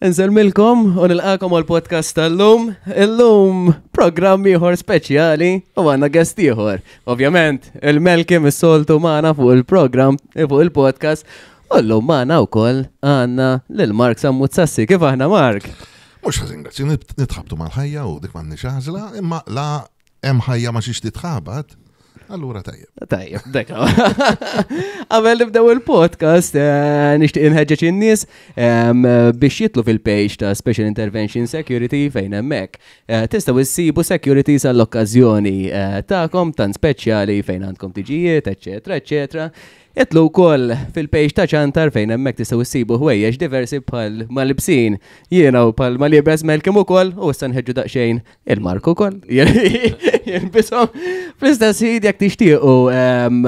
Milkom u nilqakom għal podcast tal-lum. Illum programm ieħor speċjali u għanna guest ieħor. Ovvjament, il-Melkim is-soltu magħna fuq il-programm fuq il-podcast u llum u wkoll għandna lil Mark Sammut Sassi. Kif aħna Mark? Mhux għazin għazin, nitħabtu mal-ħajja u dik m'għandniex ħażla, imma la hemm ħajja ma xiex titħabat Allura tajjeb. Tajjeb, dekka. Għamel nibdew il-podcast, eh, nishtiq inħeġġeġ in-nies biex jitlu fil-page ta' Special Intervention Security fejn hemmhekk. Eh, tista' issibu security sal-okkażjoni eh, ta'kom tan speċjali fejn għandkom tiġijiet, eċċetra, eċċetra. Itlu wkoll fil-pejġ ta' ċantar fejn tistaw s issibu ħwejjex diversi bħal mal libsin jiena u bħal mal melkim u ukoll u issa nħeġġu daqsxejn il-marku Jien bisom fl-istess ħid jekk tixtiequ ehm,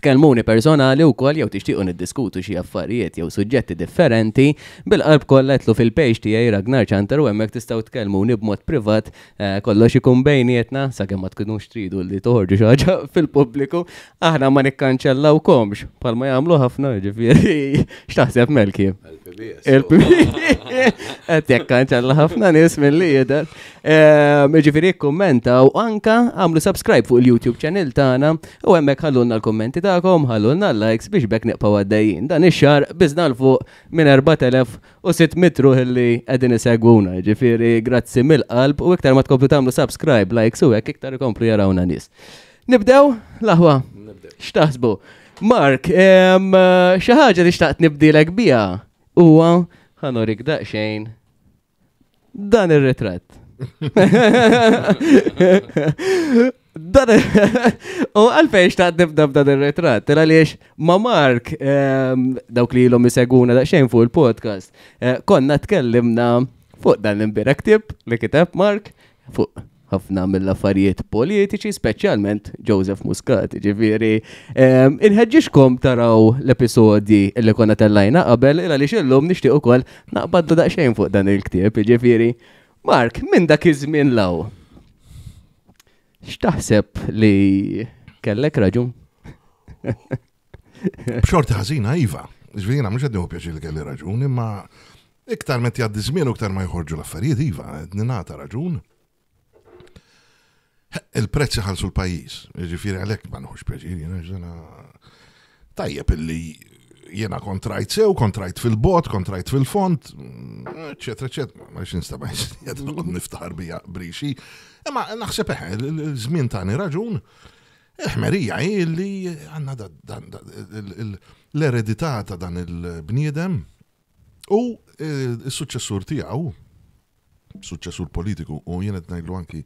tkellmuni personali u kol jew tixtiqu niddiskutu xi affarijiet jew suġġetti differenti, bil-qalb kolletlu fil-pejx tiegħi Ragnar Ċantar u hemmhekk tistgħu tkellmuni b'mod privat eh, kollox ikun bejnietna sakemm ma tkunux tridu li toħorġu xi ħaġa fil-pubbliku, aħna ma komx palma jagħmlu ħafna ġifieri x'taħseb melki. Qed jakkanċella ħafna nies milli jidher. Ehm, ġifieri u anka għamlu subscribe fuq il-YouTube channel tagħna u hemmhekk ħallulna l-kummenti ta'kom ħallulna l-likes biex bekk neqpaw għaddejjin. Dan ixxar bizna l-fuq minn 4600 Mitru illi għedin segwuna. Ġifiri, grazzi mill-qalb u iktar ma tkomplu tamlu subscribe, likes u għek iktar ikomplu jarawna nis. Nibdew? Laħwa. Nibdew. Xtaħsbu. Mark, xaħġa li xtaqt nibdilek bija. Uwa, ħanorik daqxejn. Dan ir-ritratt. Dan, u għalfejx ta' nibda b'dan il-retrat, tela liex ma' Mark, ehm, dawk li l-om jiseguna da' xejn fuq il-podcast, eh, konna tkellimna fuq dan l-imbira ktib li kitab Mark fuq ħafna mill-affarijiet politiċi, specialment Joseph Muscat, ġifiri. Ehm, Inħedġiġkom taraw l episodi li konna tellajna qabel, il għaliex illum nixtieq ukoll naqbaddu xejn fuq dan il-ktieb, ġifiri. Mark, minn dak iż-żmien law, xtaħseb li kellek raġun? B'xorti ħazina, Iva. Ġvina, mux għaddew pjaċi li kelli raġun, imma iktar metti għaddi żmien u iktar ma jħorġu l-affarijiet, Iva, n-nata raġun. Il-prezzi ħalsu l-pajis, ġifiri għalek ma nħux pjaċi, jena ġena tajjeb illi jena kontrajt sew, kontrajt fil-bot, kontrajt fil-font, eccetera, eccetera, ma xin stabajx, niftaħar bija brixi, Ma naħseb eħe, eh, l-żmien tani raġun, eħmerija eh, li għanna l-eredità ta' dan il-bniedem u s-suċessur eh, tiegħu, suċessur politiku u jenet ngħidlu anki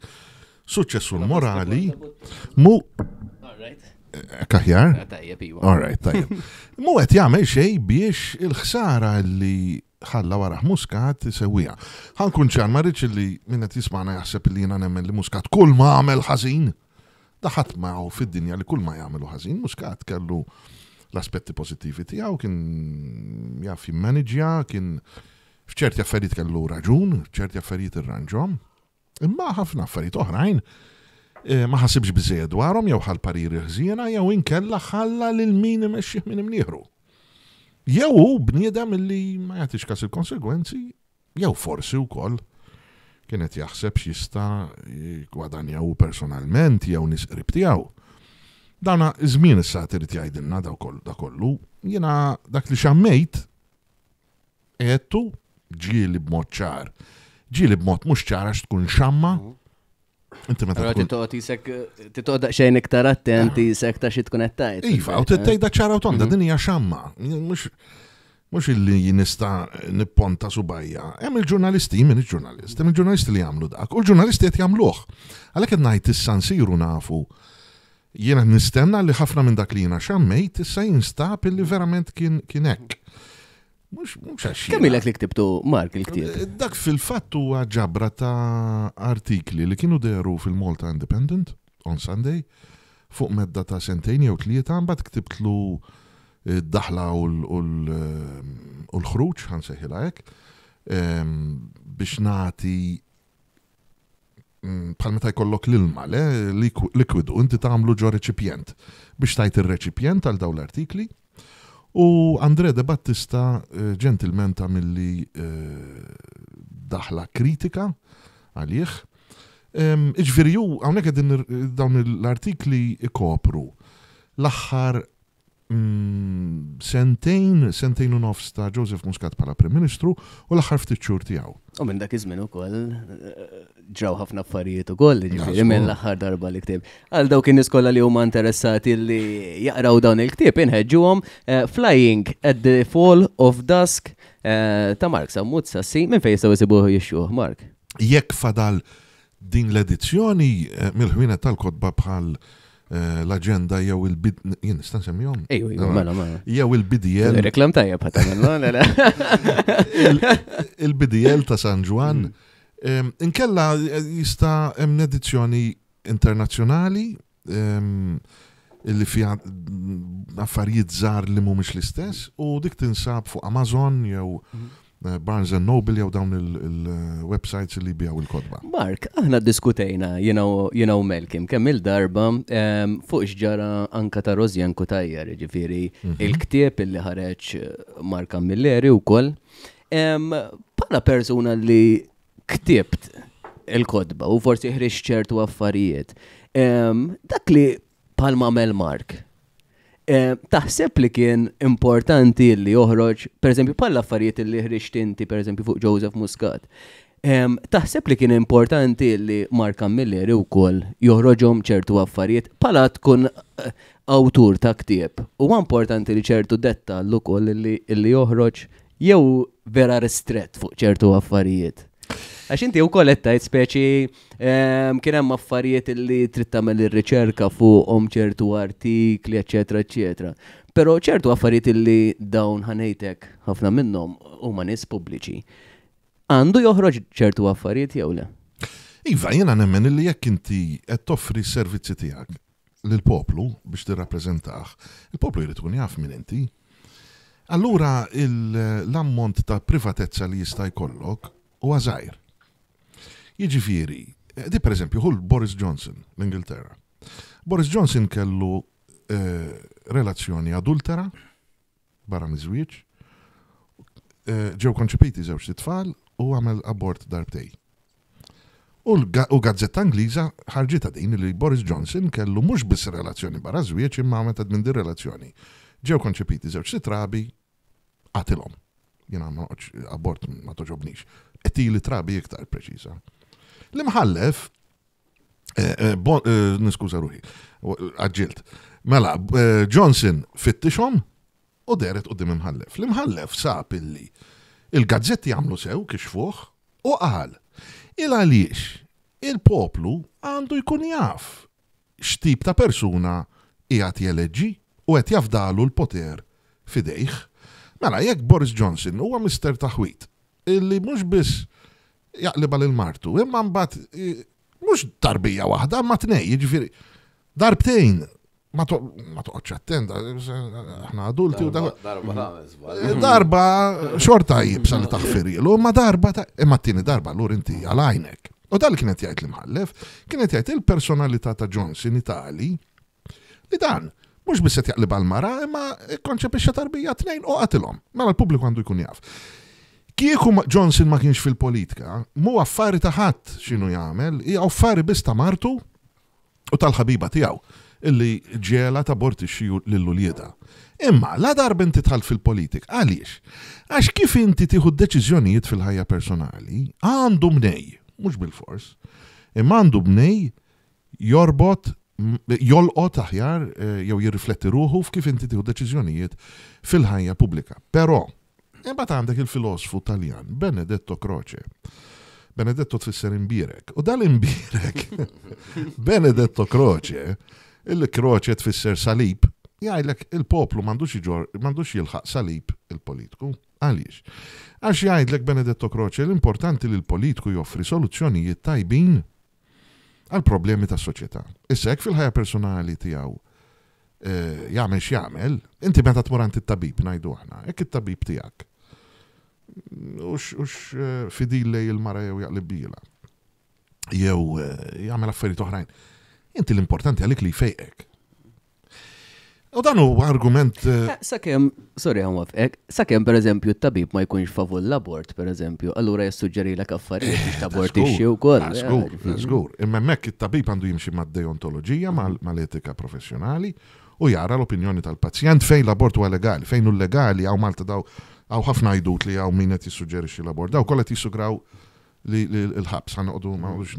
suċessur morali, mu. Kaħjar? Ah, tajjeb, All Mu għet jgħamil xej biex il-ħsara li ħalla waraħ muskat sewija. Ħankun ċan marriċ li minnet jismana jaħseb li jina nemmen li muskat kull ma għamel ħażin. Daħat ma' fid-dinja li kull ma jagħmlu ħażin, muskat kellu l-aspetti pozittivi tiegħu kien jaf jimmanagġja, kien f'ċerti affarijiet kellu raġun, f'ċerti affarijiet irranġhom. Imma ħafna affarijiet oħrajn eh, ma ħasibx biżejjed dwarhom jew ħal pariri ħżiena jew inkella ħalla lil min imexxih minn imnieħru jew hu bniedem li ma jagħtix kas il-konsegwenzi, jew forsi wkoll kienet jaħseb x'jista' gwadanjaw personalment jew nisqrib tiegħu. Dawna żmien issa trid jgħidilna da kollu, jiena dak li xammejt ġili b-mod ċar. b-mod mux ċar għax tkun xamma mhm. Inti ma meta. Għara titoqgħod isek titoqgħod daqsxejn iktar attenti isek ah. ta' xi tkun qed tajt. Iva, u tittejda eh. ċara u tonda mhm. din hija xamma. Mux illi jinista nipponta subajja. Hemm il-ġurnalisti, min il-ġurnalist, hemm il-ġurnalisti li jagħmlu dak, u l-ġurnalisti qed jagħmluh. Għalhekk qed ngħid is-San Siru nafu jiena nistenna li ħafna minn dak li jiena xammejt issa jinstab illi verament kien kien hekk. Mux, mux Kemm li ktibtu Mark il-ktib? Dak fil u ġabra ta' artikli li kienu deru fil-Malta Independent on Sunday fuq medda ta' sentejn jew tlieta mbagħad ktibtlu eh, d-daħla eh, u l-ħruġ ħansejħilha hekk ehm, biex nagħti mm, bħal meta jkollok l-ilma, likwidu, inti tagħmlu ġo reċipjent biex tajt ir-reċipjent għal dawn l-artikli U Andre De Battista, ġentilment eh, ta' mill-li eh, daħla kritika għalih. Iġviri ju, għawnek eh, dawn l-artikli ikopru l-axħar Mm, sentejn, sentejn un nofs ta' Joseph Muscat pala Prim Ministru u l-aħħar ftit xhur tiegħu. U minn dak iż-żmien ukoll eh, ġraw ħafna affarijiet ukoll, ġifiri minn l-aħħar darba li ktib. Għal daw in niskolla li huma interessati li jaqraw dawn il-ktieb għom eh, Flying at the Fall of Dusk eh, ta' Mark Sammut Sassi minn fejn jistgħu jsibuh jixxuh Mark. Jekk fadal din l-edizzjoni mill ħwina tal-kodba bħal Eh, l-agenda jew il-bid. Jien nistan semmihom? Ejju, mela, mela. mela. Jew il-BDL. Reklam tajja mela, mela. Il-BDL ta' San Juan. Mm. Inkella jista' hemm edizzjoni internazzjonali illi fija mm, affarijiet żgħar li mhumiex l-istess u dik tinsab fuq Amazon jew mm. Eh, Barnes Noble jew dawn il-websites li bijaw il-kodba. Mark, aħna diskutejna, you know Melkim, kemm il-darba fuq xġara anka ta' Rozjan Kutajjar, ġifiri mhm. il-ktieb li ħareċ Marka Milleri u koll. Pala persuna li ktiebt il-kodba u forsi ħriċ ċertu affarijiet. Dak li palma mel Mark, Eh, taħseb li kien importanti li joħroġ, per pa l affarijiet li ħriġt inti, per esempio, fuq Joseph Muscat. Taħseb li kien importanti li Marka Miller u kol joħroġom ċertu affarijiet pala tkun eh, awtur ta' ktieb. U importanti li ċertu detta l-ukoll li joħroġ jew vera ristret fuq ċertu affarijiet. Għax inti u kolletta speċi ehm, kien hemm affarijiet li trid tagħmel ir-riċerka fuqhom ċertu artikli, eċetera, eċetera. Però ċertu affarijiet li dawn ħanejtek ħafna minnhom huma nies pubbliċi. Għandu joħroġ ċertu affarijiet jew le? Iva, jena nemmen li jekk inti qed toffri s-servizzi tiegħek lill-poplu biex tirrappreżentah, il-poplu jrid ikun jaf minn inti. Allura l-ammont ta' privatezza li jista' jkollok huwa żgħir. Jiġifieri, eh, di pereżempju ħul Boris Johnson l-Ingilterra. Boris Johnson kellu eh, relazzjoni adultera barra miżwieġ, eh, ġew konċipiti żewġ tfal u għamel abort darbtej. U gazzetta Angliża ħarġita din li Boris Johnson kellu mhux biss relazzjoni barra żwieġ imma meta minn din relazzjoni. Ġew konċipiti żewġ sitrabi għatilhom. Jiena ma abort ma toġobnix. Qed li trabi iktar preċiża. L-imħallef, eh, eh, eh, niskuza ruħi, għagġilt. Mela, Johnson fittixom u deret u dim imħallef. L-imħallef sab illi il-gazzetti għamlu sew fuħ u qal il-għaliex il-poplu għandu jkun jaf xtib ta' persuna jgħat jeleġi u għet jafdalu l-poter fidejħ. Mela, jekk Boris Johnson huwa mister taħwit illi mhux biss jaqliba lil martu imma mbagħad mhux darbija waħda ma tnej, jiġifieri darbtejn ma toqgħodx attenda, aħna adulti u darba mm. xorta jibsa li taħfirilu, ma darba imma t-tieni darba lur inti għalajnek. U dal kienet jgħid li Mħallef, kienet jgħid il-personalità ta' in Itali li dan mhux biss qed jaqlib mara imma konċepisċa tarbija tnejn u qatilhom. Mela l-pubbliku għandu jkun jaf. Kieku Johnson ma kienx fil-politika, mu affari ta' ħadd x'inhu jagħmel, hija affari biss ta' martu u tal-ħabiba tiegħu illi ġela ta' borti xiju l-lulieda. Imma, la darben titħal fil-politik, għaliex? Għax kif inti tiħu deċiżjonijiet fil-ħajja personali, għandu mnej, mux bil-fors, imma għandu mnej jorbot jolqot aħjar eh, jew jirrifletti ruħu f'kif inti tieħu deċiżjonijiet fil-ħajja pubblika. Però Imbagħad għandek il-filosfu Taljan Benedetto Croce. Benedetto tfisser imbirek. U dal-imbirek, Benedetto Croce, il-Croce tfisser salib, jgħajlek il-poplu mandux jilħaq salib il-politiku. Għaliex? Għax jgħidlek Benedetto Croce l-importanti li l-politiku joffri soluzzjonijiet tajbin għal problemi ta' soċjetà. Issa hekk fil-ħajja personali tiegħu eh, jagħmel x'jagħmel, inti meta tmur tabib najdu aħna, hekk it-tabib tiegħek ux eh, fidillej il-mara jew bila. Jew eh, jgħamil affarijiet oħrajn. Inti l-importanti għalik li fejqek. U dan huwa argument. Eh, sakemm, sorry għan wafqek, sakemm per eżempju t-tabib ma jkunx favol l-abort per eżempju, allura jessuġġeri l affarijiet biex t-abort ixxi u koll. Żgur, Imma mekk it-tabib għandu jimxi mad-deontoloġija mhm. mal-etika professjonali u jara l-opinjoni tal-pazjent fejn l-abort u legali, fejn u legali għaw Malta daw għaw ħafna jdut li għaw minnet jissuġġerixi l-abort, daw kolla jissugraw li l-ħabs għan għodu maħuġ.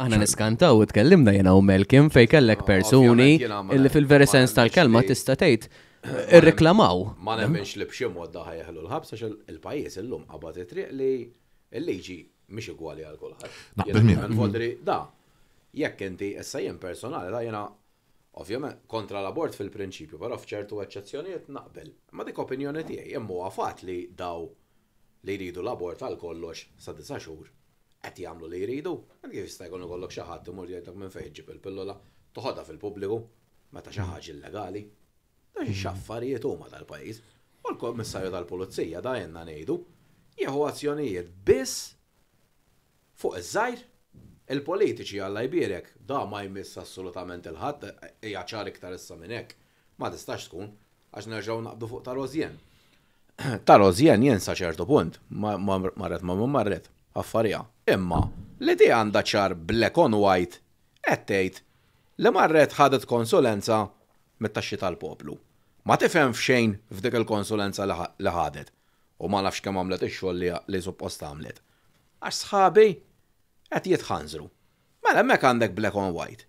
Għana niskantaw u kellimna jena u Melkim fej kellek ah, persuni illi fil-veri sens tal-kelma tista' tgħid reklamaw Ma nemmenx li bxim mod daħħa jeħlu l-ħabs għax il-pajjiż illum qabad it-triq li l-liġi mhix igwali għal kulħadd. Da, jekk inti issa personali da jena Ovvjament, kontra l-abort fil-prinċipju, però fċertu eċċezzjonijiet naqbel. Ma dik opinjoni tiegħi imma għafat li daw li jridu l-abort għal kollox sa' disa xhur qed jagħmlu li jridu. Għad kif jista' jkun ikollok xi ħadd imur jgħidlek minn fejn ġib il-pillola toħodha fil-pubbliku meta xi ħaġa illegali. Dan xi xaffarijiet huma tal-pajjiż. U l-Kommissarju tal-Pulizija da jenna ngħidu jieħu azzjonijiet biss fuq iż żajr il-politiċi għalla jbirek, da ma jmiss assolutament il-ħadd, hija ċar iktar issa minn hekk. Ma tistax tkun, għax nerġgħu naqdu fuq tarozjen. Tarozjen jien sa ċertu punt, marret ma marret, affarija. Imma, li ti għandha ċar black on white, qed tgħid li marret ħadet konsulenza mit-taxxi tal-poplu. Ma tifhem f'xejn f'dik il-konsulenza li ħadet u ma nafx kemm għamlet ix-xogħol li suppost għamlet. Għax sħabi qed jitħanżru. Mela mek għandek black on white.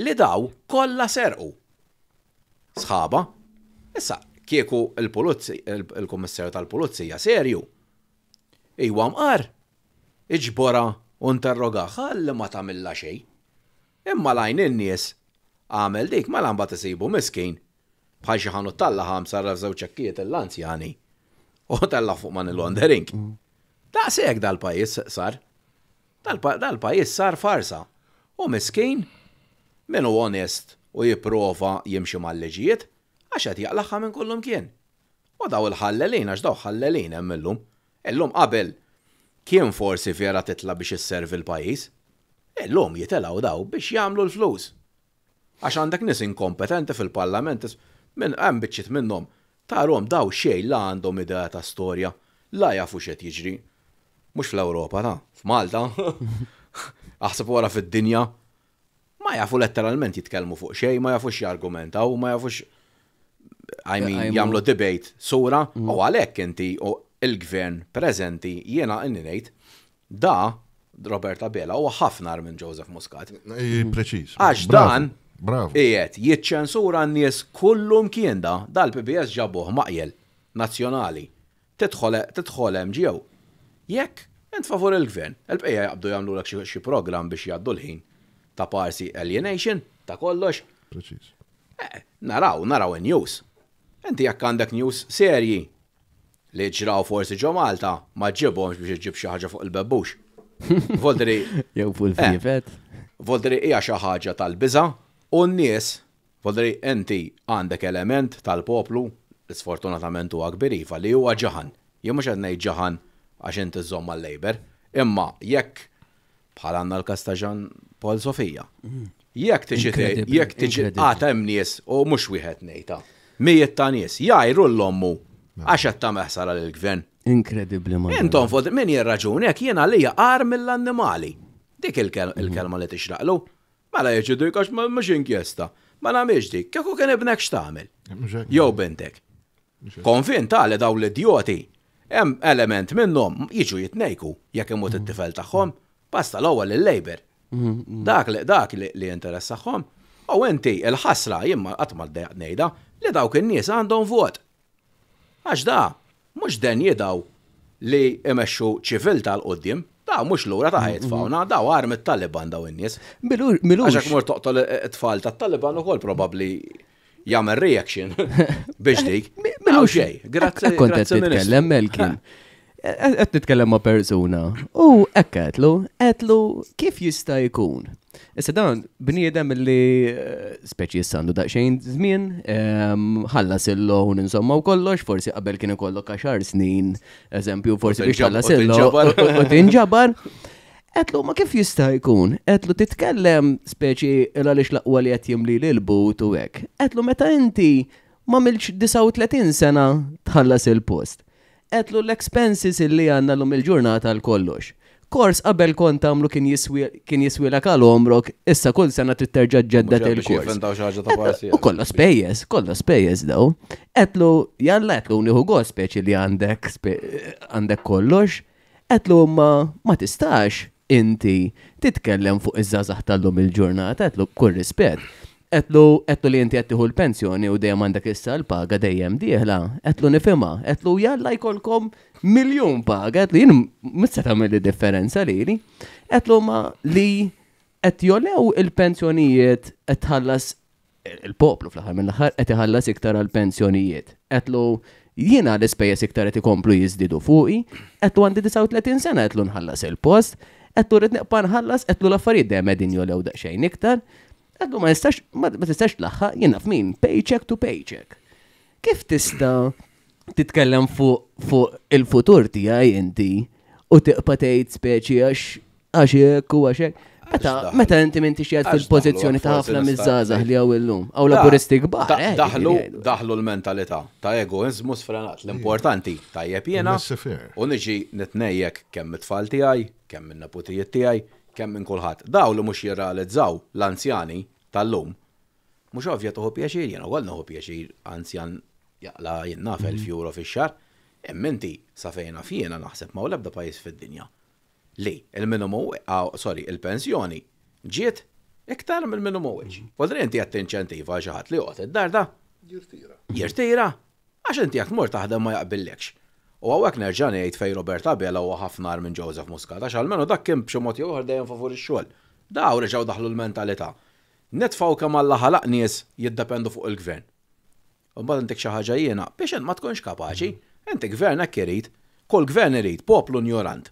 Li daw kollha serqu. Sħaba, issa kieku il-kummissarju tal-pulizija serju. Iwa mqar, iġbora u interrogaħa li ma tagħmilha xejn. Imma lajn in-nies għamel dik ma bat isibu miskin. Bħal xi talla ħam sarra żewġ ċekkiet l-anzjani. U talla fuq man il-laundering. Mm. Daqshekk dal-pajjiż sar. Dal-pajis sar farsa. U miskin, minu onest u jiprofa jimxi mal-leġijiet, għaxat jaqlaħħa minn kullum kien. U daw il-ħallelin, għax daw ħallelin hemm illum. Illum qabel kien forsi fjera titla biex isservi l-pajis. Illum jitelaw daw biex jagħmlu l-flus. Għax għandek nis inkompetenti fil-parlament, minn hemm biċċiet minnhom tarom daw xejn la għandhom idea ta' storja, la jafu xet jiġri mux fl-Europa, ta' f'Malta, aħseb wara fid-dinja, ma jafu letteralment jitkellmu fuq xej, ma jafux jargumentaw, ma jafux I mean, jamlu debate, sura, u mhm. għalek inti u il-gvern prezenti jena ngħid, da Roberta Bela, u ħafna minn Joseph Muscat. Mhm. Preċis. Għax dan, Bravo. jiċċensura jitċensura n-nies kullum kien da, dal-PBS ġabuħ maqjel, nazjonali. tidħolem ġew. Jekk, ent favor il-gvern, l jgħabdu jgħamlu jagħmlu lek xi program biex jgħaddu l-ħin ta' parsi alienation, ta' kollox. Preċiż. Eh, naraw, naraw in-news. Enti jekk għandek news serji li ġraw forsi ġo Malta, ma ġibhomx biex iġib xi ħaġa fuq il-bebbux. Voldri. Jew fuq eh, il Voldri hija xi ħaġa tal-biża u n-nies Voldri enti għandek element tal-poplu, sfortunatament huwa kbirifa li huwa ġahan. Jien mhux qed ngħid ġahan għax inti żomm mal lejber Imma jekk bħal l kastaġan Paul Sofija. Jekk tiġi jekk tiġi għata ah, hemm nies u mhux wieħed ngħidha. Mijiet ta' nies jajru l-ommu mela. għax qed tagħmel ħsara lill-gvern. Inkredibbli ma. Intom fod min jirraġuni hekk jiena għalija qar mill-annimali. Dik mm-hmm. il-kelma li tixraqlu. Mela jiġidu jkax mhux inkjesta. Ma nagħmilx dik, kieku kien ibnek x'tagħmel. Jew bintek. Konvint tale daw l-idjoti hemm element minnhom jiġu jitnejku jekk imut mm. it-tifel tagħhom, pasta l-ewwel il-lejber. Mm-hmm. Dak li dak li interessaħħom. U inti il-ħasra jimma qatt ma ngħidha li dawk in-nies għandhom vot. Għax da, mhux den jidaw li imexxu ċivil tal qoddim Da, mux l-ura ta' mm-hmm. ħajt fawna, da, għarm it taliban daw n-nies. Milux. Għaxak mur toqtol it-tfal ta' Taliban u kol probabli jagħmel reaction biex dik. Minnu xej, grazzi. Kont qed nitkellem Melkin. E- e- qed nitkellem ma' persuna. U hekk qedlu, qedlu kif jista' jkun. Issa dan bniedem li eh, speċi jissandu daqsxejn żmien, ħallas il-loħun insomma u kollox, forsi qabel kien ikollok għaxar snin, eżempju, forsi biex ħallas il-loħ u tinġabar. Etlu, ma kif jista' jkun? Etlu titkellem speċi l-għalix laqwa li qed jimli l-but u hekk. Etlu meta inti ma milx 39 sena tħallas il-post. Etlu l-expenses illi għandna l-lum il-ġurnata l-kollox. Kors qabel kont għamlu kien jiswi jiswilek għal omrok, issa kull sena titterġa ġeddet il-kors. U kollha spejjeż, kollha spejjeż daw. Etlu, jalla etlu nieħu speċi li għandek kollox. Etlu ma ma tistax inti titkellem fuq iż-żazax tal-lum il-ġurnata, għetlu kull rispet. Għetlu, għetlu li inti għattiħu l-pensjoni u dejjem għandak issa l-paga dejjem diħla, għetlu nifema, għetlu jalla jkolkom miljon paga, etlu jien mitsa tamil differenza li li, għetlu ma li et jolew il-pensjonijiet għetħallas il-poplu fl-ħar mill-ħar et iktar għal-pensjonijiet. għetlu jiena l-ispejjeż iktar qed ikomplu jiżdiedu fuqi, għetlu għandi 39 sena qed nħallas il-post, għattu rrit neqpan ħallas, għattu l-affarijiet dejjem għedin jolew daqsxejn iktar, għattu ma nistax, ma tistax laħħa, jenna f'min, paycheck to paycheck. Kif tista titkellem fuq il-futur tiegħi inti u tiqpa tgħid speċi għax għaxek u għaxek. Meta, meta inti minti xiet fil-pozizjoni ta' ħafna mizzazah li għaw illum, għaw laburisti gbar. Eh, daħlu, daħlu l-mentalità ta' egoizmu sfrenat, l-importanti ta' jepjena u nġi nitnejjek kemm it-tfal tijaj, kemm minna putijiet tiegħi, kemm minn kulħadd. Daw li mhux jirrealizzaw l-anzjani tal-lum. Mhux ovvja toħu pjaċir, jiena wkoll noħu pjaċir anzjan jaqla jinnaf mhm. elf euro fix-xar, imminti sa fejna fjena naħseb ma' l-ebda pajjiż fid-dinja. Li, il-minimu, sorry, il-pensjoni ġiet iktar mill-minimu wage. Wadrin mhm. inti għat inċentiva ħadd li joqgħod id darda Jirtira. Jirtira? Għax inti għat mur taħdem ma jaqbillekx. U għawek nerġan jgħid fej Robert Abela u ħafna minn Joseph Muscat, għax għalmenu dak kim b'ximot jew ħar dejjem favur ix-xogħol. Daw reġgħu daħlu l-mentalità. Netfaw kemm alla ħalaq nies jiddependu fuq il-gvern. U mbagħad intek xi ħaġa jiena biex ma tkunx kapaċi, inti gvern hekk irid, kull gvern irid poplu njorant.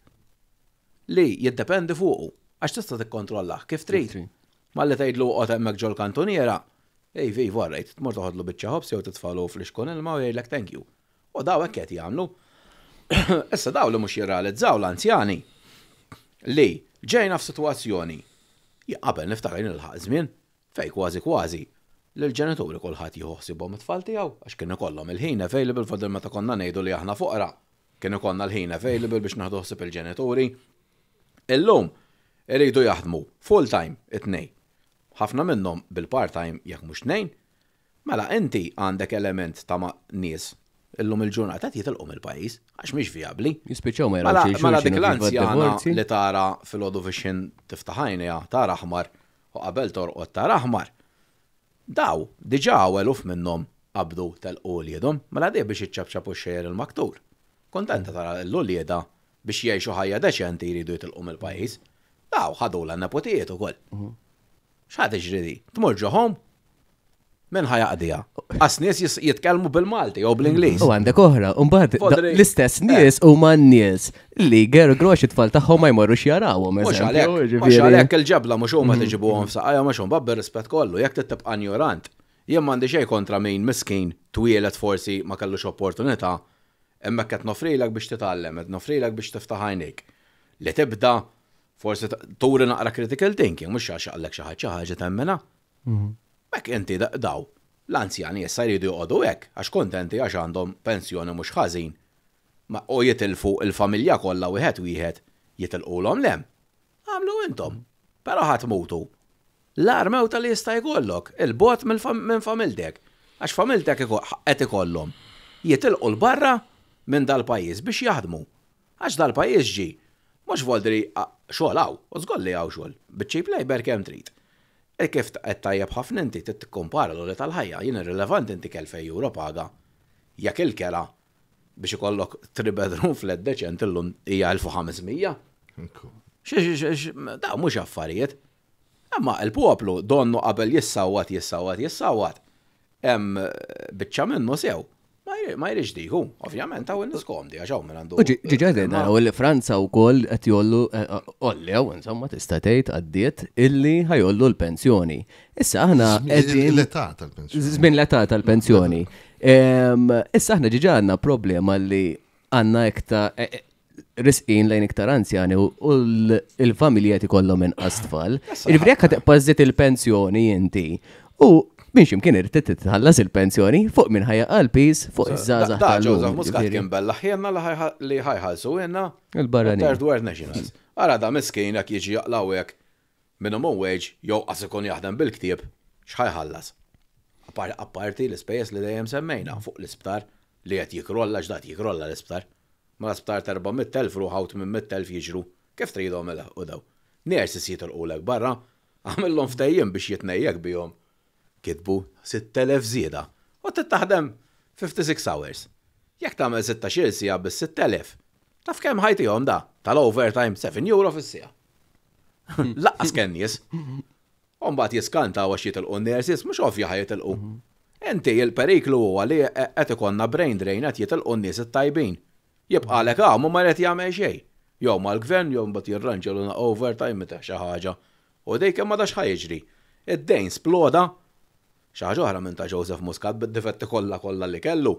li jiddependi fuqu għax tista' tikkontrollah kif trid. Malli tgħidlu qod hemmhekk ġol kantuniera, Ej, vi, varrejt, tmur toħodlu bieċa ħobsi u t-tfalu fl iskun il-ma u jgħidlek thank you. U daw hekk qed jagħmlu, Issa daw li mux jirrealizzaw l-anzjani li ġejna f-situazzjoni jqabel niftarin il-ħaq żmien fej kważi kważi li l-ġenituri kolħat jħossibhom it-tfal tiegħu għax kien ikollhom il-ħin available fadil meta konna ngħidu li aħna fuqra. Kien ikollna l-ħin available biex naħdu ħsib il-ġenituri. Illum iridu jaħdmu full time it-nej. Ħafna minnhom bil-part time jekk mhux nejn, mela inti għandek element ta' nies illum il-ġurnata titilqom il-pajis, għax miex viabli. Jispiċaw ma jara. Mela, mela dik l-anzjana li tara fil-Odovision tiftaħajni tara aħmar u qabel torqod tara aħmar. Daw, diġa eluf minnom qabdu tal jedhom, mela di biex iċċabċab u xejjer il-maktur. Kontenta tara l-oljeda biex jgħixu ħajja deċenti jridu jitilqom il-pajis. Daw, ħadu l-nepotijiet u koll. ċħad mhm. iġridi, tmurġuħom Men ħajaqdija. Għas nies jitkellmu bil-Malti jew bl-Ingliż. U għandek oħra, mbagħad l-istess eh. nies huma n-nies li ger grox tfal tagħhom ma jmorrux jarawhom. Mhux għalhekk il-ġebla mhux huma tiġibuhom f'saqajja mhux huma bir-rispett kollu, jekk tibqa' ignorant. Jien m'għandi xejn kontra min miskin twielet forsi ma kellux opportunità, imma qed nofrilek biex titgħallem, qed nofrilek biex tiftaħ għajnejk. Li tibda forsi turi naqra critical thinking, mhux għax għallek xi ħaġa ħaġa temmena. Mhm. Mek inti daw, l-anzjani jessa jridu joqodu hekk għax kontenti għax għandhom pensjoni mhux ħażin. Ma u jitilfu il-familja kollha wieħed wieħed jitilqulhom lem. Għamlu intom, però ħat mutu. l armew tal li jista' jkollok, il-bot minn familtek, għax familtek qed ikollhom. Jitilqu l-barra minn dal-pajjiż biex jaħdmu. Għax dal pajis ġi, mhux voldri xogħol u zgolli għaw xogħol, bieċi plej kemm trid. E kif e tajjeb ħafna inti t-kompara l-għolet tal-ħajja, jien irrelevant inti kell fej Euro paga. Jak il-kela biex ikollok tribedrum fl-ed deċent illum hija 1500. Da mhux affarijiet. Imma il-poplu donnu qabel jissawat, jissawat, jissawat. Hemm eh, biċċa minnu sew. Ma jirriġ diħu, ovvjament, għaw n-niskom di, għaxaw minn għandu. Ġiġedin, għaw il-Franza u koll għet jollu, eh, eh, olli għaw, insomma, t-istatejt għaddiet illi ħajollu l-pensjoni. Issa ħna għedin. L-età tal-pensjoni. Zmin l-età tal-pensjoni. Issa ħna ġiġanna problema li għanna ekta eh, risqin lejn iktar anzjani u l-familja kollu minn astfal. il vrijak għat il-pensjoni inti. U minn ximkien irrid titħallas il-pensjoni fuq minn ħajja għal-pis fuq iż-żaza. Ta' Joseph Muscat kien bella ħjenna li ħajħalsu jenna il-barrani. Third World Nationals. Ara da miskin jekk jiġi jaqlawek minimum wage jew jow għasikon jaħdem bil-ktieb x'ħajħallas. Apparti l-ispejjeż li dejjem semmejna fuq l-isptar li qed jikrolla ġdat jikrolla l-isptar. Ma mela l-isptar mit telf ruħawt minn telf jiġru. Kif tridhom il u daw? Nersi situr u barra, għamillom ftejjin biex jitnejjek bihom kitbu 6,000 zieda u tittaħdem 56 hours. Jekk tagħmel 16 sija bis 6,000, taf kemm ħajtihom da tal-overtime 7 euro fis-sija. Laqqas kien nies. Umbat jiskanta għax jitilqu n-nersis, mux ovvja ħaj jitilqu. Enti jil periklu huwa li e- qed ikonna brain drain qed jitilqu n-nies it-tajbin. Jibqa' lek għamu ah, ma qed jagħmel xejn. Jew mal-gvern jew mbagħad jirranġel overtime meta xi ħaġa. U dejk ma dax ħajġri. Id-dejn sploda xaħġa ħra minn ta' Joseph Muscat bid-difetti kollha kolla li kellu.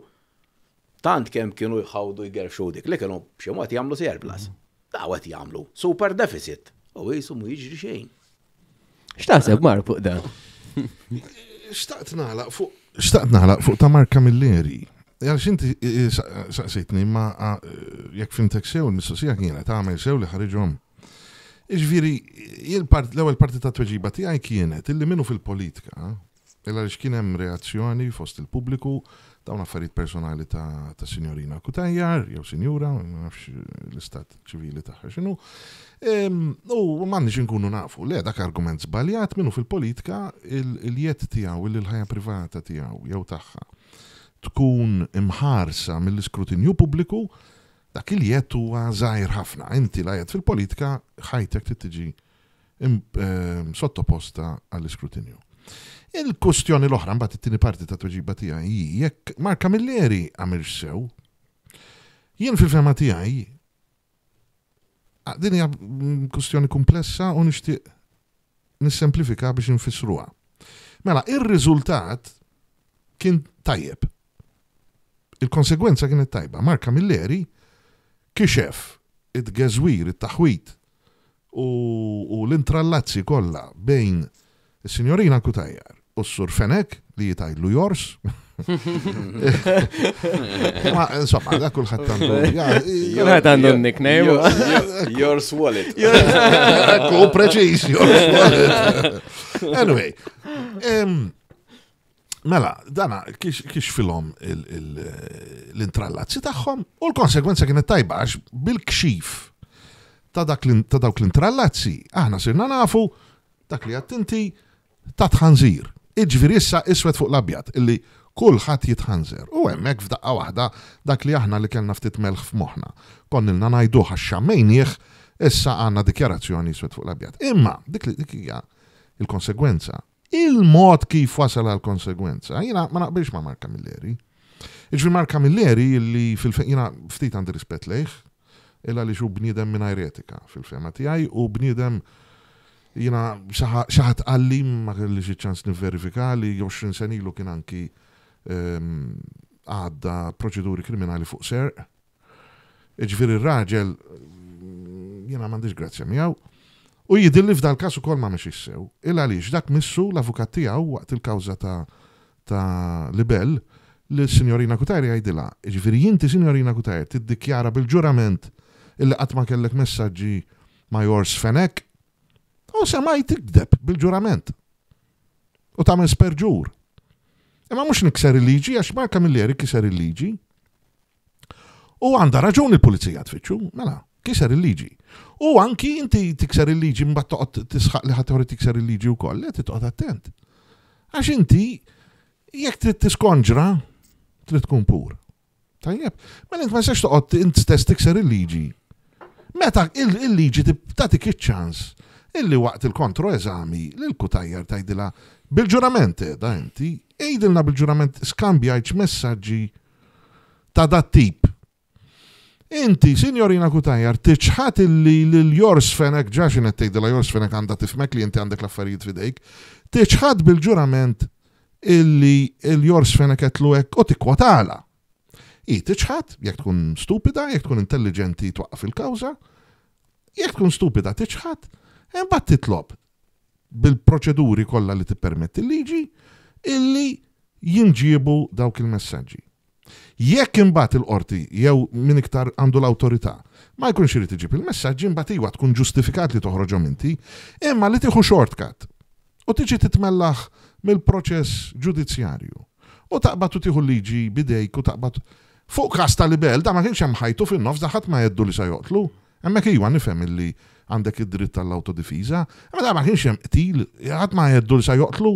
Tant kemm kienu jħawdu jgerfxu dik li kienu b'xi mod jagħmlu surplus. Dawet jagħmlu super deficit. U jisum jiġri xejn. X'taqseb mar fuq da? Xtaqt naħla fuq xtaqt naħlaq fuq ta' Marka Milleri. Għal xinti saqsitni ma jekk fintek sew il-mistoqsija kienet għamel sew li ħarġom. Iġviri, l-ewwel parti ta' tweġiba tiegħi kienet illi minnu fil-politika Illa li xkien hemm reazzjoni fost il-pubbliku dawn affarijiet personali ta', ta Sinjorina Kutajjar, jew Sinjura, nafx l-istat ċivili tagħha x'inhu. U m'għandniex inkunu nafu, le dak argument żbaljat minnu fil-politika il jiet tiegħu il ħajja privata tiegħu jew tagħha tkun imħarsa mill-iskrutinju pubbliku dak il jiet huwa żgħir ħafna. Inti lajet fil-politika ħajtek tittiġi sottoposta għall-iskrutinju. Il-kustjoni l-oħra mbagħad it-tieni parti ta' tweġiba tiegħi jekk Marka Milleri għamil sew. Jien fil-fema tiegħi ah, din hija kustjoni komplessa u nixtieq nissemplifika biex nfissruha. Mela, ir-riżultat kien tajjeb. Il-konsegwenza kienet tajba. Marka Milleri kixef id gezwir it-taħwit u, l-intrallazzi kollha bejn il-Sinjorina Kutajjar u s-Sur Fenek li jitajlu jors. Ma, insomma, da kull kullħat għandu. Eh, kullħat għandu nickname. Jors wallet. Ekku, preċis, Jors wallet. Anyway, ehm, mela, dana, kiex filom l-intrallazzi taħħom u l-konsekwenza kienet tajbax bil-kxif ta' dawk l-intrallazzi, aħna sirna nafu dak li għattinti ta' tħanżir. Iġviri issa iswed fuq l illi illi kullħat jitħanżer. U hemmhekk f'daqqa waħda dak li aħna li kellna ftit melħ f'moħħna. Konnilna ngħiduh għax-xammejnieh issa għandna dikjarazzjoni iswed fuq l Imma dik li dik hija il-konsegwenza. Il-mod kif wasal għal-konsegwenza. Jiena ma naqbilx ma' Marka Milleri. Iġviri Marka Milleri li fil jina ftit għandi rispett lejh, illa li xu bniedem minn eretika fil-fema tiegħi u bniedem jina xaħat għalli ma kelli xieċans ċans jow li xin senilu kien anki ehm, għadda proċeduri kriminali fuq ser. Iġviri raġel jina mandiġ grazzja miaw. U jidilli f'dan kasu kol ma mhix issew. Illa għaliex dak missu l-avukat tiegħu waqt il-kawża ta' ta' libell li s-Sinjorina Kutajri għajdila. Ġifieri jinti Sinjorina Kutajri tiddikjara bil-ġurament illi qatt ma kellek messaġġi ma jors fenek u semaj tikdeb bil-ġurament. U tamen sperġur. Imma mux nikser il-liġi, għax Marka Milleri kiser il-liġi. U għanda raġun il-pulizija tfittxu, mela, kiser il-liġi. U anki inti tikser il-liġi mbatt toqgħod tisħaq li ħadd tikser il-liġi wkoll, qed toqgħod attent. Għax inti jekk trid tiskonġra trid tkun pur. Tajjeb, mela int ma sex toqgħod int stess tikser il-liġi. Meta il-liġi tagħtik iċ-ċans illi waqt il-kontro eżami l-kutajjar tajdila bil-ġurament da inti, ejdilna bil-ġurament skambjajċ messagġi ta' dat tip. Inti, sinjorina kutajjar, tiċħat illi l-jorsfenek, ġaxin għettejdila jorsfenek għanda tifmek li inti għandek laffarijiet fidejk, tiċħat bil-ġurament illi l-jorsfenek ek u tikwatala. I tiċħat, jek tkun stupida, jek tkun intelligenti twaqqa fil-kawza, jek tkun stupida tiċħat, Imbagħad titlob bil-proċeduri kollha li tippermetti il liġi illi jinġiebu dawk il-messaġġi. Jekk imbagħad il-qorti jew min iktar għandu l-awtorità ma jkunx irid iġib il-messaġġi imbagħad iwa tkun ġustifikat li toħroġhom inti, imma li tieħu shortcut u tiġi titmellaħ mill-proċess ġudizzjarju. U taqbad tieħu liġi bidejk u taqbad fuq kasta li libel da ma kienx hemm ħajtu fin-nofs daħat ma jeddu li se joqtlu. Hemmhekk iwa nifhem illi għandek id-dritt tal-autodifiża, ma ma kienx hemm qtil, għad ma jeddu sa joqtlu.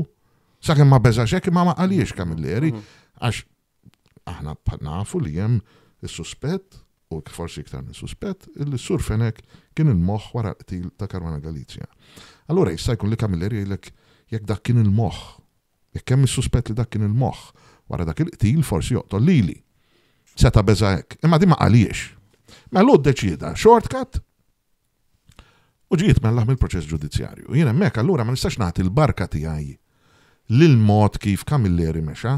Sakemm ma beżax hekk ma għaliex kamilleri, mhm. għax aħna nafu li hemm is-suspett u forsi iktar minn suspett, il-sur Fenek kien il moħħ wara qtil ta' Karwana Galizja. Allura jista' jkun li kamilleri jgħidlek jekk dak kien il moħħ jekk hemm is-suspett li dak kien il moħħ wara dak il-qtil forsi joqtol lili. Seta beża hekk, imma din ma għaliex. Ma mela, l deċida, shortcut, u ġiet mellaħ mill-proċess ġudizzjarju. Jiena mek allura ma nistax nagħti l-barka tiegħi lil-mod kif kamilleri mexa.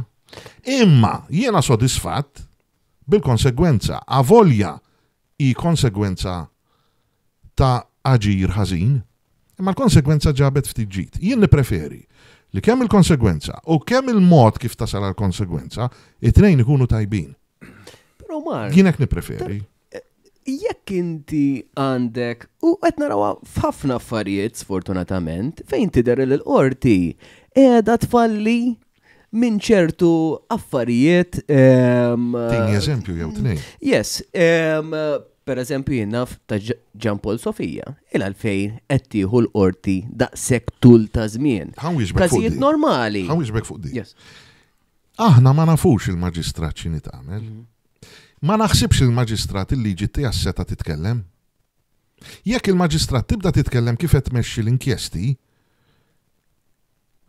Imma jiena sodisfatt bil-konsegwenza, avolja i konsegwenza ta' aġir ħażin, imma l-konsegwenza ġabet ftit ġid. Jien preferi li kemm il-konsegwenza u kemm il-mod kif tasal għal konsegwenza it-tnejn ikunu tajbin. Jienek nipreferi jekk inti għandek u qed narawha f'ħafna affarijiet sfortunatament fejn tidher l-qorti edha tfalli minn ċertu affarijiet. Ehm, Tini eżempju jew tnej. Yes, ehm, per eżempju jinnaf ta' Ġampol Sofija, il-għalfejn qed tieħu l-qorti daqshekk tul ta' żmien. Każijiet normali. Ħawiġbek fuq di. Aħna ma nafux il-maġistrat x'inhi tagħmel. Mhm ma naħsibx il-maġistrat il-liġi tijas seta titkellem. Jekk il-maġistrat tibda titkellem kif qed tmexxi l-inkjesti,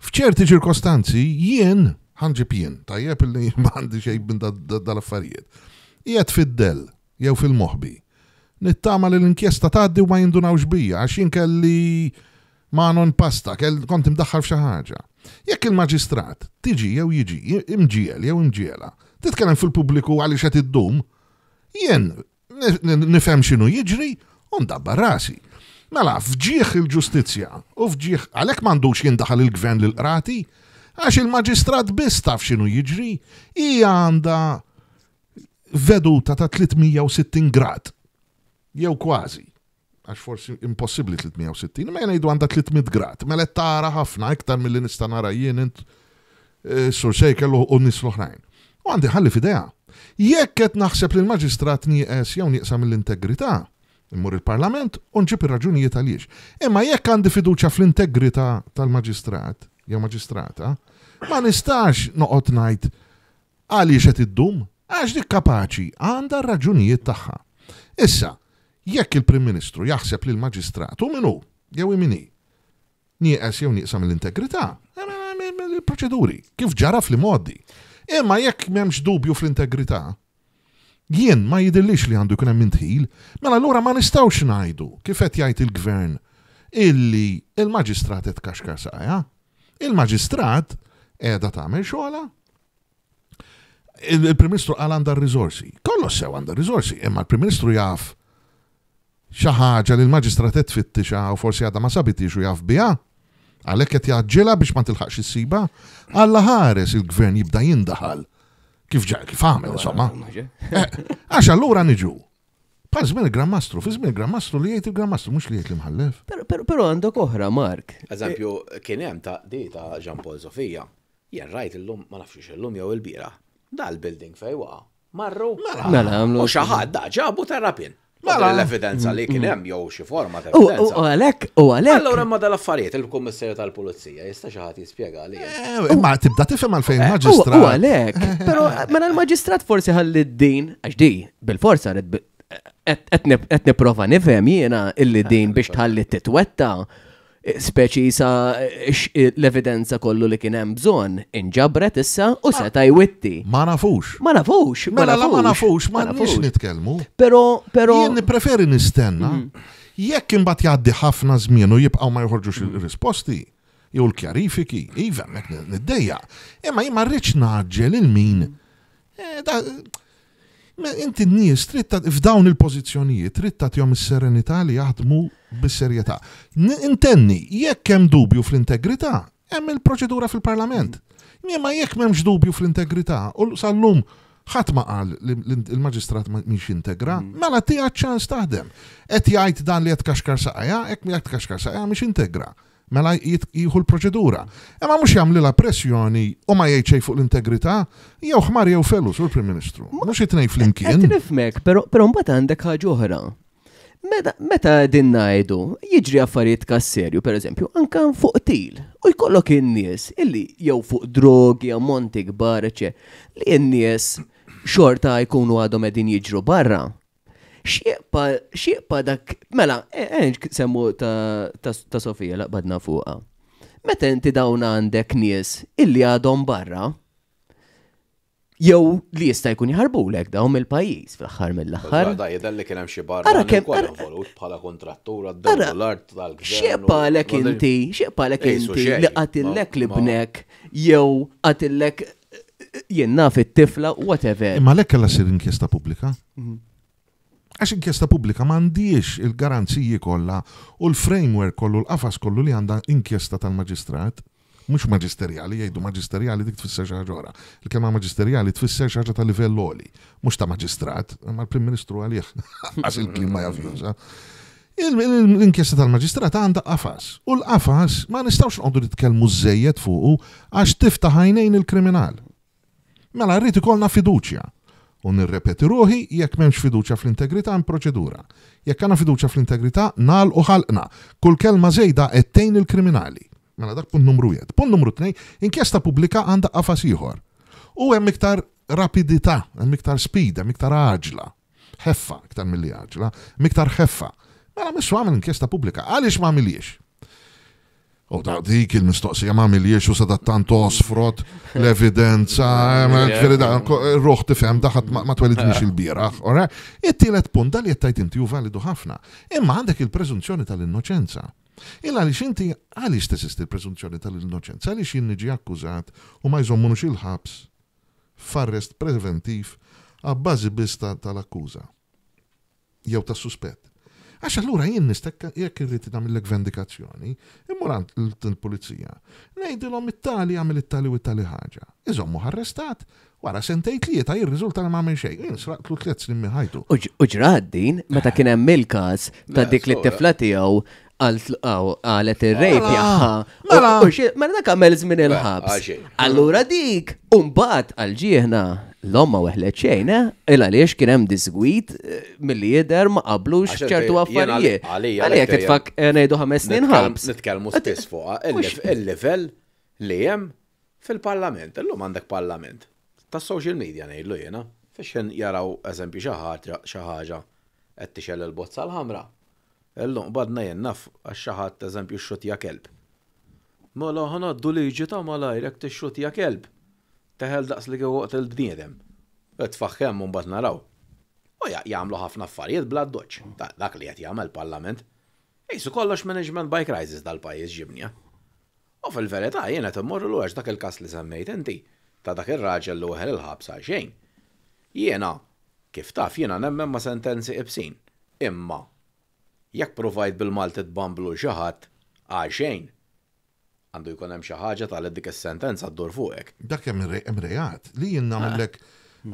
f'ċerti ċirkostanzi jien ħanġib jien, tajjeb li m'għandi xejn dal-affarijiet. Jiet fid-del jew fil mohbi Nittama li l-inkjesta tgħaddi u ma jindunawx bija għax jien kelli ma non pasta, kont imdaħħal f'xi ħaġa. Jekk il-maġistrat tiġi jew jiġi imġiel jew imġiela titkellem fil-pubbliku għaliex qed iddum. Jien nifhem x'inhu jiġri u ndabba rasi. Mela, fġieħ il-ġustizzja u fġieħ għalhekk m'għandux jindaħal il-gvern lill qrati għax il-maġistrat biss taf x'inhu jiġri, hija għandha veduta ta' 360 grad. Jew kważi għax forsi impossibli 360, ma jgħidu għanda 300 grad, mela tara ħafna iktar mill-li nista nara jien int eh, sur sejkel u nis l-oħrajn u għandi ħalli fideja. Jekk qed naħseb li l-maġistrat nieqes jew nieqsa mill-integrità, immur il-Parlament u nġib ir-raġunijiet għaliex. Imma jekk għandi fiduċa fl-integrità tal-maġistrat jew maġistrata, ma nistax noqgħod ngħid għaliex qed iddum, għax dik kapaċi għandha raġunijiet tagħha. Issa, jekk il-Prim Ministru jaħseb li l-Maġistrat u minu jew imini nieqes jew nieqsam l-integrità, il-proċeduri, kif ġara fl-modi. Imma eh, jekk m'hemmx dubju fl-integrità, jien ma jidillix li għandu kunem hemm intħil, mela allura ma nistgħux ngħidu kif qed jgħid il-gvern illi il-maġistrat qed kaxkar saja. Il-maġistrat qiegħda tagħmel xogħla. Il-Prim Ministru qal għandha r-riżorsi. Kollox sew għandha r imma l-Prim Ministru jaf xi ħaġa li l-maġistrat qed tfittixha u forsi għadha ma sabitix u jaf biha għalhekk qed jaġġela biex ma tilħaqx is-siba, Alla ħares il-gvern jibda jindaħal. Kif ġa kif għamel insomma. Eh, għax allura niġu. Pal żmien il-grammastru, fi żmien il-grammastru li jgħid il-grammastru mhux li jgħid l-imħallef. Però għandok oħra, Mark. Eżempju, kien hemm ta' di ta' Jean Paul Sofija. Jien rajt illum ma nafx illum jew il-bira. l building fejwa. Marru. Mela għamlu. U xaħad da ġabu ta' rapin. Mela l-evidenza li kien hemm jew xi forma ta' evidenza. U għalhekk, u għalhekk! Allura ma dal-affarijiet il-Kummissarju tal-Pulizija jista' xi ħadd jispjega li. Eh, imma tibda tifhem għalfejn eh, il-maġistrat. U għalhekk, eh. però mela l-maġistrat forsi ħalli d-din għax di bil-forsa qed nipprova nifhem jiena illi din biex tħalli titwetta Speċi speċisa l-evidenza kollu li kien hemm bżonn inġabret issa u seta' jwitti. Ma nafux. Ma nafux. Mela la ma nafux, ma nafux nitkellmu. Però però jien preferi nistenna. Jekk imbagħad jgħaddi ħafna żmien u jibqgħu ma joħorġux il-risposti, jew l-kjarifiki, iva, mek niddejja. Imma jien ma rridx naġġel il-min. Inti n-nies tritta f'dawn il-pozizjonijiet trid tagħtihom is-serenità li jaħdmu bis-serjetà. Intenni, jekk hemm dubju fl-integrità, hemm il-proċedura fil-Parlament. Ma jekk m'hemmx dubju fl-integrità, u sal-lum ħadd ma qal il-maġistrat mhix integra, mm. mela tiegħek ċans taħdem. Qed jgħid dan li qed kaxkar saqajja, hekk jgħid kaxkar saqajja mhix integra mela jieħu l-proċedura. Imma mhux jamli la pressjoni u ma jgħid fuq l-integrità, jew ħmar jew fellu sur prim Ministru. Mhux fl flimkien. Nifmek, però però mbagħad għandek ħaġa oħra. Meta din ngħidu, jiġri affarijiet kasserju, per eżempju, anka fuq til, u jkollok in-nies illi jew fuq drogi, ammonti kbar, eċe, li n-nies xorta jkunu għadhom qegħdin jiġru barra xieqpa dak, mela, enġ e, semmu ta' Sofija laqbadna fuqa. Meta inti dawn għandek nies illi għadhom barra, jew li jista' jkun jħarbulek dawn il pajjiż fl-aħħar mill-aħħar. Da jidher li kien hemm xi barra. Ara kemm involut bħala kontrattura d-art tal-gvern. Xieqpalek inti, xieqpalek inti li qatillek li bnek jew qatillek naf it tifla whatever. Imma lek kellha sir inkjesta pubblika? Mhm. Għax inkjesta pubblika m'għandix il-garanziji kollha u l-framework kollu l-qafas kollu li għandha inkjesta tal-maġistrat. Mhux maġisterjali, jgħidu maġisterjali dik tfisser xi ħaġa il kema maġisterjali tfisser xaġa tal ta' livell oli, mhux ta' maġistrat, ma l-Prim Ministru għalih għax il-klima javjuża. L-inkjesta tal-maġistrat għandha qafas. U l-qafas ma nistgħux nqogħdu nitkellmu żejjed fuqu għax tiftaħajnejn il-kriminal. Mela rrid ikollna fiduċja u nirrepeti ruħi jekk m'hemmx fiduċa fl-integrità in proċedura. Jekk għana fiduċa fl-integrità nal u ħalqna. Kull kelma żejda ettejn il-kriminali. Mela dak punt numru jed. Punt numru tnej, inkjesta pubblika għandha qafas ieħor. U hemm iktar rapidità, hemm iktar speed, hemm iktar aġla. Heffa, iktar milli aġla, miktar heffa. ħeffa. Mela mhux għamil inkjesta pubblika, għaliex ma għamiliex? U da' dik il-mistoqsija ma' miliex u sadattan osfrot l-evidenza, eh, ruħ tifem daħat ma' twelid miex il-biraħ, ora? It-tielet punt dal jettajt inti u validu ħafna, imma għandek il-prezunzjoni tal-innoċenza. Illa għaliex inti għaliex tesisti il-prezunzjoni tal-innoċenza, għaliex iġi akkużat u ma' jżommunux il-ħabs farrest preventiv għabbażi bista tal-akkuża jew tas-suspett. Għax allura jien nistek jekk irrid tagħmilek vendikazzjoni, immurant l-pulizija. Ngħidilhom it-tali għamil it-tali u it-tali ħaġa. Iżommu arrestat, wara sentej tlieta jirriżulta ma għamel xejn, jien sraqtlu tliet snin ħajtu. Uġrad din, meta eh. kien hemm il-każ ta' dik li mela, t-tifla tiegħu għal-tlqaw għalet il-rejp mela, jaħħa. Mela. Marna kamel zmin mela, il-ħabs. Allura dik, umbat għal-ġieħna l-omma weħlet xejna, il-għaliex kienem disgwit eh, mill-li jider ma qablux ċertu għaffarijiet. Għalija kitfak nejdu ħames snin ħabs. Nitkelmu stess fuqa, il-level li jem fil-parlament, l-lum għandek parlament. Ta' social media nejlu jena, fiex jaraw eżempju xaħġa, xaħġa, għettixel il-bozza l-ħamra. L-lum badna jennaf għaxxaħat ta' eżempju xotja kelb. Mela ħanaddu liġi ta' malajrek t-xotja kelb. Teħel daqs li għuqt il-bniedem. Tfaxħem un bat naraw. U jgħamlu ħafna affarijiet bla doċ. Dak li għet jgħamil parlament. Ejsu kollox management by crisis dal-pajis ġibnja. U fil-verità jena t-mmur l dak il-kas li semmejt inti, ta' dak il-raġel l il-ħabsa xejn. Jena, kif taf jena nemmen ma' sentenzi ibsin, imma jekk provajt bil-Maltet bamblu xaħat għaxejn. Għandu jkun hemm xi ħaġa tal dik is-sentenza ddur fuqek. Dak hemm rejat li jien nagħmellek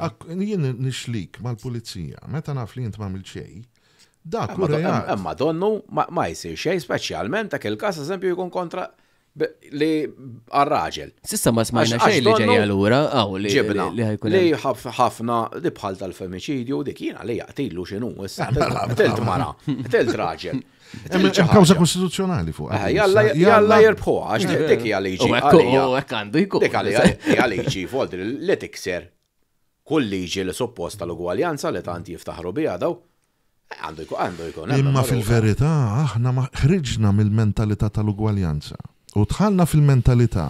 ah. jien nixlik mal-pulizija meta naf li jint m'għamil xejn. Dak hu rejat. Imma donnu ma jsir xejn speċjalment dak il-każ eżempju jkun kontra li għarraġel. Sissa ma smajna xej li ġej għallura, għaw li ġibna li ħafna li bħal tal-femicidju dik jina li jgħatilu xinu, telt mara, telt raġel. Kawza konstituzjonali fuq. Jalla jalla jirbħu, għax dik jgħaliġi. Għek għandu jkun. Dik għaliġi, foldi li tikser. Kull liġi li suppost tal-ugwaljanza li tanti jiftaħru bija daw, eh, għandu jkun. Imma fil-verità, aħna ħriġna mill-mentalità tal-ugwaljanza. U tħalna fil-mentalità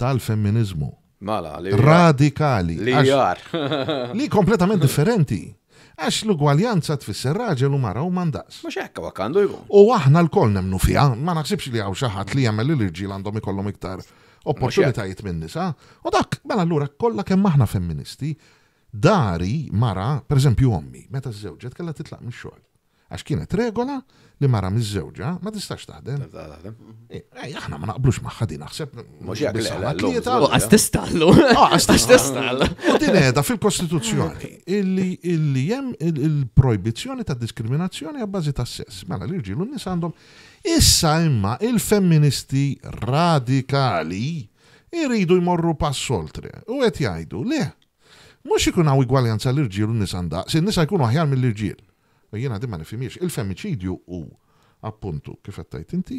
tal-femminizmu. Mala, li radikali. Li jar. li kompletament differenti. Għax l-ugwaljanza tfisser raġel u mara u mandas. Mux ekka wakandu jgħu. U aħna l-koll nemnu fija, ma naħsibx li għaw xaħat li jgħamil l irġil għandhom ikollhom iktar opportunitajiet minn nisa. U dak, mela allura kollha kemm aħna femministi, dari mara, per eżempju ommi, meta żewġet kellha titlaq mix-xogħol għax kienet regola li mara miż-żewġa ma tistax taħdem. Eh, eh, aħna ma naqblux maħħa din naħseb. Oh, għas ah, U din edha fil-Kostituzzjoni illi jem il projbizzjoni ta' diskriminazzjoni għabbażi ta' sess. Mela li rġilu nies għandhom. Issa imma il-femministi radikali jridu jmorru pass oltre. U għet jajdu, le, mux ikun għaw igwaljanza l-irġiel u nisanda, għanda, se nisa jkunu aħjar mill-irġiel. U jena dimma nifimiex, il-femicidju u appuntu kif għattajt inti,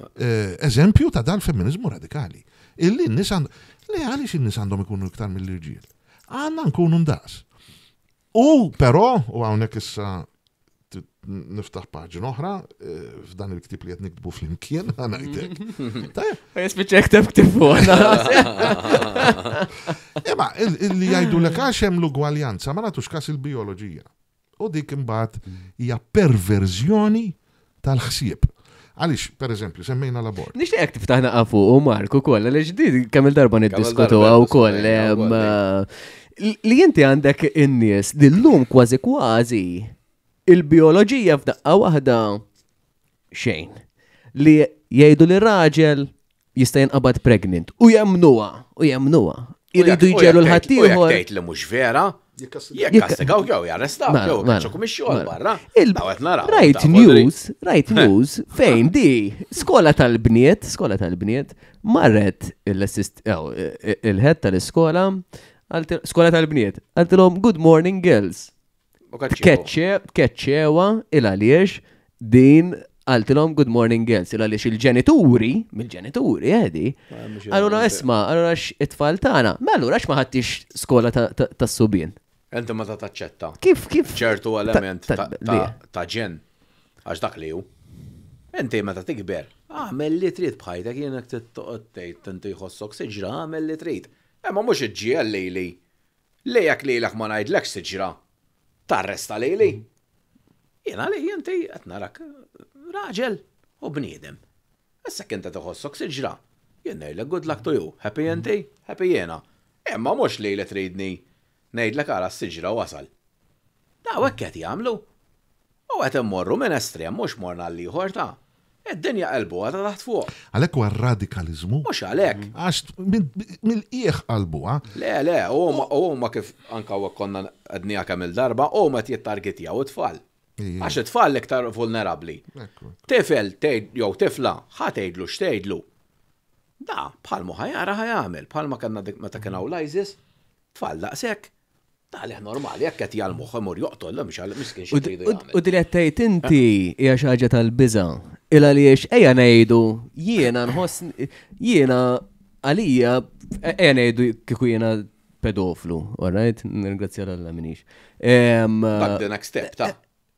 ah. eh, eżempju ta' dal-femminizmu radikali. Illi nisan, le għalix in għandhom ikunu iktar mill-irġiel. Għanna nkunu ndas. U pero, u għawnek issa niftaħ paġin oħra eh, f'dan il-ktib li qed niktbu fl-imkien għana jtek. Jispiċek teb ktibu Imma, li għajdu l kaxem hemm l-ugwaljanza, ma nagħtux kas il-bioloġija u dik imbagħad hija perverżjoni tal-ħsieb. Għalix, per eżempju, semmejna l-abort. Nix li tiftaħna taħna għafu u Marku koll, l ġdid kamil darba niddiskutu għaw koll. Li jinti għandek in-nies dillum kważi kważi il-biologija f'daqqa waħda xejn. Li jgħidu li raġel jista' jinqabad pregnant u jemnuha u jemnuha. Jridu jġelu l-ħaddieħor. tgħid li mhux vera, Jekkastigaw ġew, jarrestaw ġew, ċoku mixxol barra. Il-bawet nara. Right news, right news, fejn di, skola tal-bniet, skola tal-bniet, marret oh, il-ħed tal-iskola, skola tal-bniet, għaltilom good morning girls. Ketċewa il-għaliex din għaltilom good morning girls, il-għaliex il-ġenituri, mill-ġenituri għedi, eh, għallura esma, għallura mela, x tfal tana, ma għallura x maħattix skola ta' subien. Enti ma ta' taċċetta. Kif, kif? ċertu element ta' ġen. Għax dak li ju. Enti ma ta' tikber. Ah, għamel li trid bħajtek jenek t tottej t-tentu jħossok siġra għamel li trid. Emma mux iġġiel lejli. Lejak l-ak ma najdlek siġra. Tarresta lejli. Jena li jenti għatnarak eh, raġel u bniedem. Issa kenta tħossok siġra. Jena jlek good luck to you. Happy jenti, happy jena. Emma mux li li tridni Nejdlek għara s-sġra wasal. Da' u għekket jamlu. U għet immorru minn estrem, mux morna li liħor ta' id-dinja qalbu għata taħt fuq. Għalek u radikalizmu Mux għalek. Għax mill-ieħ qalbu Le, le, u ma kif anka u konna għadnija il darba, u ma t-jittargetja u tfal. Għax tfal fall iktar vulnerabli. Tifel, jow tifla, ħatejdlu, xtejdlu. Da, palmu ħajara ħajamil, palma kanna dik kena u lajzis, tfal daqsek. Għalih normali, jekk qed jalmuħ imur joqtol, la għal miskin xi tridu. U dilettajt inti hija xi ħaġa tal-biża. Il għaliex ejja ngħidu jiena nħos, jiena għalija ejja ngħidu kieku jiena pedoflu, all right? Nirgrazzja l-Alla minix. Dak next step, ta'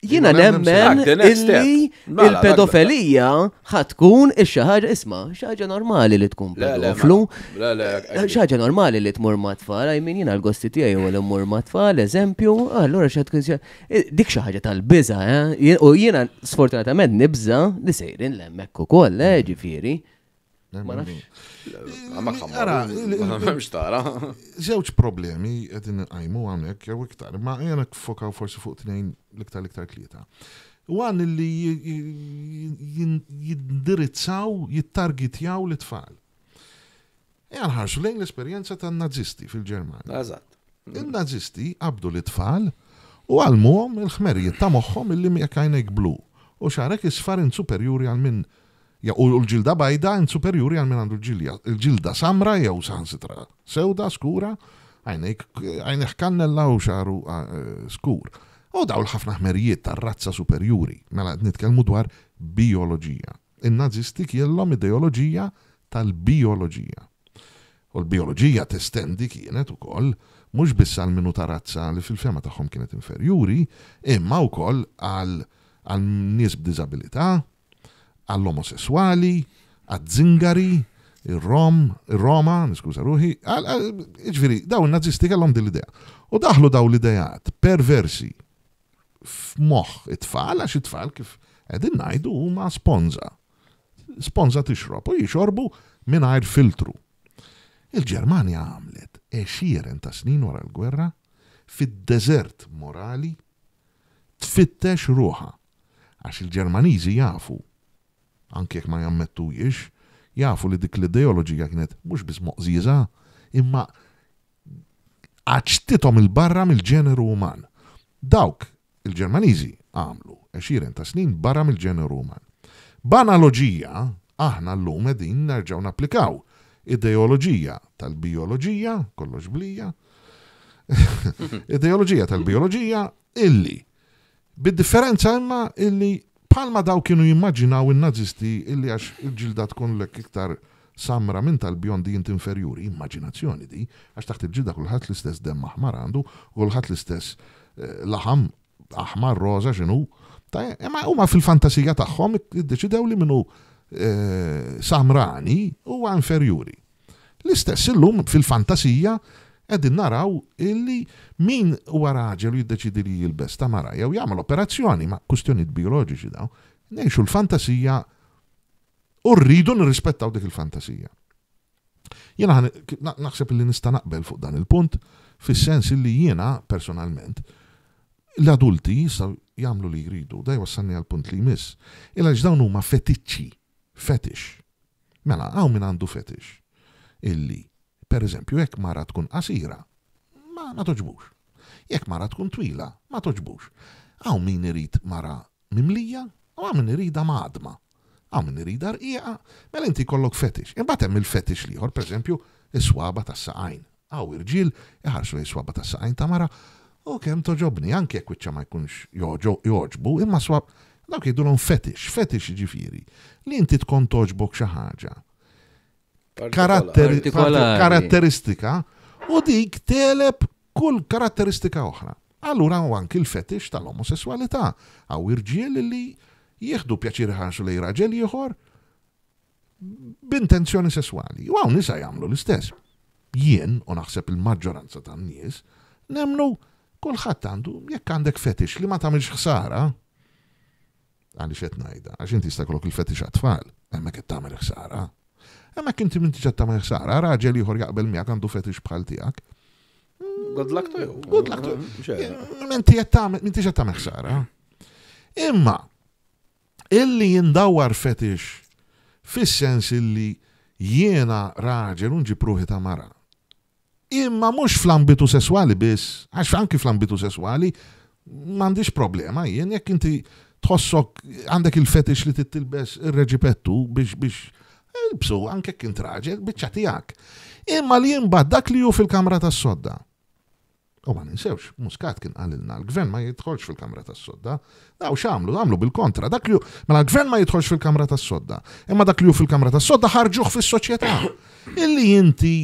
Jina nemmen illi mela, il-pedofilija ħatkun il-xaħġa isma, xaħġa normali li tkun pedoflu. Eh, xaħġa normali li tmur tfal I mean jina l-gosti tijaj u l-mur matfall, eżempju, allora xaħġa tkun eh, dik xaħġa tal-biza, eh? u jina sfortunatament nibza li sejrin l-emmek u koll, ġifiri. Zewċ problemi għedin għajmu għamek jew iktar, ma jena forsi fuq t-nejn klieta. U għan li jindirizzaw, jittargitjaw l-tfal. Jgħan lejn l-esperienza ta' nazisti fil ġermani Eżatt. Il-nazisti għabdu l-tfal u għalmuhom il-ħmerijiet ta' moħħom il-li mjekajna jgblu. U xarek isfarin superjuri għal minn u l-ġilda bajda in superjuri għal minn għandu l-ġilda samra jew sansitra sewda skura għajnek kannella u xaru e, skur. U daw l-ħafna ħmerijiet ta' razza superjuri, mela nitkelmu dwar bioloġija. In-nazisti kiellhom ideoloġija tal-bioloġija. U l-bioloġija testendi kienet ukoll mhux biss għal minu ta' razza li fil-fema tagħhom kienet inferjuri, imma wkoll koll għal nies b'diżabilità, għall-omosessuali, għad-zingari, il-Rom, il-Roma, niskusa ruħi, iġviri, daw il-nazisti kellom din l-idea. U daħlu daw l-idejat perversi f'moħ it-tfal, għax it-tfal kif għedin najdu huma sponza. Sponza tixrob u jixorbu minn filtru. Il-Ġermania għamlet eċiren ta' snin wara l-gwerra fid desert morali tfittex ruħa għax il-Ġermaniżi jafu anke jekk ma jammettujiex, jafu li dik l-ideoloġija kienet mhux biss moqziza, imma għacċtitom il-barra mill-ġeneru uman. Dawk il-Ġermaniżi għamlu eċiren ta' snin barra mill-ġeneru uman. Banaloġija aħna l-lum edin nerġaw napplikaw ideoloġija tal-bioloġija, kollox blija, ideoloġija tal-bioloġija illi bid-differenza imma illi palma daw kienu jimmaġinaw il-nazisti illi għax il-ġilda tkun l iktar samra minn tal-bjondi jint inferjuri, immaġinazzjoni di, għax taħt il-ġilda kullħat l-istess demma ħmar għandu, kullħat l-istess eh, laħam aħmar roza ġenu, ta' eh, huma fil-fantasija tagħhom deċidew li minnu eh, samrani u inferjuri. L-istess illum fil-fantasija Eddin naraw illi min u għaraġel jiddeċidi li jilbes ta' mara jew jagħmel operazzjoni ma' kustjoni bioloġiċi daw. Nejxu l-fantasija u rridu nirrispettaw dik il-fantasija. Jena naħseb li nista' naqbel fuq dan il-punt fis-sens illi jiena personalment l-adulti jistaw jgħamlu li jridu, daj jwassanni għal-punt li jmiss. Illa ġdawn huma fetiċi, fetix. Mela, għaw min għandu fetix. Illi Per eżempju, jekk mara tkun qasira, ma ma toġbux. Jekk mara tkun twila, ma toġbux. Għaw min irid mara mimlija, għaw min irida madma. Għaw min irida rqija, mela inti kollok fetix. Imbagħad hemm il-fetix liħor, per eżempju, is ta' saqajn Għaw irġiel iħarsu iswaba ta' saqajn ta' mara, u kemm toġobni, anke jekk ma jkunx joġbu, imma swab dawk jidulon fetix, fetix ġifieri. Li inti tkun toġbok xi ħaġa karatteristika u dik teleb kull karatteristika oħra. Allura u anki l-fetix tal-omosessualità, għaw irġiel li jieħdu pjaċir ħarsu li raġel ieħor b'intenzjoni sessuali. U għaw nisa jagħmlu l-istess. Jien, u naħseb il-maġġoranza tan-nies, nemnu kolħat għandu, jekk għandek fetix li ma tagħmilx ħsara, għaliex qed ngħidha, għax inti jista' kollok il-fetix għatfall, emmek hemmhekk qed tagħmel ħsara. Emma kinti minti ċatta ma jħsara, raġel jħor jaqbel miħak għandu fetix bħal tijak. Good luck to you. Good luck to you. Mm, minti ċatta ma jħsara. Imma, illi jindawar fetix fis-sens illi jiena raġel unġi pruħi ta' mara. Imma mux fl-ambitu sessuali biss, għax anki fl-ambitu sessuali, mandiġ problema, jien jek inti tħossok għandek il-fetix li tittilbes il-reġipettu biex biex Eh, bsu, anke kint traġel, bieċa tijak. Imma li jimbad dak li ju fil-kamra tas sodda. U ma ninsewx, muskat kien għalilna, l-gvern ma jitħolx fil-kamra tas sodda. Daw xamlu, għamlu bil-kontra, dak li ju, mela l-gvern ma jitħolx fil-kamra tas sodda. Imma dak li ju fil-kamra tas sodda ħarġuħ fil-soċjetà. Illi jinti,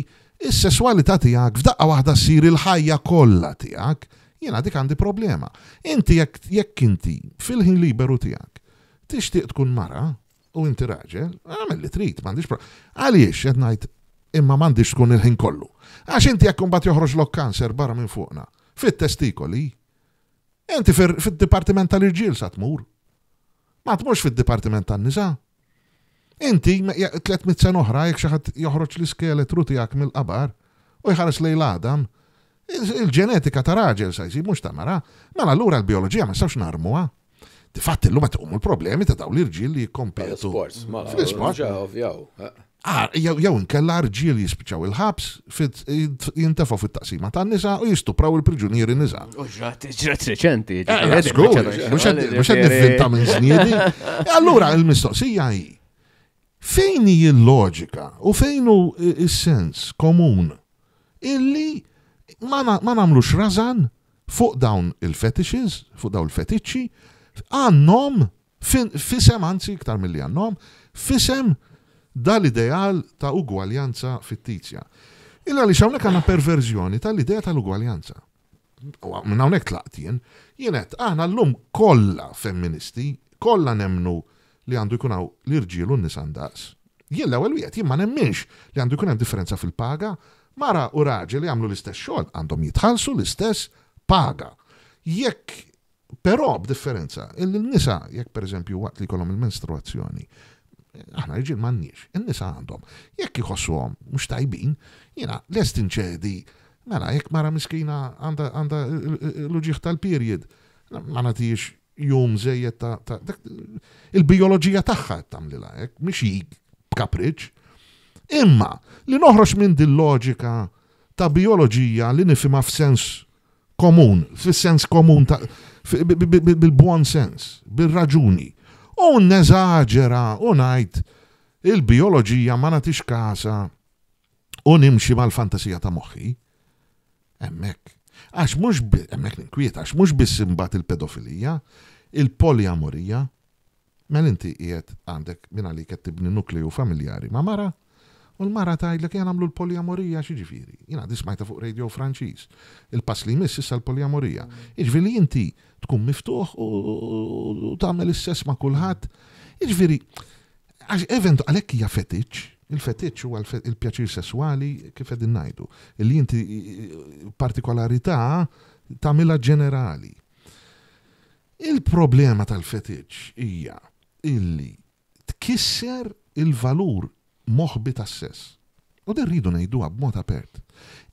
is-sessualità tijak, f'daqqa waħda sir il-ħajja kollha tijak, jena dik għandi problema. Inti jekk inti fil-ħin liberu tijak, tixtieq tkun mara, u inti raġel, għamil li trit, mandiġ pro. Għaliex qed ngħid imma m'għandix tkun il-ħin kollu. Għax inti jekk imbagħad joħroġ lok kanser barra minn fuqna, fit-testikoli. Inti fid-dipartiment tal-irġiel sa tmur. Ma tmurx fid-dipartiment tan-nisa. Inti 300 sena oħra jekk xi ħadd joħroġ l truti għak mill-qabar u jħares l Adam, il-ġenetika ta' raġel sa jisib, mhux ta' mara, mela allura l biologija ma sawx narmuha fatt illum qed umu l-problemi ta' dawn l-irġiel li jikkompetu. Fl-isport. Ah, jew inkella rġiel jispiċaw il-ħabs, jintafu fit-taqsima ta' nisa u jistupraw il-priġunieri nisa. Ġrat reċenti. Eh, Mux għed minn Allura il-mistoqsija Fejn hi l-loġika u fejn hu s-sens komun illi ma nagħmlux razan fuq dawn il-fetishes, fuq dawn il fetiċċi għannom, fisem anzi iktar mill-li għannom, fisem dal-ideal ta' ugwaljanza fittizja. Illa li xawnek għanna perverżjoni tal-idea tal-ugwaljanza. Minna unek tlaqtien, jenet, aħna l-lum kolla femministi, kolla nemnu li għandu jkunaw l-irġilu n għandas. Jien l-ewel wieħed jien ma nemminx li għandu jkun hemm differenza fil-paga, mara u raġel li għamlu l-istess xogħol għandhom jitħallsu l-istess paga. Jekk Però b'differenza, il-nisa, jekk per eżempju waqt li kolom il-menstruazzjoni, aħna rġil mannix, il-nisa għandhom, jekk għom, mhux tajbin, jiena lest inċedi, mela jekk mara miskina għandha l uġiħ tal-period, ma nagħtix jum zejjet ta' il-bioloġija tagħha tagħmlilha jek, mhix jik b'kapriċ. Imma li noħroġ minn din loġika ta' bioloġija li nifhimha f'sens komun, fis-sens komun ta' bil-buon sens, bil-raġuni. U n-nezaġera, u najt, il-bioloġija ma natix kasa, u nimxi mal-fantasija ta' moħħi. Emmek. Għax mux, emmek ninkwiet, għax mux simbat il-pedofilija, il-poliamorija, mel inti jiet għandek minna li kettibni nukleu familjari ma' mara, U l-mara tajdlek jgħan għamlu l poliamorija xieġifiri. Jina dismajta fuq radio franċiż. Il-pass li jmiss issa l poliamorija Iġviri inti tkun miftuħ u tagħmel is-sess ma' kulħadd. Iġviri, għax eventu għalhekk hija fetiċ, il-fetiċ huwa il-pjaċir sesswali kif qed innajdu. Li inti partikolarità tagħmilha ġenerali. Il-problema tal-fetiċ hija illi tkisser il-valur moħbi ta' sess. U din rridu ngħidu b'mod apert.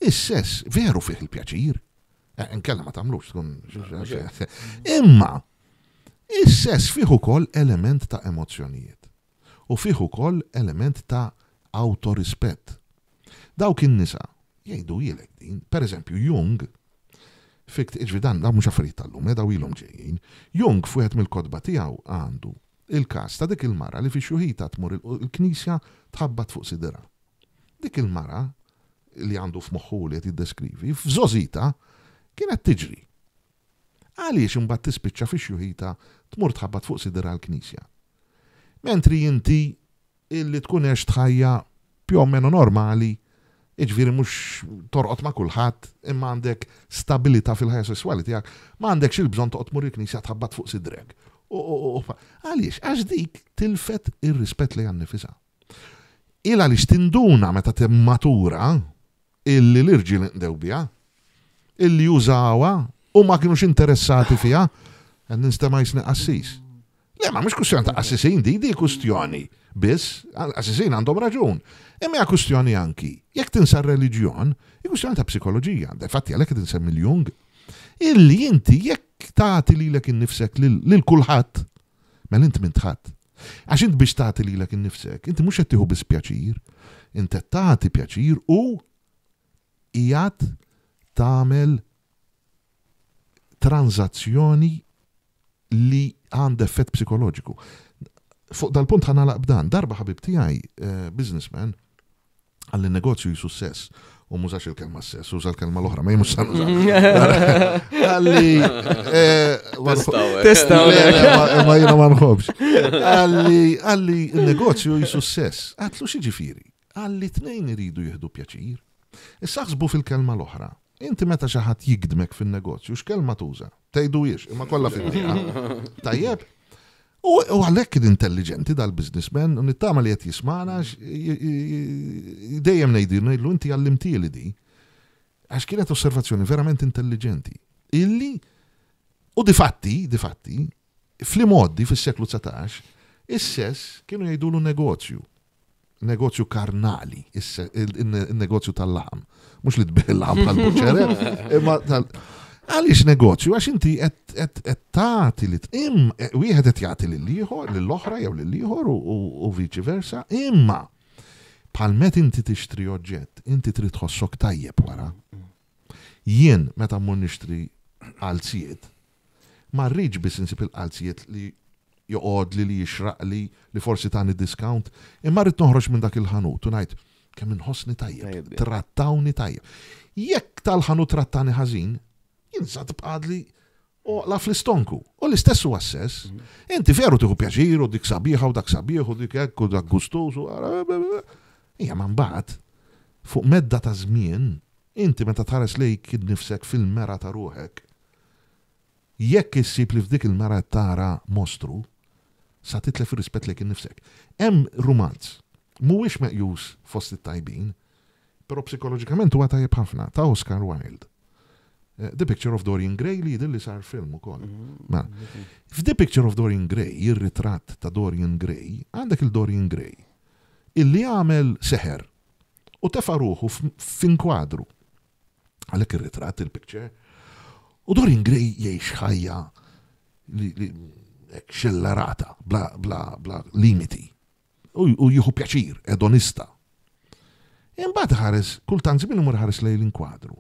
Is-sess veru fih il-pjaċir. Eh, Nkella ma tagħmlux tkun. Imma is-sess fih ukoll element ta' emozzjonijiet. U fih ukoll element ta' autorispett. Dawk in-nisa jgħidu jilek din, per eżempju Jung, fikt iġvidan, daw mux affarijiet tal-lum, eh, daw ilhom ġejjin, Jung fuqet mill-kodba tiegħu għandu il-kas ta' dik il-mara li fi xuħita tmur il-knisja tħabbat fuq sidera. Dik il-mara li għandu f'moħħu li qed jiddeskrivi, f'żożita kienet tiġri. Għaliex imbagħad tispiċċa fi xuħita tmur tħabbat fuq sidera l-knisja. Mentri inti illi tkun eċ tħajja pjom meno normali, iġviri mux torqot ma' kulħadd, imma għandek stabilita fil-ħajja sessuali tiegħek, ma' għandek xil-bżon toqot mur il-knisja tħabbat fuq sidrek Għaliex, għax dik tilfet ir-rispett li fisa. Il għaliex tinduna meta temmatura illi l-irġil dewbija, illi jużawa u ma kienux interessati fija, għan nistema jisni assis. Le, ma mux kustjoni ta' assisin di, di kustjoni. Biss, assisin għandhom raġun. Imma kustjoni anki, jek tinsar religjon, jek kustjoni ta' psikologija, da' fatti għalek tinsa miljung, illi inti jek taħti li l-ek innifsek l-kulħat, ma mela l-int mintħat. Għax int biex taħti li l-ek innifsek, inti mux għettiħu bis pjaċir, int taħti pjaċir u ijat taħmel tranzazzjoni li għand effett psikoloġiku. Fuq dal-punt ħana laqbdan, darba ħabib tijaj, eh, businessman, għall-negozju jisussess u mużax il-kelma s-sess, uża l-kelma l-oħra, ma jimux san Għalli. Testaw. Ma jina ma nħobx. Għalli, għalli, il-negozju jisu s-sess, Għatlu xieġifiri. Għalli t-nejn iridu jihdu pjaċir. is Issaħsbu fil-kelma l-oħra. Inti meta xaħat jikdmek fil-negozju, x'kelma tuża? tajdu jiex, imma kolla fil-dija. Tajjeb, U għalhekk intelligenti dal-businessman, nittama li qed jismana dejjem ngħidilna illu inti għallimtieli di. Għax kienet osservazzjoni verament intelligenti. Illi u difatti, difatti, fl-modi fis-seklu 19, is-sess kienu jgħidulu negozju. Negozju karnali, il-negozju tal-laħam. Mux li tbeħ laħam tal-buċere, imma tal-. Għaliex negozju, għax inti qed tagħti li im e, wieħed qed jagħti lil ieħor lill-oħra jew lil ieħor u viċi versa, imma palmet inti tixtri oġġett, inti trid tħossok tajjeb wara. Jien meta mmur nixtri qalzijiet, ma rridx biss insipil għalzijiet li joqod li li jixraq li li forsi tani discount, imma rrid noħroġ minn dak il-ħanut u ngħid kemm inħossni tajjeb, trattawni tajjeb. Jekk tal-ħanut trattani ħażin, jinsat tibqadli u la flistonku, istonku U l-istessu għassess. Inti veru tiħu pjaġiru, dik sabiħa u dak sabiħu, u dik ekk u dak gustosu. Ija man bat, fuq medda ta' żmien, inti meta tħares lejk nifsek fil-mera ta' ruħek. Jekk issib li f'dik il-mera tara mostru, sa titlef rispett lejk nifsek. Hemm rumanz, mhuwiex meqjus fost it-tajbin, però psikoloġikament u tajjeb ħafna ta' Oscar Wilde. Eh, The Picture of Dorian Gray li jidin li sar film u koll. Mhm. F'The Picture of Dorian Gray, il-ritratt ta' Dorian Gray, għandek il-Dorian Gray, illi għamel seħer u tefa ruħu fin kwadru. Għalek il-ritratt, il-picture. U Dorian Gray jiex ħajja li xellarata, bla, bla, bla limiti. U jihu pjaċir, edonista. Imbagħad ħares, kultanzi żmien imur ħares lejl inkwadru.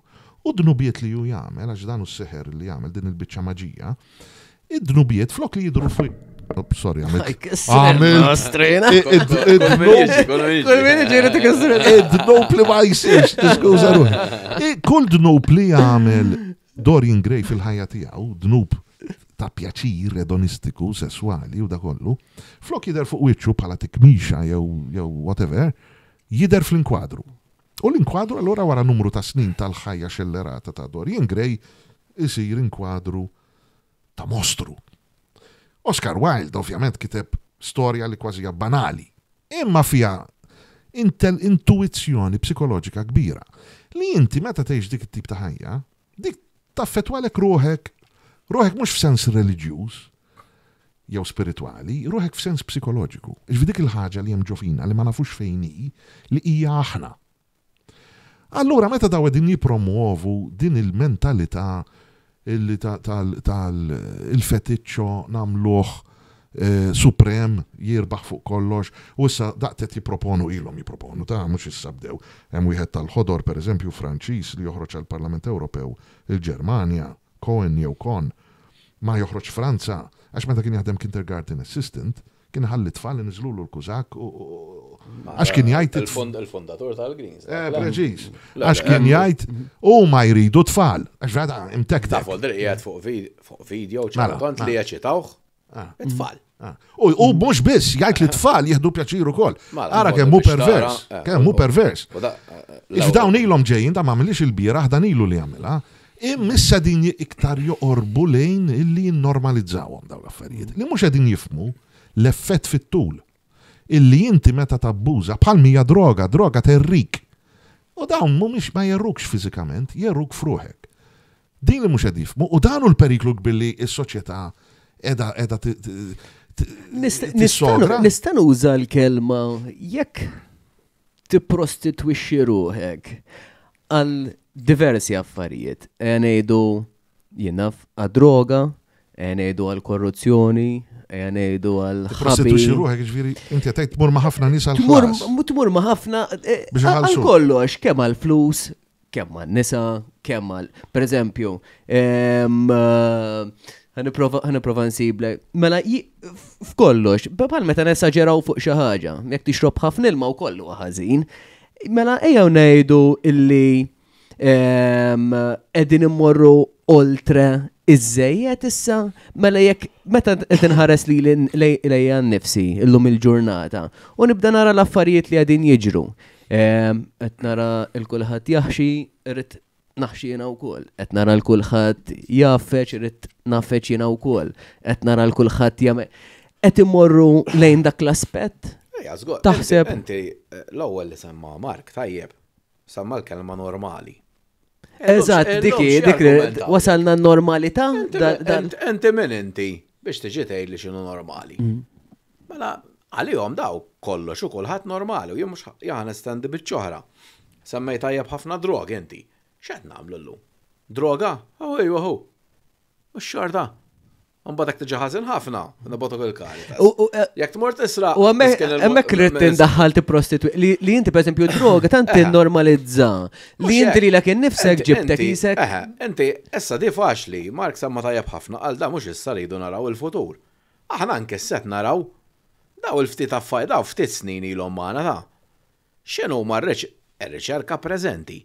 U d-nubiet li ju jagħmel għax dan s-seħer li jagħmel din il-biċċa maġija, id-nubiet flok li jidru fuq. Sorry, Għamil. Id-nob li ma jisiex, diskuza ruħi. Kull d-nob li jagħmel Dorian Gray fil-ħajja tiegħu, d-nob ta' pjaċir redonistiku sessuali u da kollu, flok jider fuq wiċċu bħala tikmixa jew whatever, jider fl-inkwadru. U l-inkwadru allora wara numru ta' snin tal-ħajja xellerata ta' Jien Grej isir inkwadru ta' mostru. Oscar Wilde ovvjament kiteb storja li kważi banali, imma fija intel intuizjoni psikoloġika kbira li inti meta tgħix dik tip ta' ħajja, dik fetwalek ruħek, ruħek mhux f'sens reliġjuż, jew spirituali, ruħek f'sens psikoloġiku. Iġvidik il-ħaġa li hemm ġofina li ma nafux fejn hi li hija aħna. Allura meta daw din jipromuovu din il-mentalità tal-fetiċċo namluħ eh, suprem jirbaħ fuq kollox u issa daqtet jiproponu ilhom jiproponu ta' mhux jissabdew. bdew hemm wieħed tal-ħodor pereżempju Franċiż li joħroġ għall parlament Ewropew il-Ġermanja, Cohen jew Kon ma joħroġ Franza għax meta kien jaħdem kindergarten assistant kien ħalli tfal nizlu l-kużak u għax kien jajt il fondator tal-Greens. Eh, Preċis. Għax kien jajt u ma jridu tfal. Għax għada imtek ta' folder jgħat fuq video mela, ċarkont li mela. jgħacitawħ. Ah. Ah. Eh. Tfal. Mela, u mux biss, eh, jgħajt li tfal jihdu pjaċiru kol. Ara kemm mu pervers, kemm mu pervers. Ifdawn ilhom ġejjin ta' mlix il-bira, dan nilu li għamela. Immissa din iktar joqorbu lejn illi normalizzawom daw l-affarijiet. Li mux għedin jifmu l-effett fit-tul. Illi inti meta tabbuża bħal mija droga, droga terrik. U dawn mhumiex ma jerrukx fiżikament, jerruk fruħek. Din li mhux edif, u dan hu l-periklu billi s-soċjetà edha edha Nistan uża l-kelma jekk tipprostitwixxi ruħek għal diversi affarijiet. Enejdu jinnaf għad droga, enejdu għal korruzzjoni, Eja nejdu għal. Prostituxi ruħek, ġviri, inti għatajt tmur maħafna e, nisa għal-flus. Tmur maħafna għal-kollox, kemm għal-flus, kemm għal-nisa, kemm għal. Per eżempju, eh, ħaniprofa nsibla. Mela, f'kollox, bħal meta nessagġeraw fuq ħaġa, jekk tixrob ħafna ilma u kollu għazin, mela eja ngħidu illi qegħdin immorru oltre Iżejjed issa, mela jekk meta qed inħares li lejja nnifsi illum il-ġurnata u nibda nara l-affarijiet li għadin jiġru. Qed nara l-kulħadd jaħxi rrid naħxi jiena wkoll, qed nara l-kulħadd jaffeċ rrid naffeċ jiena wkoll, qed nara l-kulħadd jagħmel qed immorru lejn dak l-aspett. Taħseb. Inti eh, l-ewwel li semma Mark tajjeb, semma l-kelma normali Eżatt, diki, diki, wasalna normalità. Entiminenti biex tiġi tgħidli x'inhu normali. Mhm. Mela għalihom daw kollox u kulħadd normali u jien mhux jaħna standi biċ-ċoħra. Semmej tajjeb ħafna drog inti. X'għed nagħmlu llum? Droga? Aw ejwa hu. U x-xorta? Un bada tiġi ħażin ħafna, botok il-kari. E- jekk tmort isra. U hemmhekk daħal tindaħħal prostitu. li inti esempio, droga tant normalizza. Li li lakin innifsek ġibtek jisek. Inti issa di faċli, Mark samma tajjeb ħafna għal da mhux issa rridu naraw il-futur. Aħna anke set naraw daw il-ftit affaj daw ftit snin ilhom maħna ta' xenu marreċ er-riċerka preżenti.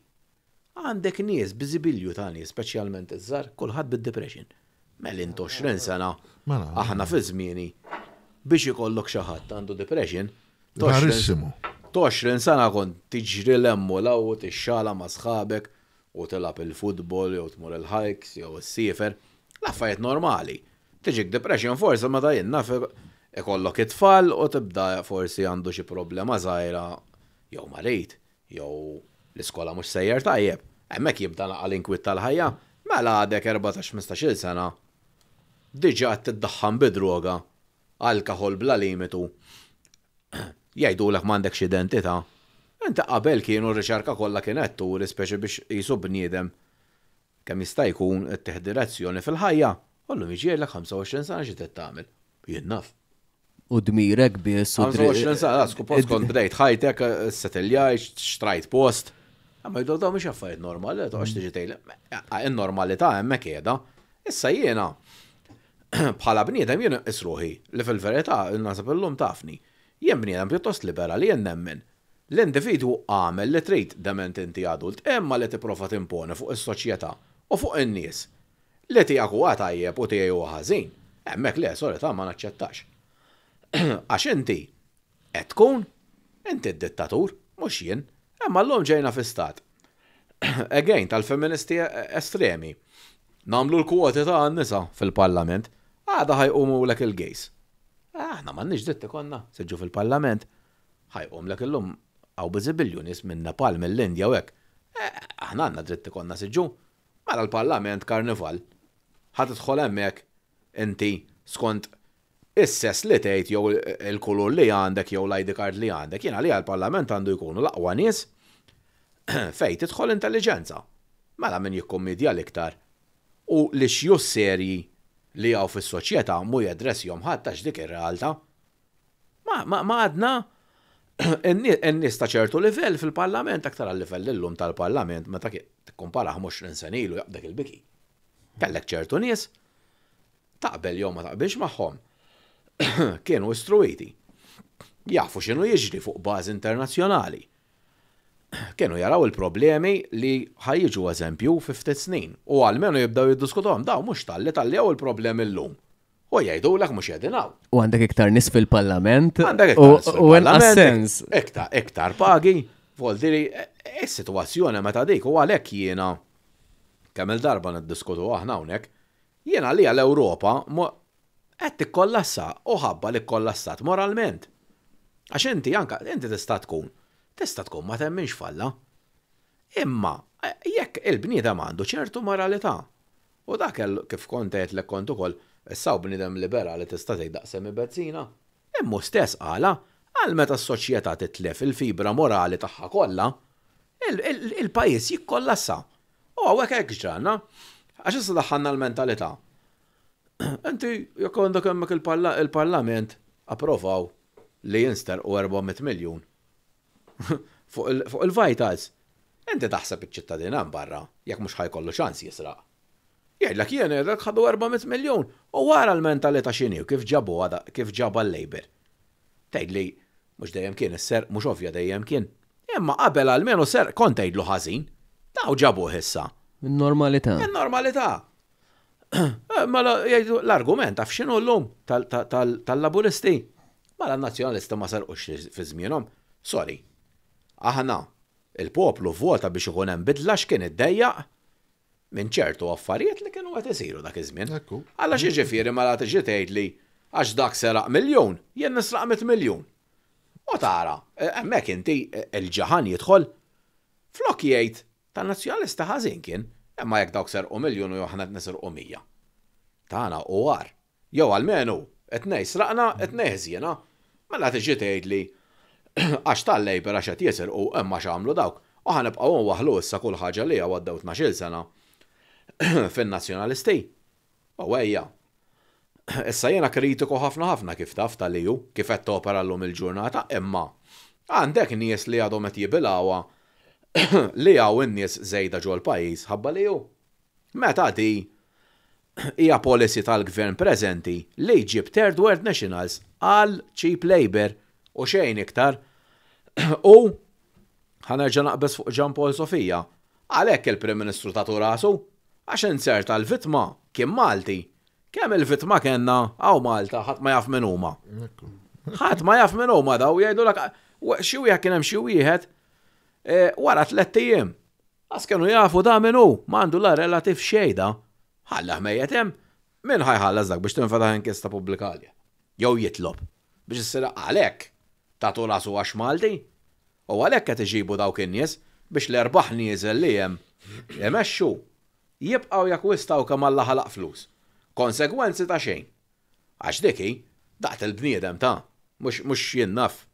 Għandek nies bizibilju ta' nies, speċjalment iż-żar, kulħadd bid-depression Melin 20 mela. sena, mela. aħna fi żmieni biex ikollok xi ħadd għandu depression. Rarissimu. 20 sena kont tiġri l-emmu law tixxala ma' sħabek u tilab il-futbol jew tmur il-hikes jew is-sifer. Laffajet normali. Tiġik depression forsi ma ta' jenna ikollok it-tfal u tibda forsi għandu xi problema żgħira jew marit jew l-iskola mhux sejjer tajjeb. Hemmhekk jibda naqal inkwit tal-ħajja, mela għadek 14-15 sena diġa għat tiddaħħam bidroga, alkohol bla limitu. Jajdu l mandek x'identità. Enta qabel kienu r-riċerka kollha kienet turi speċi biex jisub bniedem. Kemm jista' jkun tihdirazzjoni fil-ħajja, kollu l 25 sena xi tagħmel. Jien naf u dmirek post Skont bdejt ħajtek, s-satelljaj, xtrajt post. Għamma jiddu daw miex affarijiet normali, ta' għax tiġi tejl. Il-normalità hemmhekk qiegħda. Issa jiena bħala bniedem jien isruħi li fil-verità nasab illum tafni. Jien bniedem pjuttost liberali jien nemmen. L-individwu għamel li trid dement inti adult imma li tipprova timpone fuq is-soċjetà u fuq in-nies. Li tiegħek huwa tajjeb u tiegħi huwa ħażin, hemmhekk le solita ma naċċettax. Għax inti qed tkun inti d-dittatur, mhux jien, imma llum ġejna fi stat. Again, tal-feministi estremi. Namlu l-kwoti ta' nisa fil-parlament għada ħajqumu l il-gejs. Aħna ma nix konna, seġu fil-parlament, ħajqum l il-lum għaw bizibilju minn Nepal, mill-Indja u għek. Eh, aħna għanna dritti konna seġu, mela l-parlament karnival. ħat tħol emmek, inti skont Is-sess li tgħid jew il-kulur li għandek jew l-ID card li għandek, jina li għal-parlament għandu jkunu laqwa nis, nies fej tidħol intelligenza. Mela min jikkommedja l-iktar. U li xju serji li għaw fis soċjetà mu jadress jom ħattax dik ir-realtà. Ma għadna n-nis ta' ċertu livell fil-parlament aktar għal-livell l-lum tal-parlament meta tikkumpara 20 senilu jaqdek il-biki. Kellek ċertu nies taqbel jom ma taqbilx magħhom. Kienu istruiti. Jafu x'inhu jiġri fuq baż internazzjonali kienu jaraw il-problemi li ħajġu eżempju 50 snin u għalmenu jibdaw jiddiskutom daw mux tal-li tal-li għaw il-problemi l-lum. U jajdu l mux jedinaw. U għandek iktar nis fil-parlament. Għandek iktar. U sens. Iktar, iktar pagi. diri, e, il-situazzjoni meta dik u għalek jiena kemm il-darba niddiskutu aħna hawnhekk, jiena li għal-Ewropa qed kollassa u ħabba li kollassat moralment. Għax inti janka, inti tista' tkun tista' tkun ma temminx falla. Imma, eh, jekk il-bniedem għandu ċertu moralità. U dak kif kont qed lek kont ukoll issaw bniedem liberali tista' tgħid daqsem ibezzina. Immu stess qala għal meta s-soċjetà titlef il-fibra morali tagħha kollha, il-pajjiż jikkollassa. U għawek hekk ġranna, għax issa daħħanna l-mentalità. Inti jekk għandek hemmhekk il-parlament approvaw li jinster u 400 miljun fuq il-vitals. Inti taħseb iċ ċittadina barra, jekk mhux ħajkollu ċans jisraq. Jgħidlek jien jgħidlek ħadu 400 miljon u wara l-mentalità x'inhi u kif ġabu għada kif ġaba l-Labor. Tgħidli mhux dejjem kien is-ser mhux ovvja dejjem kien. Imma qabel għalmenu ser kont tgħidlu ħażin. Daw ġabu ħissa. Min-normalità. Min-normalità. Eh, mela jgħidu l-argument għaf x'inhu llum tal-laburisti. Mela n-nazzjonalisti ma sarqux fi żmienhom. Sorry, aħna il-poplu vota biex ikun hemm bidla x'kien iddejjaq minn ċertu affarijiet li kienu qed isiru dak iż-żmien. Alla jiġifieri xi ġifieri mela tiġi tgħid li għax dak seraq miljun, jien nisraq mit miljun. U tara, e, hemmhekk inti e, il-ġaħan jidħol flok jgħid tan-nazzjonalista ħażin kien, imma jekk dawk serqu miljun u aħna qed nisrqu mija. Tana u għar. Jew għalmenu, qed sraqna, etnej ħżiena. Mela tiġi tgħid li għax tal-lejber għax qed jeserqu hemm għax għamlu dawk, u ħanibqgħu waħlu issa kull ħaġa li għaddew 12-il sena fin-nazzjonalisti. U ejja. Issa jena kritiku ħafna ħafna kif taf tal-liju, kif qed topera llum il-ġurnata, imma għandek nies li għadhom qed jibilgħuha li għaw in-nies żejda ġol pajjiż ħabba liju. Meta di hija policy tal-gvern preżenti li jġib Third World Nationals għal cheap labor u xejn iktar U ħanerġa' naqbes fuq Ġan Paul Sofija. Għalhekk il-Prim Ministru ta' Turasu għax inser tal-vitma kien Malti. Kemm il-vitma kellna għaw Malta ħadd ma jaf minn huma. Ħadd ma jaf minn huma daw jgħidulek xi wieħed kien hemm xi wieħed e, wara tliet ijiem. Għas kienu jafu da minnu, mandu la relativ xejda. Ħalla hemm minn ħajħallas dak biex tinfetaħ inkjesta publikalja. Jow jitlob biex s-sira għalek tagħtu lasu għax Malti? U għalhekk qed iġibu dawk in-nies biex l-erbaħ nizel li jem. imexxu jibqgħu jak kemm Alla ħalaq flus. Konsegwenzi ta' xejn. Għax diki, daqt il-bniedem ta' mhux jinnaf.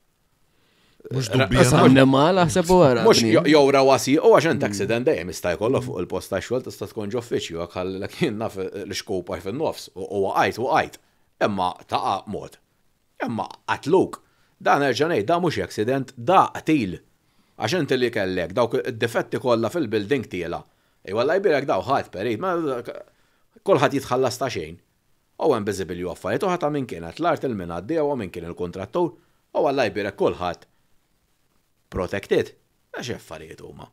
Mux dubbija. Nemma laħseb wara. Mux jow rawasi, u għaxan taksiden dejjem jista' jkollu fuq il-post ta' xogħol tista' tkun ġoffiċju għak ħallek jinnaf l-xkupa fin-nofs u għajt u għajt. Imma ta' mod. Imma għatluk Da nerġanej, da mux accident, da qtil. Għax inti li kellek, dawk id-defetti kollha fil-building tiela. Ej walla jibirek daw ħadd perit, ma kolħat jitħallas ta' xejn. U għem bizibil ju għaffajt, u ħata minn kienet l-art il-min u minn kien il-kontrattur, u għalla jibirek kolħat protected. Għax affarijiet huma.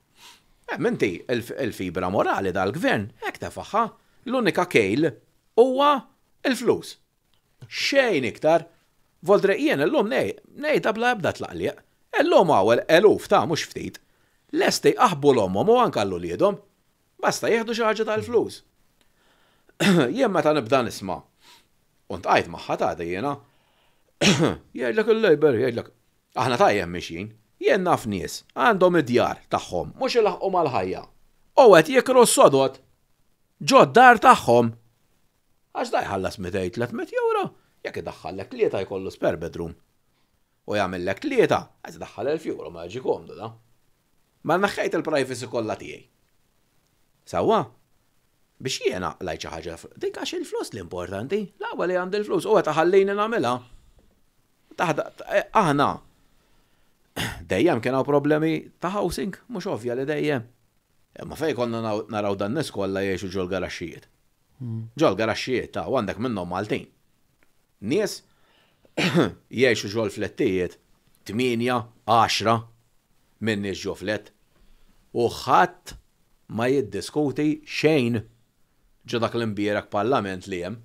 Eh, Menti, il-fibra morali dal-gvern, hekk tefaħħa, l-unika kejl huwa il-flus. Xejn iktar, Voldre jien l-lum nej, nej tabla ebda tlaqliq. L-lum għawel eluf ta' mux ftit. Lesti aħbu l-ommom u għankallu li jedom. Basta jieħdu xaħġa tal-flus. Jien meta nibda nisma. Unt għajt maħħa ta' jena. Jgħidlek il-lejber, jgħidlek. Aħna ta' jem miexin. Jien naf nies, għandhom id-djar tagħhom, mhux ilaħqhom għal-ħajja. U qed jekru sodot. Ġod dar tagħhom. Għax da jħallas 200 300 euro jekk idaħħallek tlieta jkollu spare bedroom. U jagħmellek tlieta, għaż daħħal elf euro ma jiġi komdu da. Ma naħħajt il-privacy kollha tiegħi. Sawa, biex jiena lajt xi ħaġa, dik għax il-flus l-importanti, l-ewwel li għandi l-flus, u qed ħallejni nagħmilha. Eh, aħna dejjem kien hawn problemi ta' housing, mhux ovvja li dejjem. Imma fejn konna naraw dan nies kollha jgħixu ġol garaxxijiet. Hmm. Ġol garaxxijiet ta' għandek minnhom Maltin nies jiexu ġol flettijiet 8-10 minn nies ġo flett u ħadd ma jiddiskuti xejn ġo dak l-imbierak parlament li hemm.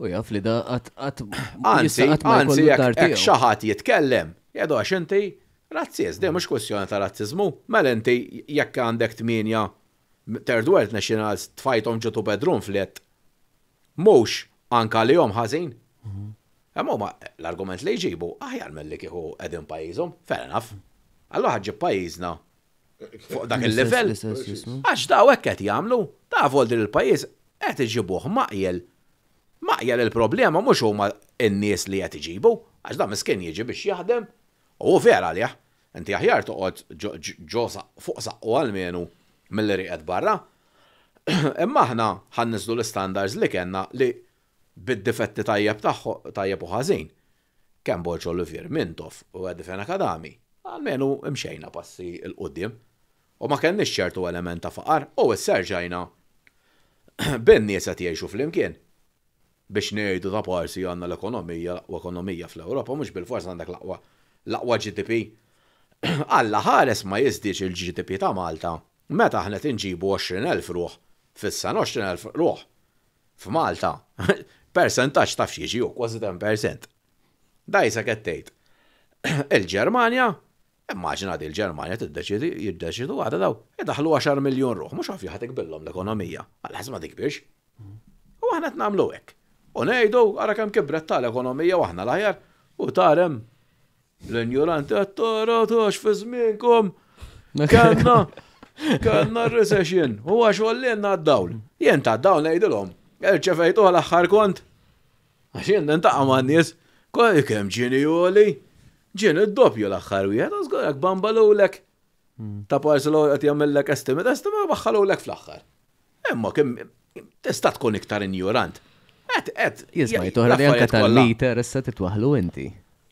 U jaf li da għat għat Anzi, anzi, jek xaħat jitkellem, jedu għax inti razzist, de mux kwestjoni ta' razzizmu, mel inti jekk għandek tminja third world nationals tfajtom ġotu bedroom flet. Mux anka li jom ħazin. Għamu ma l-argument li jġibu, aħjar mill-li kieku edin pajizom, fair enough. Allora ħagġi pajizna fuq dak il-level. Għax daw ekket jamlu, ta' voldi l-pajiz, għet iġibuħ maqjel. Maqjel il-problema mux huma n-nies li għet iġibu, għax da' miskin jieġi biex jaħdem, u vera li inti aħjar toqgħod ġo fuq saqqu għal-menu mill-li barra. Imma aħna ħannisdu l-standards li kena li bid-difetti tajjeb taħħu tajjeb u ħażin. Kemm l Olivier Mintof u għaddifen akadami, għalmenu imxejna passi l-qudiem. U ma kenniex ċertu element ta' faqar u s-serġajna. Bin nies qed jgħixu fl-imkien. Biex ngħidu ta' parsi għandna l-ekonomija u ekonomija fl europa mhux bil-fors għandek l'aqwa l'aqwa GDP. Alla ħares ma jizdiċ il-GDP ta' Malta meta aħna tinġibu 20,000 ruħ fis 20,000 ruħ f'Malta. percentaċ taf xieġi u kważi 10%. Dajsa kettejt. Il-Germania, immaġina di l-Germania tiddeċidi jiddeċidu għada daw, daħlu 10 miljon ruħ, mux għafi għatik billom l-ekonomija, għal-ħazma dik biex. U għahna t-namlu għek. U nejdu, għara kem kibret tal-ekonomija u għahna laħjar, u tarem l injuranti għattara tox fi zminkom. Kanna, kanna recession, u għax għallin għad-dawl. Jien ta' dawl nejdilom, ċefajtu għal-axħar kont. Għaxin, n-taqqa ma' nies kolli kem ġini u li, ġini d dopju l-axħar u jgħad, għazgħolek bambalu hmm. l-ek. Ta' parzilu għat jgħamillek estimet estimate u l-ek fl-axħar. Emma, kem, testat tkun iktar ignorant. Et, et. Jizmaj, toħra li għanka tal-liter, issa titwaħlu inti.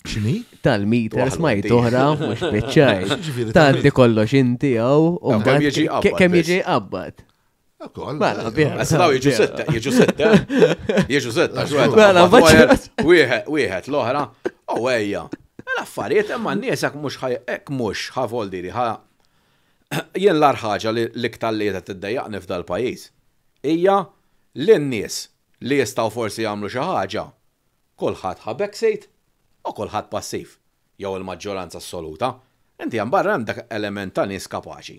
ċini? Tal-miter, smaj, toħra, mux bieċaj. Tanti kollox inti għaw, u kem jieġi qabbat. Għasadaw mela, eh, eh, mela, jieġu setta, jieġu setta, jieġu setta, xwet. Mela, wieħed, wieħed, l-oħra, u għeja. L-affarijiet, imma n-niesak mux ħaj, ek mux ħavol ħa. Jien l-arħħaġa li l ktallieta t-dajjaqni f'dal-pajis. Ija l-nies li jistaw forsi jamlu xaħġa. Kolħat ħabek sejt, u kolħat passif, jew il-maġġoranza assoluta. Inti għambarra għandak nies kapaċi.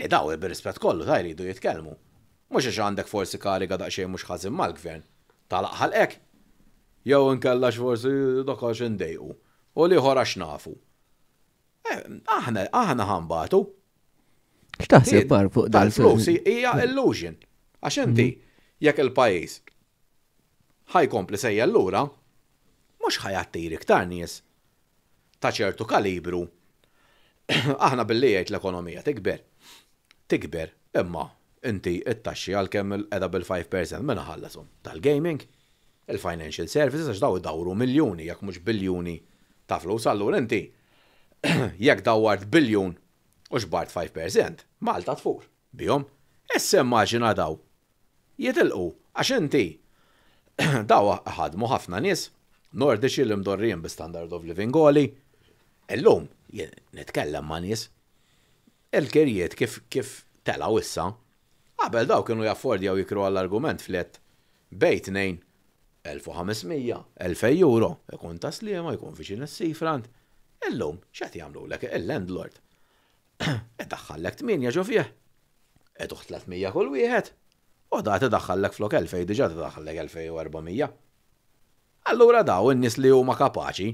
Li daw bir-rispett kollu ta' jridu jitkellmu. Mhux għax għandek forsi kariga daqsxejn mhux ħażin mal-gvern. Talaqħal ek. Jew nkellax forsi dak għax U li ħora x'nafu. Eh, aħna aħna ħambatu. X'taħseb bar fuq dal flusi Hija illusion. Għax inti mhm. jekk il-pajjiż ħajkompli sejja l-lura, mhux ħajattir iktar nies ta' ċertu kalibru. Aħna billi l-ekonomija tikber tikber, imma inti it-taxxi għal-kemm edha bil-5% minna ħallasom tal-gaming, il-financial services għax daw dawru miljoni, jekk mhux biljuni ta' flus allura inti, jekk dawart biljun u xbart 5%, Malta tfur. bihom, issa immaġina daw. Jitilqu, għax inti, daw ħadmu ħafna nies nordiċi l-imdorrijin bi standard of living għoli, illum, nitkellem ma' nis il kerijiet kif kif telaw issa. Qabel daw kienu għaw jikru għall-argument flet bejt nejn 1500, 1000 euro, ikun taslima, jkun fiċin s-sifrant. Illum, xat jamlu l il-landlord. Id-daħħallek 8 ġo fieħ. Id-uħt 300 kull wieħed. U da t-daħħallek flok 2000, diġa t-daħħallek 2400. Allura daw n-nis li huma kapaċi.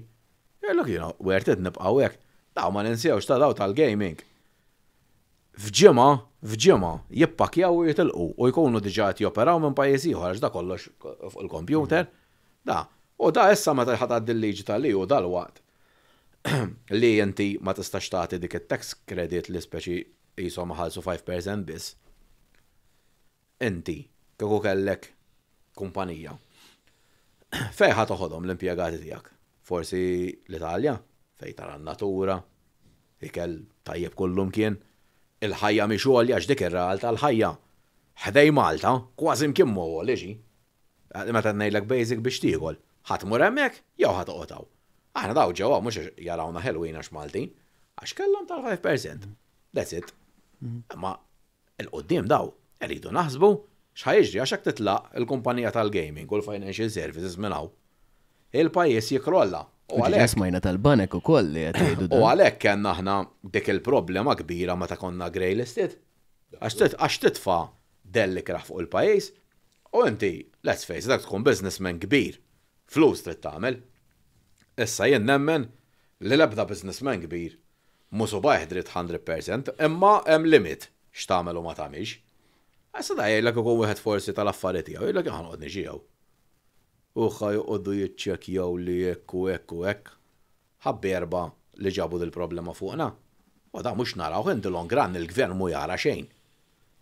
jellok jina, wertet nibqawek. Daw ma ninsewx ta' daw tal-gaming fġima, fġima, jippakjaw u jitilqu u jkunu diġa joperaw minn pajjiż ieħor għax da kollox fuq il-kompjuter. Da, u da issa meta ħatad il-liġi tal-li u dal-waqt li inti ma tistax tagħti dik it-tax credit li speċi jisom ħalsu 5% biss. Inti, kieku kellek kumpanija. Fejħa toħodhom l-impjegati tiegħek? Forsi l-Italja, fej tara natura, ikel tajjeb kullum kien il-ħajja mi xogħol għax dik ir-realtà l-ħajja. Ħdej Malta, kważi mkien mowol liġi. Eh, meta nejlek basic biex tiegħol, ħadd mur jow jew uqtaw. Aħna daw ġewwa mhux jarawna ħelwin għax Malti, għax kellhom tal-5%. That's it. Mhm. Ma il-qoddim daw rridu naħsbu x'ħajġri għax titlaq il-kumpanija tal-gaming u l-financial services minnaw. Il-pajjiż jikrolla U għalek smajna tal-banek u koll li għatejdu. U għalek kien naħna dik il-problema kbira ma ta' konna grej listed. Għax titfa delli kraf fuq il-pajis u inti, let's face, dak tkun businessman kbir. Flus trid tagħmel. Issa jien nemmen li lebda businessman kbir. Musu bajh 100% imma hemm limit x'tagħmel u ma tagħmilx. Issa da jgħidlek ukoll wieħed forsi tal-affarijiet tiegħu, jgħidlek ħanqod niġiegħu uħħa juqoddu jitċekjaw li jekku ekku ek. Ħabbi erba li ġabu dil-problema fuqna. U da mux naraw in l long run il-gvern mu jara xejn.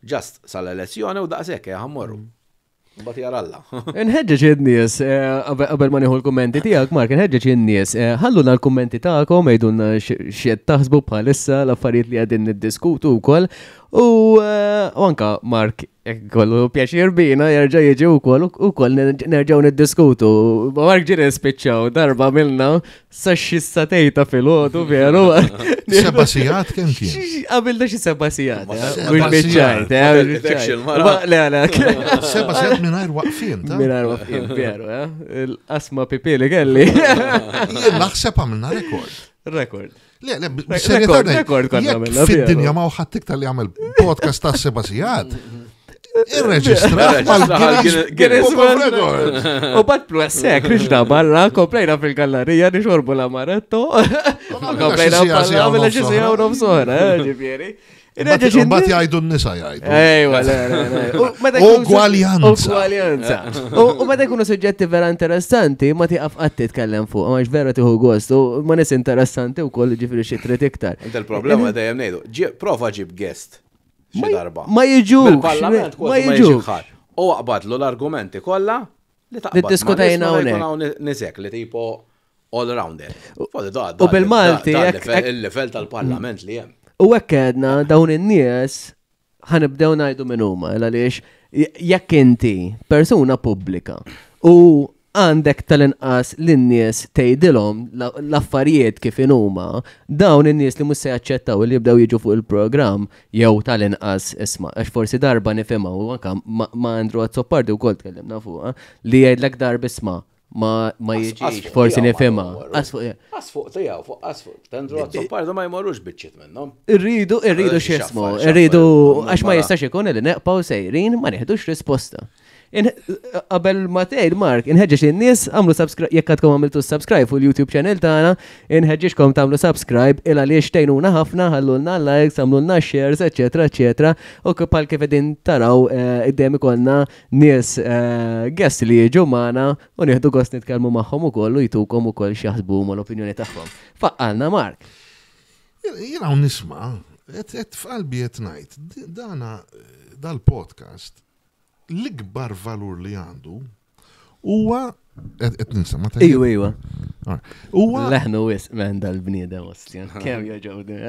Ġast sal-elezzjoni u daqsek jgħammorru. Eh, mm. Bati għaralla. Nħedġeċ id-nies, għabel eh, ma neħu l-kommenti tijak, Mark, nħedġeċ id-nies. Eh, na l-kommenti tijakom, għajdun xiet taħsbu bħalissa l-affarijiet li għadin id-diskutu u kol. U anka, Mark, kollu pjaċir bina jarġa jieġi u koll u koll nerġaw niddiskutu. Mark ġiri spiċċaw darba minna, sa xissa tejta fil-ħodu veru. Sebasijat kem kien? Għabil da xi sebasijat. Eh? Eh? Le, le. Sebasijat minnajr waqfin. Minnajr waqfin, veru. Eh? Asma pipili kelli. Naħseb għamilna rekord. Rekord. Le, le, rekord, rekord konna għamilna. Fid-dinja ma' uħat tiktar li għamil podcast ta' sebasijat. Mhm. Il-reġistra. U bat plu għassek, biex da barra, komplejna fil-gallerija, nixorbu la maretto. Komplejna barra, mela ġisija u nofsora, ġifjeri. Bat jajdu n-nisa jajdu. Ejwa, eh, eh, eh, U gwaljanza. U gwaljanza. U meta jkunu vera interessanti, ma tiqaf għatti tkellem fuq, ma vera tiħu gost, u ma nis interessanti u koll ġifiri xitrit iktar. Inta l-problema dajem nejdu, profa ġib guest xi darba. Ma jiġu. Ma jiġu. U għabad l-argumenti kollha li taqbad. Niddiskutajna hawnhekk. Nisek li tipo all around it. U bil-Malti. Il-level tal-parlament li hemm. U hekk dawn in-nies ħanibdew ngħidu minn huma għaliex jekk inti persuna pubblika u għandek tal-inqas l-nies tgħidilhom l-affarijiet kif inuma, dawn in-nies li mhux se jaċċettaw li jibdew jiġu fuq il-programm jew tal-inqas isma' għax forsi darba u għanka ma' Andrew u wkoll tkellimna fuq, li jgħidlek darba isma' ma ma jiġix forsi nifema. Asfuq eh. tiegħu fuq asfuq tandru Azzopardi ma jmorrux biċċiet minnhom. Irridu irridu x'ismu, irridu għax ma jistax ikun il-neqpa u sejrin ma nieħdux risposta. Qabel ma tgħid Mark, inħeġġex in-nies għamlu subscribe jekk għadkom għamiltu subscribe fuq il-YouTube channel tagħna, inħeġġeġkom tagħmlu subscribe il għaliex tgħinuna ħafna, ħallulna likes, għamlulna shares, eċetera, eċetera. U bħal kif qegħdin taraw eh, id-dem ikollna nies eh, guest li jiġu magħna u nieħdu gost nitkellmu magħhom ukoll u jtukom ukoll xi ħasbuhom l-opinjoni tagħhom. Faqqalna Mark. Jiena nisma' et f'qalbi qed ngħid dana eh, dal-podcast l-ikbar valur li għandu huwa qed ninsa ma tajjeb. Iwa iwa. Huwa leħnu wisq minn dal-bniedem ostjan. Kemm joġgħu din.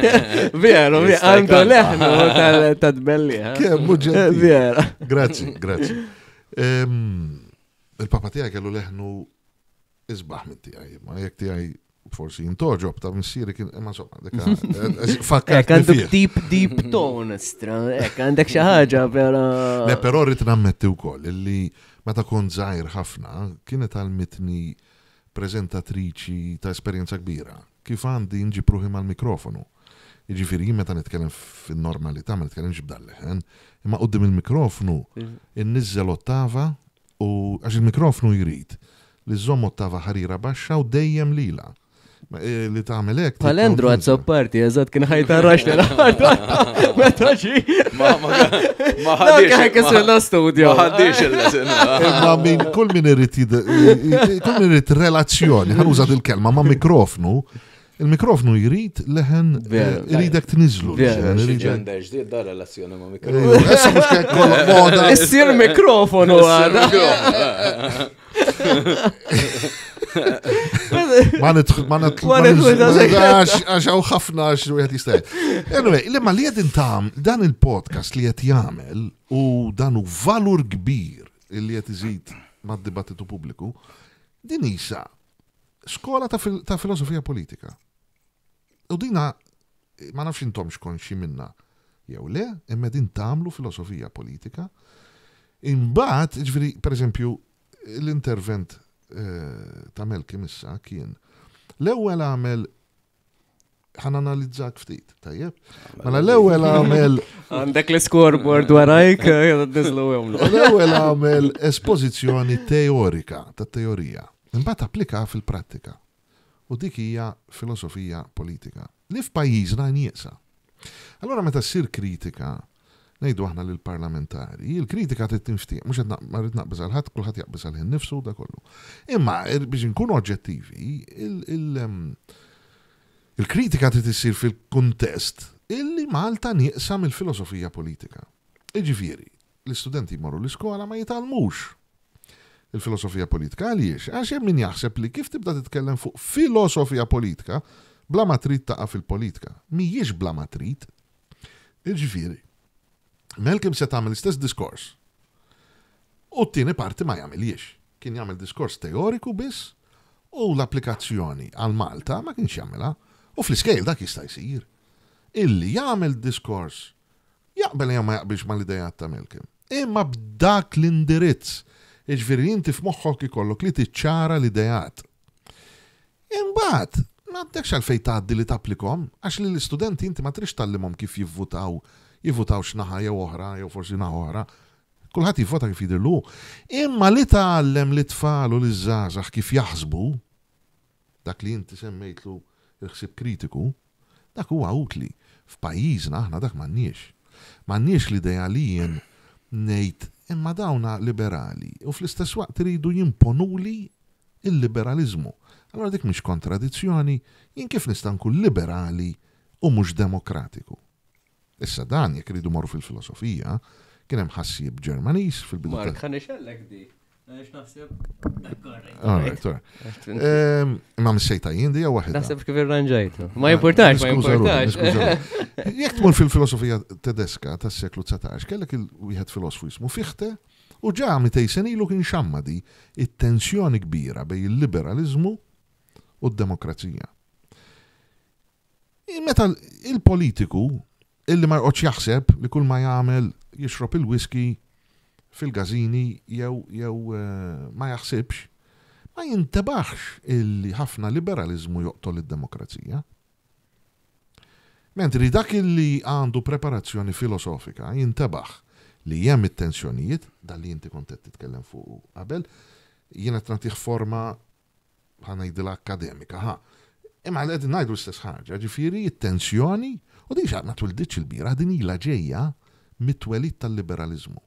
Veru, għandu leħnu tal tadbelli Kemm muġġed. Veru. Grazzi, grazzi. Il-papa tiegħek kellu leħnu isbaħ minn tiegħi, ma jekk tiegħi forsi jintoġob ta' missiri kien imma eh, somma deka. Eh, eh, Fakka. Ek għandu deep deep tone stra, ek għandek xi ħaġa però. Le però rrid nammetti wkoll illi meta kont żgħir ħafna kienet għalmitni prezentatriċi ta' esperjenza kbira. Kif għandi nġi pruħi mal-mikrofonu. Iġifiri, meta nitkellem fin-normalità, ma nitkellem b'dalleħen, imma qoddim il-mikrofonu, mm. innizzel ottava u għax il mikrofnu jrid li żomm ottava ħarira baxxa u dejjem lila. Eh, li ta' hekk. Palendro għad sopparti, għazat kien ħajta raxni l-ħartu. Meta xi. Ma ħadix. Ma kesser l-studio. Ma ħadix il-lesin. Eh, ma min kull min irid eh, kull min irid relazzjoni, ħanuża il-kelma ma' mikrofnu. Il-mikrofnu jrid leħen jridek tniżlu. Ġender ġdid da relazzjoni ma' mikrofonu. Issir mikrofonu għara. Ma nitħu, ma nitħu, ma nitħu, għaxaw ħafna għax u għet jistaj. Anyway, li ma li għed intam, dan il-podcast li għed jgħamil u dan u valur kbir li għed iżid ma dibattitu publiku, din isa skola ta' ta' filosofija politika. U dina, ma nafx intom xkonxi minna, jew le, imma din tamlu filosofija politika. Imbagħad, ġifieri, per eżempju, l-intervent Eh, tamel kim issa kien. L-ewwel għamel ħan analizzak ftit, tajjeb? Mela l-ewwel għamel. Għandek l-scoreboard warajk, eh, L-ewwel għamel espozizjoni teorika ta' teorija. Imbagħad applika fil-prattika. U dik hija filosofija politika. Li f'pajjiżna njiesa. Allora meta ssir kritika, Nejdu aħna l parlamentari il-kritika t tinftiq, mhux qed marrid naqbis għal ħadd, kulħadd jaqbis għal ħin nifsu da kollu. Imma er, biex inkunu oġġettivi, il-kritika trid issir fil-kuntest illi Malta nieqsam il-filosofija politika. Iġifiri, l-istudenti morru l-iskola ma jitalmux il-filosofija politika. Għaliex, għax hemm min jaħseb li kif tibda titkellem fuq filosofija politika bla matrit taqa fil-politika. Mijiex bla matrit. Iġifieri, Malcolm se tagħmel l-istess diskors. U t-tieni parti ma jiex. Kien jagħmel diskors teoriku biss u l-applikazzjoni għal Malta ma kienx jagħmilha. U fl-iskejl dak jista' jsir. Illi jagħmel diskors jaqbel jgħam ma jaqbilx ma l-ideja ta' Malcolm. Imma b'dak l-indirizz, iġveri inti f'moħħok ikollok li tiċċara l-idejat. Imbagħad, m'għandekx għalfejn tgħaddi li taplikom, għax li l-istudenti inti ma trix tallimhom kif jivvutaw jivutaw x'naħa jew oħra, jew forsi naħa oħra. Kulħadd jivvota kif jidirlu. Imma li tgħallem li tfal u li żgħażagħ kif jaħsbu, dak li inti semmejtlu l ħsib kritiku, dak huwa utli. F'pajjiżna aħna dak m'għandniex. M'għandniex l-idea li jien ngħid imma dawna liberali u fl-istess waqt iridu jimponuli il-liberalizmu. Allora dik mhix kontradizzjoni, jien kif nista' nkun liberali u mhux demokratiku. Issa dan, jek rridu morru fil-filosofija, kien hemm ħassib Ġermaniż fil-bidu. Mark, ħan ixellek di. Ah, ehm, ma missejta jindi għu għahed. Naħseb kif ranġajtu. Ma importax, ma importax. Jek tmur fil-filosofija tedeska tas seklu 19, kellek il-wieħed filosofu jismu fiħte, u ġa mitej senilu kien xammadi it-tensjoni kbira bej il-liberalizmu u d-demokrazija. Meta il-politiku illi ma jqodx jaħseb li kull ma jagħmel jixrob il-whisky fil-gazini jew jew eh, ma jaħsibx ma jintabaħx illi ħafna liberalizmu joqtol id-demokrazija. Mentri dak illi għandu preparazzjoni filosofika jintabaħ li jem it-tensjonijiet, dal li jinti kontet titkellem fuq qabel, jiena t-natiħ forma jidila akademika, ha. Imma għal-għedin najdu l-istess ħagġa, ġifiri, it-tensjoni U di xaqna twildiċ il-bira, din ila ġeja mitwelit tal-liberalizmu.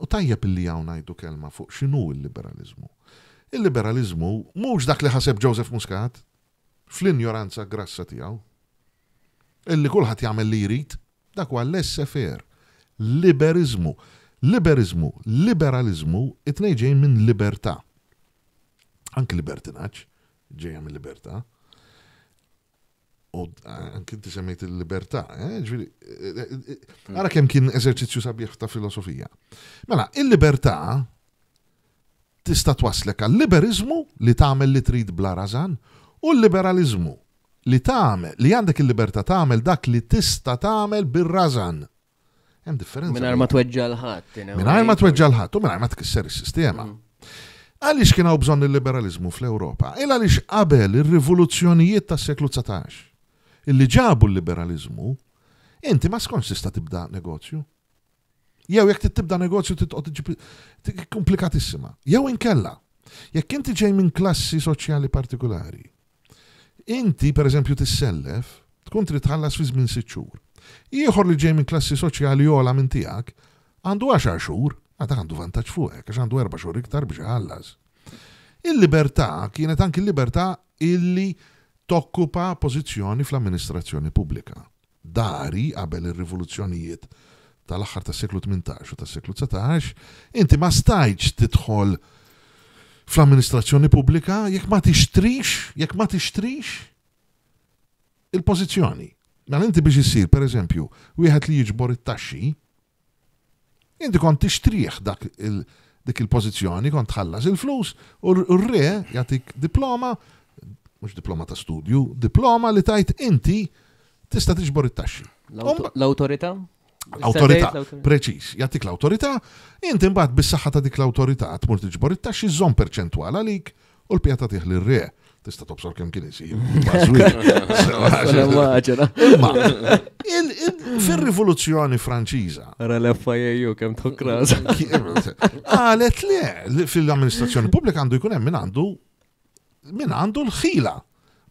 U tajjeb illi għaw jdu kelma fuq xinu il-liberalizmu. Il-liberalizmu mux dak li ħaseb Joseph Muscat, fl injoranza grassa tijaw, illi kullħat jagħmel li jrid, dak huwa laissez-faire. Liberizmu. Liberizmu, liberalizmu, it-tnej minn libertà. Anki libertinaċ, ġejja minn libertà u anki inti semmejt il-libertà, eh? ġviri, għara eh, eh, mm. kem kien eżerċizzju sabiħ ta' filosofija. Mela, il-libertà tista' twaslek għall liberizmu li tagħmel li trid bla razan u l-liberalizmu li tagħmel li għandek il-libertà tagħmel dak li tista' tagħmel bir-razan. Hemm differenza. Mingħajr ma tweġġa' l-ħadd. Mingħajr ma tweġġa' l-ħadd u mingħajr ma tkisser is-sistema. Mm. Għaliex kien hawn bżonn il-liberalizmu fl-Ewropa? Il għaliex qabel ir-rivoluzzjonijiet tas-seklu 19 illi ġabu l-liberalizmu, inti ma skonx tista' tibda negozju. Jew jekk tibda negozju titqod komplikatissima. Jew inkella. Jekk inti ġej minn klassi soċjali partikolari, inti pereżempju tissellef, tkun trid tħallas fi żmien sitt xhur. Ieħor li ġej minn klassi soċjali ola minn tiegħek, għandu 10 xhur, għadha għandu vantaġġ fuq hekk, għax għandu erba' xhur iktar biex ħallas. Il-libertà kienet anki l-libertà illi tokkupa pożizzjoni fl-amministrazzjoni pubblika. Dari qabel ir-rivoluzzjonijiet tal-aħħar tas-seklu 18 u tas-seklu 19, inti ma stajċ tidħol fl-amministrazzjoni pubblika jekk ma tixtrix, jekk ma tixtrix il-pożizzjoni. Mal mela inti biex isir, per eżempju, wieħed li jiġbor it-taxxi, inti kont tixtrieħ dak il- dik il-pożizzjoni, kont tħallas il-flus, u r-re jgħatik diploma mux diploma ta' studju, diploma li tajt inti tista tiġbor it-taxxi. L-autorità? Autorità, preċis, jattik l-autorità, inti mbagħad bis-saħħa ta' dik l-autorità tmur tiġbor it-taxxi żomm perċentwal għalik u l-pjata tieħ lir-re. Tista tobsor kemm kien isir. fil-rivoluzzjoni franċiża. Ara l-FIAU kemm tokras. Eh, għalet le, fil-amministrazzjoni pubblika għandu jkun hemm min għandu min għandu l-ħila,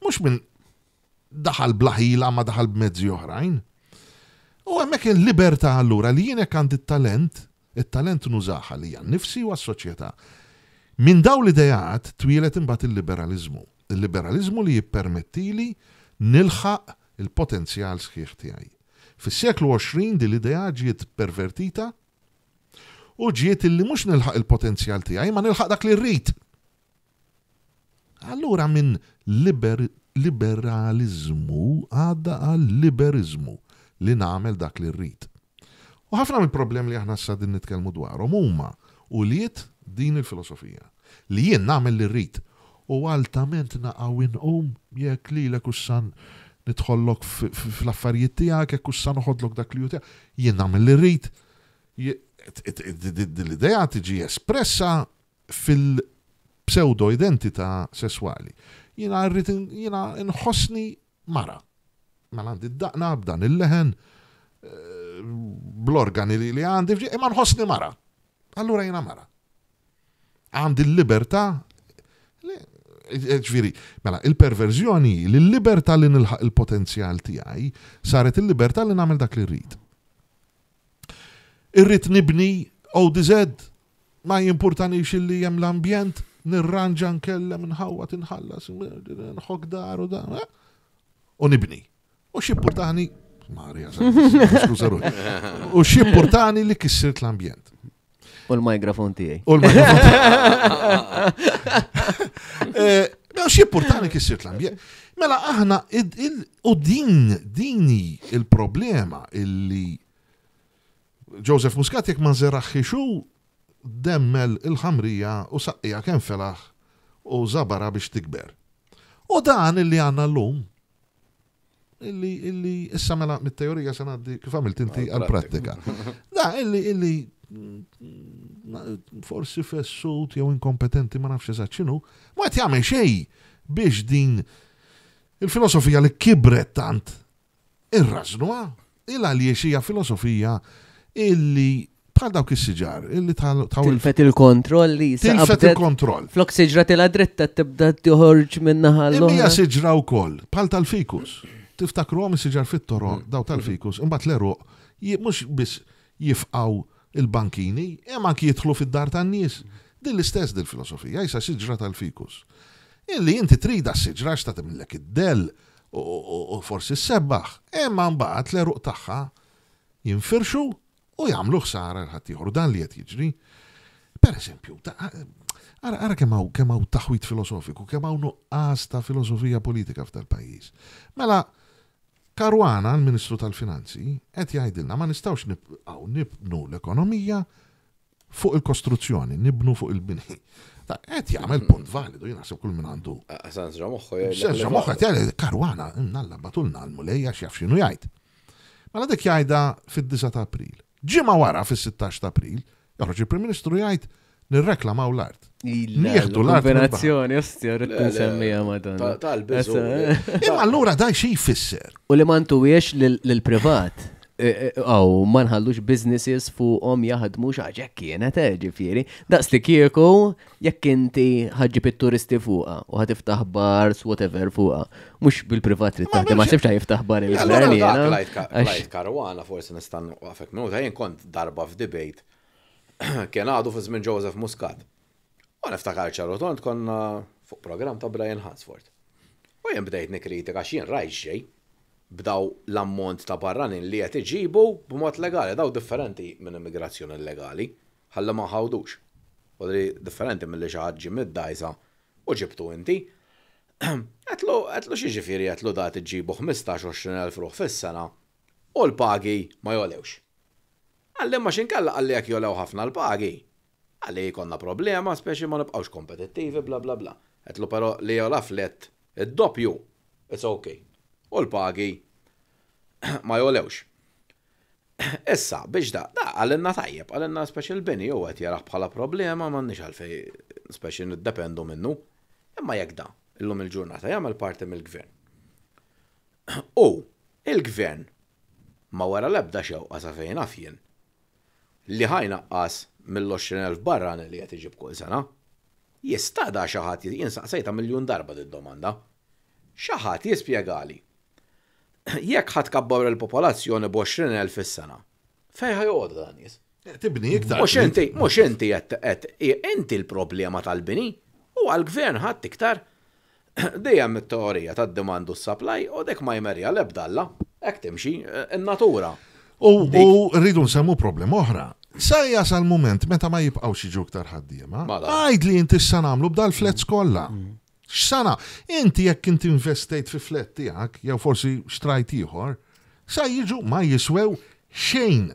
mux minn daħal blaħila ma daħal b'mezzi oħrajn. U hemmhekk il-libertà allura li jien hekk il talent it-talent nużaħa li għan nifsi u għas-soċjetà. Minn daw l-idejat twilet imbagħad il-liberalizmu. Il-liberalizmu li jippermettili nilħaq il-potenzjal sħiħ tiegħi. Fis-seklu 20 din l-idea ġiet pervertita u ġiet il-li mhux nilħaq il-potenzjal tiegħi ma nilħaq dak li rrid. Allura minn liber, liberalizmu għadda għal liberizmu li namel dak li rrit. U ħafna mill problem li aħna s sadin nitkelmu dwarhom huma u liet din il-filosofija li jien namel li rrit u altament naqawin um jekk li l san nitħollok fl-affarijiet tiegħek jek kussan uħodlok dak li jutja, jien namel li rrit. L-idea tiġi espressa fil- pseudo identità sessuali. Jina jina nħossni mara. Ma mela għandi d-daqna b'dan il-leħen eh, bl-organi li għandi, imma nħossni mara. Allura jina mara. Għandi l-libertà eh, ġviri, mela, il-perverżjoni, l-libertà li nilħaq il-potenzjal tiegħi saret il-libertà li nagħmel dak li rrit. Irrit nibni o dized, ma jimportani xilli jem l-ambjent, Nirranġan kellem nħawwa tinħallas, nħok dar u dan, eh? u nibni. U xippurtani, Marja, u portani li kissirt l-ambjent. U l-mikrofon tiegħi. U l-mikrofon tiegħi. Eh, xippurtani kissirt l-ambjent. Mela aħna, u din, dini il-problema illi Joseph Muscat jek ma nżeraxħi xu demmel il-ħamrija u saqqija kemm felaħ u zabara biex tikber. U dan illi għanna l-lum, illi illi issa mela mit-teorija sanaddi kif għamilt inti għall-prattika. Da illi illi mm, mm, forsi fessut jew inkompetenti ma nafx eżatt x'inhu, ma qed jagħmel xejn biex din il-filosofija li kibret tant irrażnuha il għaliex hija filosofija illi bħal dawk is-siġar, illi taw il-fet il kontroll li Tilfet il-kontroll. Flok siġra tela dritta tibda tiħorġ minna l Hija siġra wkoll, bħal tal-fikus. Tiftakru għom siġar fit-toro, hmm. daw tal-fikus, imbagħad l-eruq, mhux biss jifqaw il-bankini, imma anki jidħlu fid-dar tan-nies. Din l-istess dil filosofija, jisa siġra tal-fikus. Illi inti trida siġra xta timlek id-del u forsi s-sebbaħ, imma mbagħad l-eruq tagħha jinfirxu u jagħmlu ħsara ħaddieħor dan li qed jiġri. Per eżempju, ara kemm hawn taħwit filosofiku, kemm hawn nuqqas ta' filosofija politika f'dal pajjiż. Mela Karwana, l-Ministru tal-Finanzi, qed jgħidilna ma nistgħux nibqgħu nibnu l-ekonomija fuq il-kostruzzjoni, nibnu fuq il-bini. Ta' qed jagħmel mm-hmm. punt validu, jien naħseb kull min għandu. Sanġra moħħu. Sanġra moħħu qed karwana, nalla batulna l-mulejja x'jaf x'inhu jgħid. Mela dik jgħidha fid-9 ta' April. Ġima wara fis-16 ta' April, joħroġ il-Prim Ministru jgħid nirreklamaw l-art. Nieħdu l-art. Kombinazzjoni, ostja, rrit nsemmija madonna. Imma allura daj xi jfisser. U li mantu wiex lill-privat. Eh, eh, aw, ma nħallux businesses fuqhom jaħdmu xaġa kienet eh, ġifieri. Daqs li kieku jekk inti ħaġġib it-turisti fuqha u ħatiftaħ bars whatever fuqha. Mhux bil-privat li taħdem, ma sibx jiftaħ bar il-Israeli. Lajt karwana forsi nistan għafek minut jien kont darba f'debate. Kien għadu fi żmien Joseph Muscat. U niftakar ċarrotont konna fuq programm ta' Brian Hansford. U jien bdejt nikritika x'jien rajt xejn b'daw l-ammont ta' barranin li qed iġibu b'mod legali, daw differenti minn immigrazzjoni illegali, ħalla ma ħawdux. li differenti minn li xaħat mid id-dajsa u ġibtu inti. Għetlu, għetlu xieġifiri għetlu da t-ġibu 15-20.000 ruħ fis-sena u l-pagi ma jolewx. Għalli ma xinkalla għalli għak jolew ħafna l-pagi. Għalli konna problema, speċi ma nibqawx kompetittivi, bla bla bla. Għetlu pero li jolaf let id-doppju. It's okay u l-pagi ma jolewx. Issa, biex da, da, għalenna tajjeb, għalenna special bini, u għet jaraħ bħala problema, ma nix għalfej special niddependu minnu, imma jek da, illum il-ġurnata, il parti mill-gvern. U, il-gvern, ma wara lebda xew għasa fejn għafjen, li ħajna għas mill-20.000 barra li għet iġib kull sena, jistada xaħat jinsaqsajta miljon darba d-domanda. Xaħat jispiegali jekk ħat kabbar il-popolazzjoni b'20.000 fis-sena. Fej ħajoqgħod dan jis. Eh, tibni iktar. Mhux inti, mux inti qed inti l-problema tal-bini u għall-gvern ħadd iktar. Dejjem it-teorija tad demandu s-supply u dek ma jmerja l-ebdalla, hekk timxi eh, in-natura. U rridu nsemmu problema oħra. Sajja sal moment meta ma jibqgħux jiġu ktar ħaddiema. Għajd li jinti s-sanamlu b'dal-flets kollha. Mm x'sana. Inti jekk inti investejt fi flet tiegħek, jew forsi xtrajt ieħor, sa jiġu ma jiswew xejn.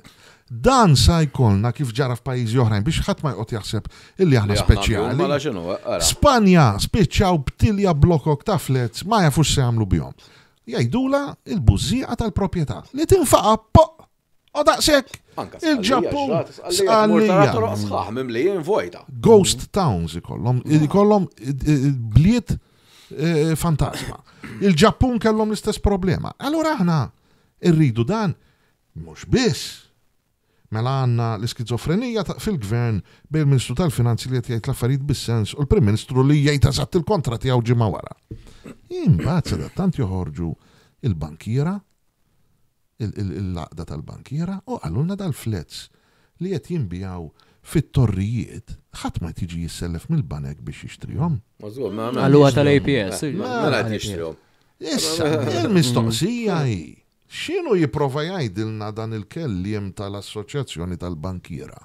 Dan sa jkollna kif ġara f'pajjiżi oħrajn biex ħadd ma jqgħod jaħseb illi aħna speċjali. Mela Spanja spiċċaw b'tilja blokok ta' flet ma jafux se jagħmlu bihom. Jgħidula il-bużija tal-proprjetà li tinfaqa poq O daqsek, il-ġappun. Sħaħ mimli Ghost towns ikollom, ikollom bliet e, fantasma. Il-ġappun kellhom l-istess problema. Allura aħna irridu dan mhux biss. Mela għanna l-iskizofrenija fil-gvern bejn ministru tal-Finanzi li jgħid l-affarijiet bis-sens u l-Prim Ministru li jgħid eżatt il kontrat tiegħu ġimgħa wara. Imbagħad tant joħorġu il-bankiera il-laqda tal-bankiera u għallunna dal-flets li qed jimbijaw fit-torrijiet ħadd ma tiġi jissellef mill-banek biex jixtrihom. Għalluha tal-APS. ma qed Issa, il-mistoqsija hi. X'inhu jipprova jgħidilna dan il-kelliem tal-Assoċjazzjoni tal-Bankiera?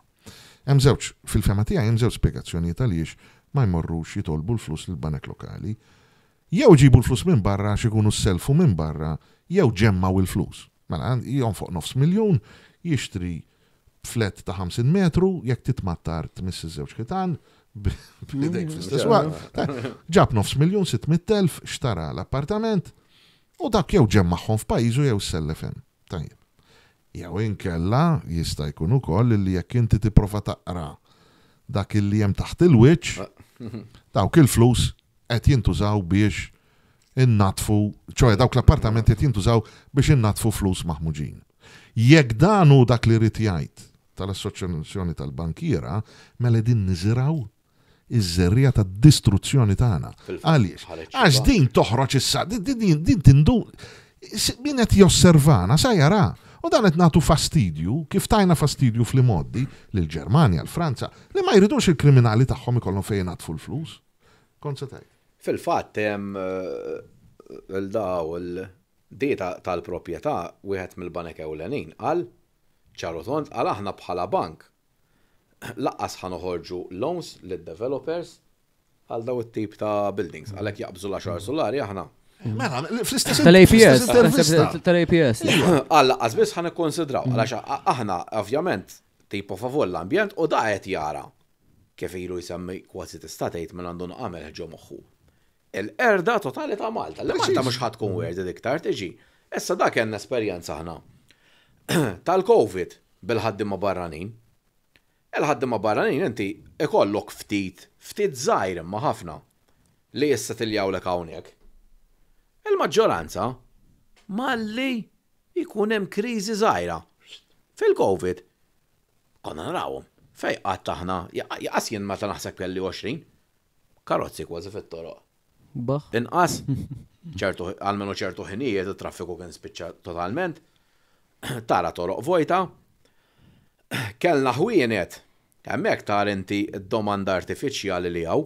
Hemm żewġ fil-fema tiegħi hemm żewġ spjegazzjonijiet għaliex ma jmorrux jitolbu l-flus lill-banek lokali. Jew ġibu l-flus minn barra x'ikunu s-selfu minn barra, jew ġemmaw il-flus. Mela, jgħon fuq nofs miljon, jixtri flet ta' 50 metru, jek titmattar tmiss iż-żewġ kitan, bidejk mm-hmm. fl-istess Ġab nofs miljon, 600.000, xtara l-appartament, u dak jew ġem maħħom f'pajizu jew s-sellefen. Tajjeb. Jew inkella jista' jkun ukoll li jekk inti tipprova taqra dak li hemm taħt il-wiċċ, ah. dawk il-flus qed jintużaw biex innatfu, ċoħe dawk l-appartamenti jintużaw biex innatfu flus maħmuġin. Jekk danu dak li rrit tal-assoċjazzjoni tal-bankiera, mela din niziraw. iż-żerrija ta' distruzzjoni tagħna. Għaliex? Għax din toħroġ issa, din tindu, min qed josservana sa jara. U dan qed nagħtu fastidju, kif tajna fastidju fl-imoddi lil ġermanja l-Franza, li ma jridux il-kriminali tagħhom ikollhom fejn għatfu l-flus. Konsetajt. Fil-fatt hemm eh, il-daw l data tal-proprjetà wieħed mill-banek ewlenin għal ċarotont għal aħna bħala bank laqqas ħan uħorġu loans lid-developers għal daw it-tip ta' buildings għalhekk jaqbżu l-10 solari aħna Mela, fl-istess tal-APS, tal-APS. Alla, għazbis ħana konsidraw, għalax aħna, ovvjament, tipo favor l-ambjent u da qed jara kif ilu jisemmi kważi tista' tgħid minn għandun għamel ħġo moħħu l-erda totali ta' Malta. l Malta mux ħatkun werdi diktar tiġi. Essa da kien esperjenza ħna. Tal-Covid bil-ħaddima barranin. Il-ħaddima barranin inti ikollok ftit, ftit zaħir ma ħafna li jessa tiljaw l hawnhekk. Il-maġġoranza malli jkun hemm kriżi żgħira. Fil-Covid konna narawhom. Fej qatt aħna, jaqas jien ta' naħseb kelli 20, karozzi kważi fit-toroq. Baħ. Inqas, ċertu, għalmenu ċertu ħinijiet, il-traffiku kien spiċċa totalment, tara toroq vojta, kellna ħwienet, hemmhekk tar inti d-domanda artifiċjali li għaw,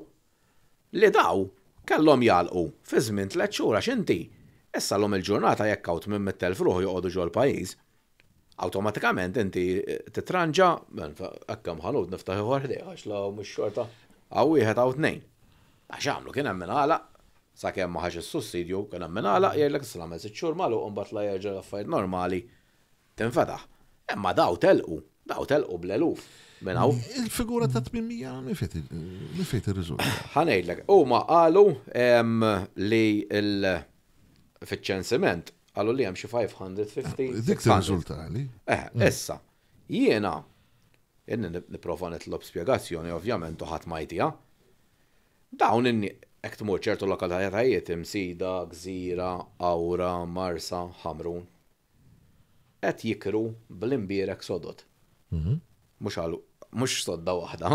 li daw kellhom jalqu fi żmien tliet xhur għax inti. Issa l il-ġurnata jekk għawt minn mittel fruħ joqogħdu ġol pajjiż, awtomatikament inti eh, titranġa, għakkam ħalud niftaħi ħor għax la mhux xorta, għaw wieħed nejn Għax għamlu kien hemm għala, sa' ma ħax il-sussidju, kien hemm minala, jgħidlek s-salamel s-ċur malu, mbagħad la jerġa' affarijiet normali tinfetaħ. Imma daw telqu, daw telqu bl-eluf. Il-figura ta' 800 mi fejt il-riżultat. Ħanejdlek, u ma qalu li il-fitċensiment għalu li hemm xi 550. Dik il-riżultali. Eh, issa, jiena inni niprofa nitlob spjegazzjoni ovvjament u ħadd majtija. Dawn inni Ek tmur ċertu lokalitajiet imsida, gżira, awra, marsa, ħamrun. Et jikru bl-imbirek sodot. Mux mhm. għalu, mux sodda wahda,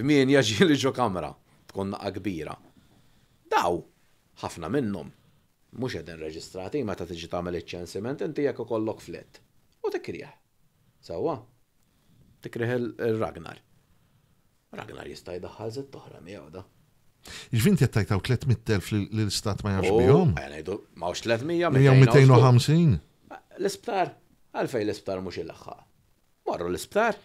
tmien jaġi li ġo kamra, tkun naqa kbira. Daw, ħafna minnum. Mux edin reġistrati, ma ta' tiġi ta' iċ-ċensiment, inti jekk kollok flet. U tikrieħ. Sawa, tikrieħ il-Ragnar. Ragnar jista' jdaħħal zit toħra da. Ġvin jettajtaw 300.000 l-istat ma jafx oh, bihom. 300.000. 300, 250. L-isptar, għalfej l-isptar mux il-axħa. Morru l-isptar,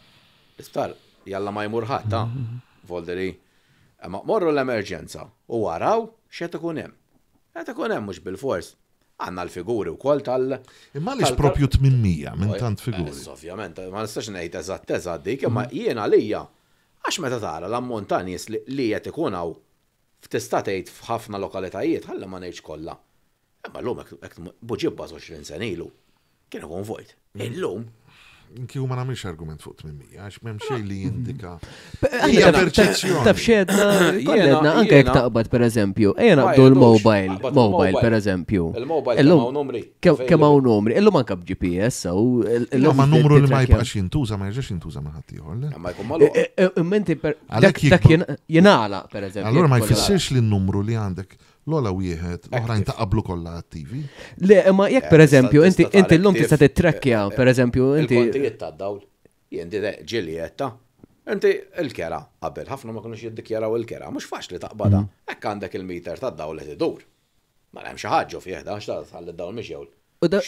l-isptar, jalla ma jmur ħatta, mhm. volderi. morru l-emerġenza u waraw xe ta' hemm. Qed ikun hemm mhux bil-fors. Għanna l-figuri u kol tal. Imma e li propju 800 minn tant figuri. Eh, Ovvjament, ma nistax ngħid eżatt eżat dik, imma mhm. jiena lija. Għax meta tara l-ammontanis li qed ikun hawn f'tista' tgħid f'ħafna lokalitajiet ħalla ma ngħidx kollha. Imma llum lum buġibba 20 senilu, ilu kien ikun vojt. Mm. Illum Nkiju ma namiex argument fuq 800, għax m'hemm xej li mm-hmm. jindika. Hija perċezzjoni. Taf xedna, jena, anke jekk taqbad eżempju, jena għabdu l-mobile, mobile eżempju. l mobile kemm hawn numri. Kemm hawn numri, man kap GPS u illum. Ma numru li ma jibqax jintuża ma jerġax jintuża ma ħadd ieħor. Immenti e- e- e- dak jingħala pereżempju. Allura ma jfissirx li n-numru li għandek l-ola wieħed, l-oħrajn ta' qablu kollha attivi. Le, imma jekk pereżempju, eh, inti inti l-lum tista' eh, eh, per pereżempju, inti. Kontijiet ta' dawl, ġili ġiljetta, inti l-kera qabel, ħafna ma kinux jiddikjaraw il-kera, mhux faċli taqbada, mm-hmm. hekk għandek il-meter ta' dawl qed idur. Ma hemm xi ħaġa fih, għax x'ta tħalli dawl mhix jewl. U da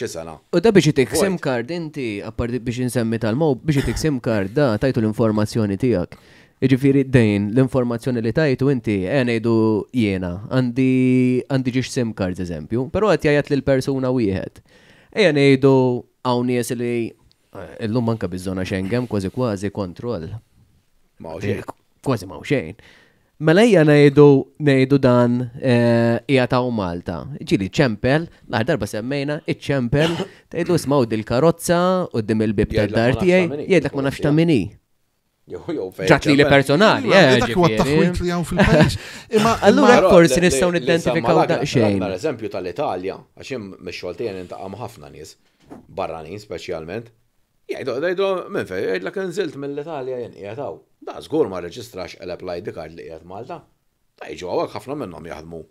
biex jitik sim card inti, apparti biex insemmi tal-mow, biex jitik sim card da tajtu l-informazzjoni tiegħek Iġifiri d dajn l-informazzjoni li tajtu inti, għenajdu eh, jena, għandi għandi ġiġ sim cards eżempju, pero għat jajat l-persuna wieħed. Għenajdu jess li eh, l-lum manka bizzona xengem kważi kważi kontroll. Mawxejn. Eh, kważi mawxejn. Mela hija ngħidu ngħidu dan hija ta' Malta. Ġili ċempel, l darba semmejna, iċ-ċempel, tgħidu smaw dil-karozza u dim il-bib tal dar tiegħi, jgħidlek ma nafx ta' minni. Ġat li personali, eh. Dak huwa taħwit li hawn fil-pajjiż. Imma allura forsi nistgħu nidentifikaw daqsxejn. Per eżempju tal-Italja, għax hemm mix tiegħi ntaqam ħafna nies barranin speċjalment. Jgħidu jgħidu minn fejn jgħidlek inżilt mill-Italja jinqiegħed Da żgur ma reġistrax l-apply dikard li qiegħed Malta. Ta jiġu hawnhekk ħafna minnhom jaħdmu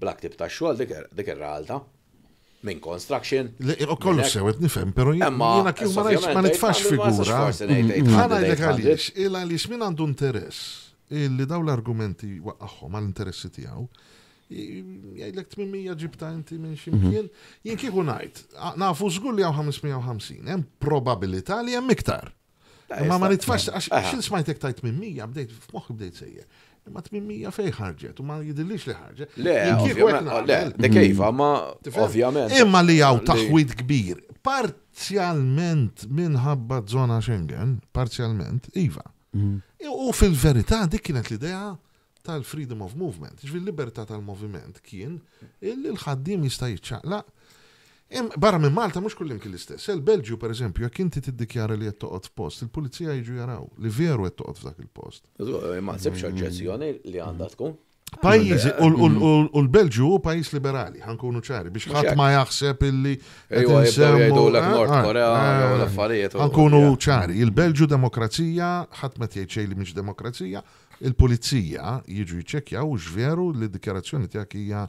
bla ktib tax-xogħol dik ir-realtà minn construction. Kollu sewet nifem, pero però kif ma rajx ma nitfax figura. Għana jdek għalix, il għalix minn għandu interess illi daw l-argumenti waqqaħħom għall-interessi tijaw, Jgħidlek t-mimmi 800 ġibta inti minn ximkien, mhm. jien kieku najt, nafu żgur li hawn 550, jem probabilita li jem miktar. Ma ma nitfax, għax xil smajtek tajt minn mija, bdejt f'moħħ bdejt sejjer. Ma 800 fej ħarġet, u ma jidillix li ħarġet. Le, le, kejfa, ma ovvjament. Imma li għaw taħwid kbir, parzjalment minħabba zona Schengen, parzjalment, iva. Mhm. U fil-verità dik kienet l-idea tal-freedom of movement, ġvil libertà tal-moviment kien il-ħaddim jista' jitċaqla Barra minn Malta mux kullim kien l-istess. Il-Belġju, per eżempju, jek inti tiddikjara li qed toqgħod post, il-pulizija jiġu jaraw li veru qed toqgħod f'dak il-post. Eh, ma sebx mm. oġġezzjoni li għandat tkun. Pajjiżi, eh, u l belġu u mm. pajjiż liberali, ħankunu ċari, biex ħat ma jaħseb illi. Ah, ah, ah, ħankunu ċari, il-Belġju demokrazija, ħat ma tgħid li miex demokrazija, il-pulizija jiġu jċekjaw u veru li d-dikjarazzjoni tiegħek hija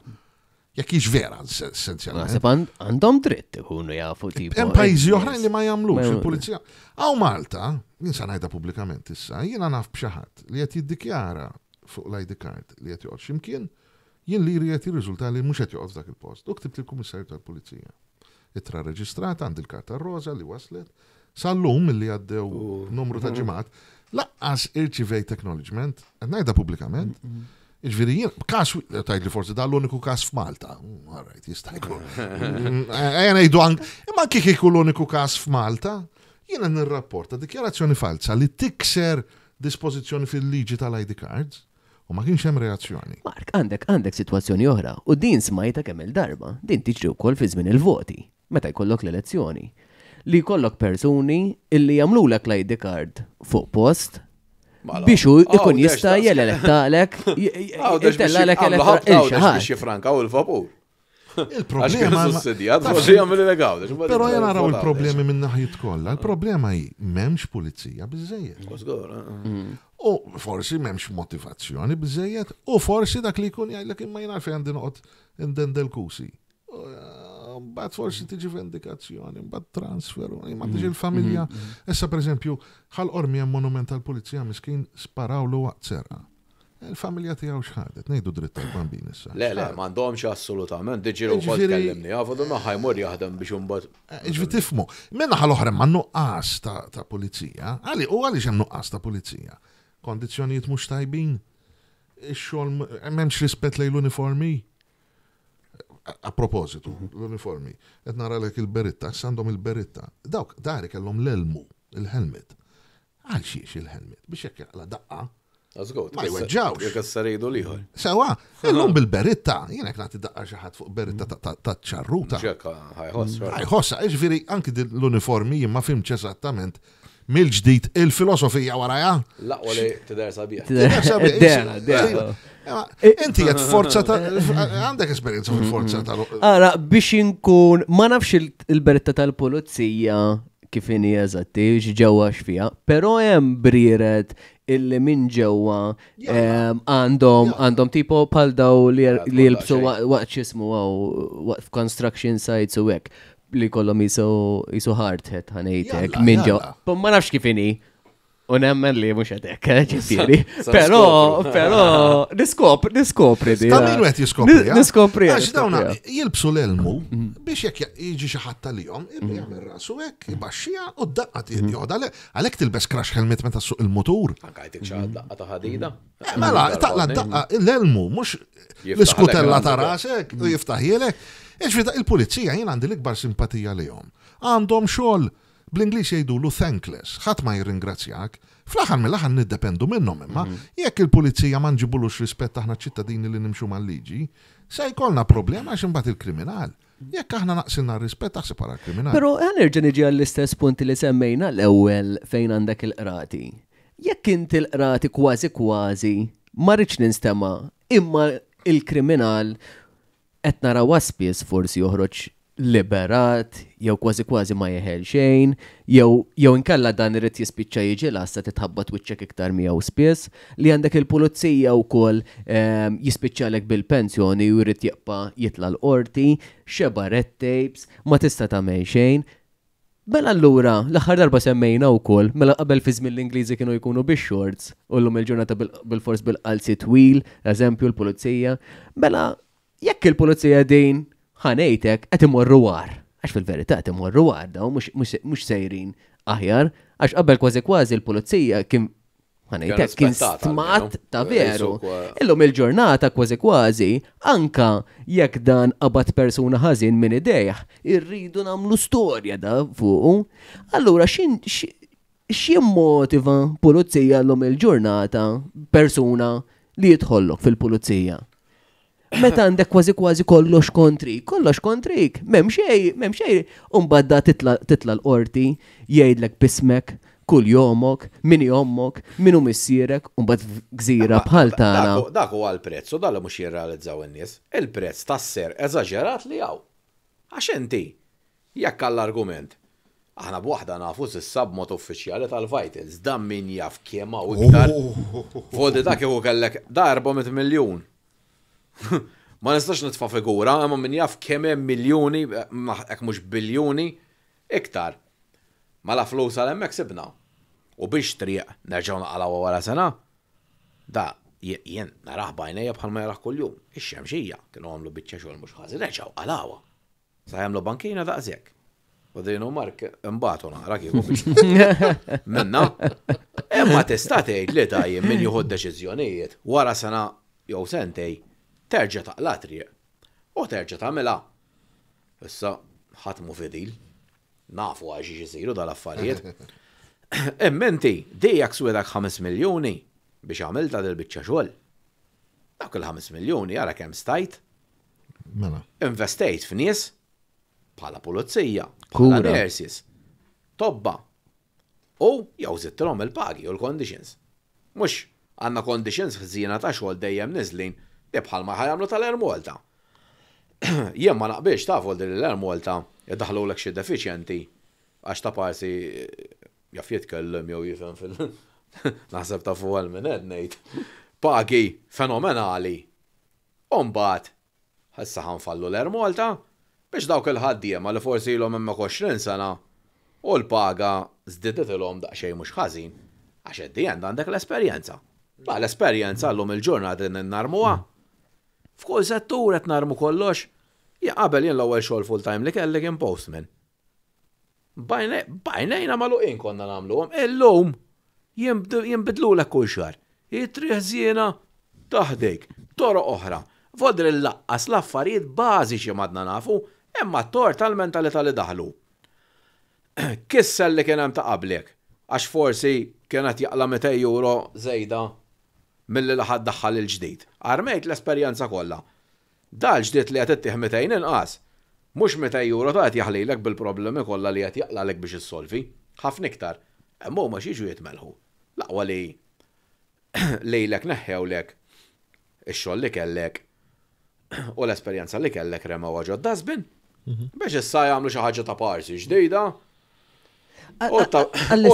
jekk ix vera essenzjalment. Naħseb għandhom dritt ikunu jafu tip. Hemm pajjiżi eh, oħrajn li ma jagħmlux il-pulizija. Aw Malta, sa ngħidha pubblikament issa, jiena naf b'xi ħadd li qed jiddikjara fuq l-ID card li qed joqgħod x'imkien, jien li jrid jirriżulta li mhux qed joqgħod dak il-post. U ktibt il-Kummissarju tal-Pulizija. Ittra reġistrata għandi l-karta rosa li waslet, sal-lum li għaddew numru ta' ġimgħat. Laqqas irċivej acknowledgement, ngħidha pubblikament, Iġviri, jien, kas, tajt li forsi dal l-uniku kas f'Malta. Mm, Għarajt, jistajku. Mm, Għajan għajdu għang, imma kik iku l-uniku kas f'Malta, jien għan rapporta dikjarazzjoni falsa li tikser dispozizjoni fil-liġi tal-ID cards u ma kienx hemm reazzjoni. Mark, għandek għandek situazzjoni oħra u din smajta kemm il-darba, din tiġri wkoll fi żmien il-voti, meta jkollok l-elezzjoni. Li jkollok persuni illi jagħmlulek l-ID card fuq post Mela. biex u ikun jista jela l-ektalek, jittellalek l u l-vapur. Il-problema. Pero jena raw il-problemi minn naħjit kolla. Il-problema hi memx pulizija biżejjed. Eh, eh. Mm. U forsi memx motivazzjoni biżejjed u forsi dak li jkun jgħidlek imma jgħal fejn din noqgħod indendel kusi. Eh, mbagħad forsi mm. tiġi vendikazzjoni, mbagħad transfer, ma mm-hmm. tiġi l-familja. Mm-hmm. Mm-hmm. Issa pereżempju, ħal ormi hemm monument tal-pulizija miskin sparaw lu waqt serqa. Il-familja tiegħu xħadet, ngħidu dritt tal-bambin issa. Le, le, m'għandhomx assolutament, diġiru wkoll tkellimni, għafu ma ħajmur jaħdem biex imbagħad. Eh, iġvi tifmu, minna ħal oħra ma nuqqas ta' pulizija, għali u għaliex hemm nuqqas ta' pulizija. Kondizzjonijiet mhux tajbin, ix-xogħol m'hemmx rispett lejn l-uniformi a proposito, mhm. l-uniformi, et nara lek il-beritta, għandhom il-beritta. Dawk, dari kellhom l-elmu, il-helmet. Għal xiex il-helmet, biex jekk jaqla daqqa. Għazgot, ma jweġġawx. Jekk s-saridu liħor. Sawa, l-lum bil-beritta, jenek nati daqqa xaħat fuq beritta ta' ċarruta. Ġekka, ħajħossa. Mm. Ħajħossa, iġviri, anki l-uniformi, ma fimċ esattament mill-ġdid il-filosofija warajja. Laqwa li t-der sabiħ. Inti għed eh, forza ta' eh, eh, għandek esperienza fil-forza ta' Ara, biex inkun, ma nafx il-beretta tal-polizija kif inhi eżatti, ġewwa xfija, però hemm briret illi minn ġewwa ehm, għandhom għandhom tipo pal daw li jilbsu waqt xismu għaw waqt construction sites u hekk li kollom jisu hardhead ħanejtek minn ġo. Ma nafx kifini. Unemmen li mux għadek, eh, ġifiri. Pero, pero, niskop, niskopri di. Tamin għet eh. jiskopri. Eh. Niskopri. Għax dawna, jilbsu l-elmu, mhm. biex jek jieġi xaħatta li jom jgħamil mhm. rasu għek, jibaxxija mhm. u d-daqqat jgħod għalek tilbes crash helmet meta suq il-motur. Għajtik xaħat daqqa taħadida. Mela, taqla daqqa l-elmu, mux l-iskutella ta' rasek, u jiftaħjelek. Iġvida il-pulizija jien għandi l-ikbar simpatija lihom. Għandhom xogħol bl-Ingliż jgħidulu thankless, ħadd ma jirringrazzjak, fl axan mill-aħħar niddependu minnhom imma mhm. jekk il-pulizija ma nġibulux rispett aħna ċittadini li nimxu mal-liġi, se jkollna problema għax imbagħad il-kriminal. Jekk aħna naqsilna rispett taħseb para kriminali. Però għanerġa niġi għall-istess punti li semmejna l-ewwel fejn għandek il-qrati. Jekk inti l-qrati kważi kważi ma rridx ninstema' imma il-kriminal qed nara waspis forsi joħroġ liberat, jew kważi kważi ma jeħel xejn, jew jew inkella dan irid jispiċċa jiġi lassa titħabbat twiċċek iktar miegħu spiss li għandek il-pulizija wkoll ehm, jispiċċalek bil-pensjoni u jrid jibqa' jitla l-qorti, xeba red tapes, ma tista' tagħmel xejn. Mela allura, l-aħħar darba semmejna wkoll, mela qabel fi żmien l-Ingliżi kienu jkunu bix-shorts, u l-lum il-ġurnata bil-fors bil-qalzi twil, eżempju l-pulizija, mela jekk il-pulizija din ħanejtek qed imorru war. Għax fil-verità qed imorru war daw mhux sejrin aħjar, għax qabel kważi kważi l-pulizija kien ħanejtek kien stmat ta' eh, veru. Illum il-ġurnata kważi kważi anka jekk dan qabad persuna ħażin minn idejh, irridu nagħmlu storja da fuq. Allura xin x'jimmotiva pulizija llum il-ġurnata persuna li jitħollok fil-pulizija? meta għandek kważi kważi kollox kontri. kollox kontrik, memxej, memxej, umbadda titla l-qorti, jgħidlek bismek, kull jomok, min jomok, minu missierek, umbad gżira bħal tana. Dak huwa l-prezz, u dalla mux jirrealizzaw n-nies, il-prezz tasser eżagġerat li għaw. Għax inti, jekk għall-argument, aħna b'waħda nafu s-sab mod uffiċjali tal-Vitals, dan min jaf kiema u iktar. Fodi dak jew kellek darba mit miljon ma nistax nitfa figura, imma min jaf kemm hemm miljuni, mux mhux biljuni iktar. la flus għal hemmhekk sibna. U biex triq nerġgħu naqalgħu wara sena, da jien narah bajnejja bħal ma jaraħ kuljum. Ix-xemxija kienu għamlu biċċa xogħol mhux nerġaw nerġgħu qalgħu. Sa jagħmlu bankina daqshekk. U dinu mark imbagħad naqra kieku biex. Menna, Imma tista' tgħid li jien min jieħu deċiżjonijiet wara sena jew sentej terġa' taqla triq u terġa' tagħmilha. Issa mu fidil, nafu għaxi jisiru dal-affarijiet. Emmenti, dejjak swedak 5 miljoni biex għamilta dil-bicċa xogħol. Dak il-5 miljoni ara kemm stajt. Mela. Investejt f'nies bħala pulizija, bħala nurses, tobba. U jew zittilhom il-pagi u l-conditions. Mhux għandna conditions ħżiena ta' xogħol dejjem niżlin Ibħal e ma ħajamlu tal-Air Malta. Jien ma naqbiex ta' fuq din l-Air Malta daħlu l xi defiċjenti għax ta' parsi jaff jitkellem jew jifhem fil- naħseb ta' fuq għal-minn ngħid. Pagi fenomenali. Umbat, ħassa ħanfallu l-Air Malta biex dawk il-ħaddiema li forsi l-om emma 20 sena u l-paga zdidet l-om daqxej mux ħazin, għax id għandek l-esperienza. Ba l-esperienza l-lum il-ġurnat n-narmuwa, F'kull settur qed narmu kollox, qabel jien l-ewwel xogħol full-time li kellek in postman. Bajnejna ma luqin konna nagħmluhom, illum jinbidlu lek kull xar. żiena taħdejk, toroq oħra. fodr il laqqas l-affarijiet bażiċi madna nafu, imma t-tor tal-mentalità li daħlu. Kissel li kien hemm ta' qablek, għax forsi kienet jaqla 200 euro zejda mill li ħad daħħal il-ġdid. Armejt l-esperjenza kollha. Dal ġdid li qed ittih metajn inqas, mhux meta juro tagħt jaħlilek bil-problemi kollha li qed jaqlalek biex s Ħafna iktar, imma huma xi jiġu jitmelħu. Laqwa li lejlek neħħewlek ix-xogħol li kellek u l-esperjenza li kellek rema waġod dasbin. Mhm. Biex issa jagħmlu xi ħaġa ta' parsi ġdida, U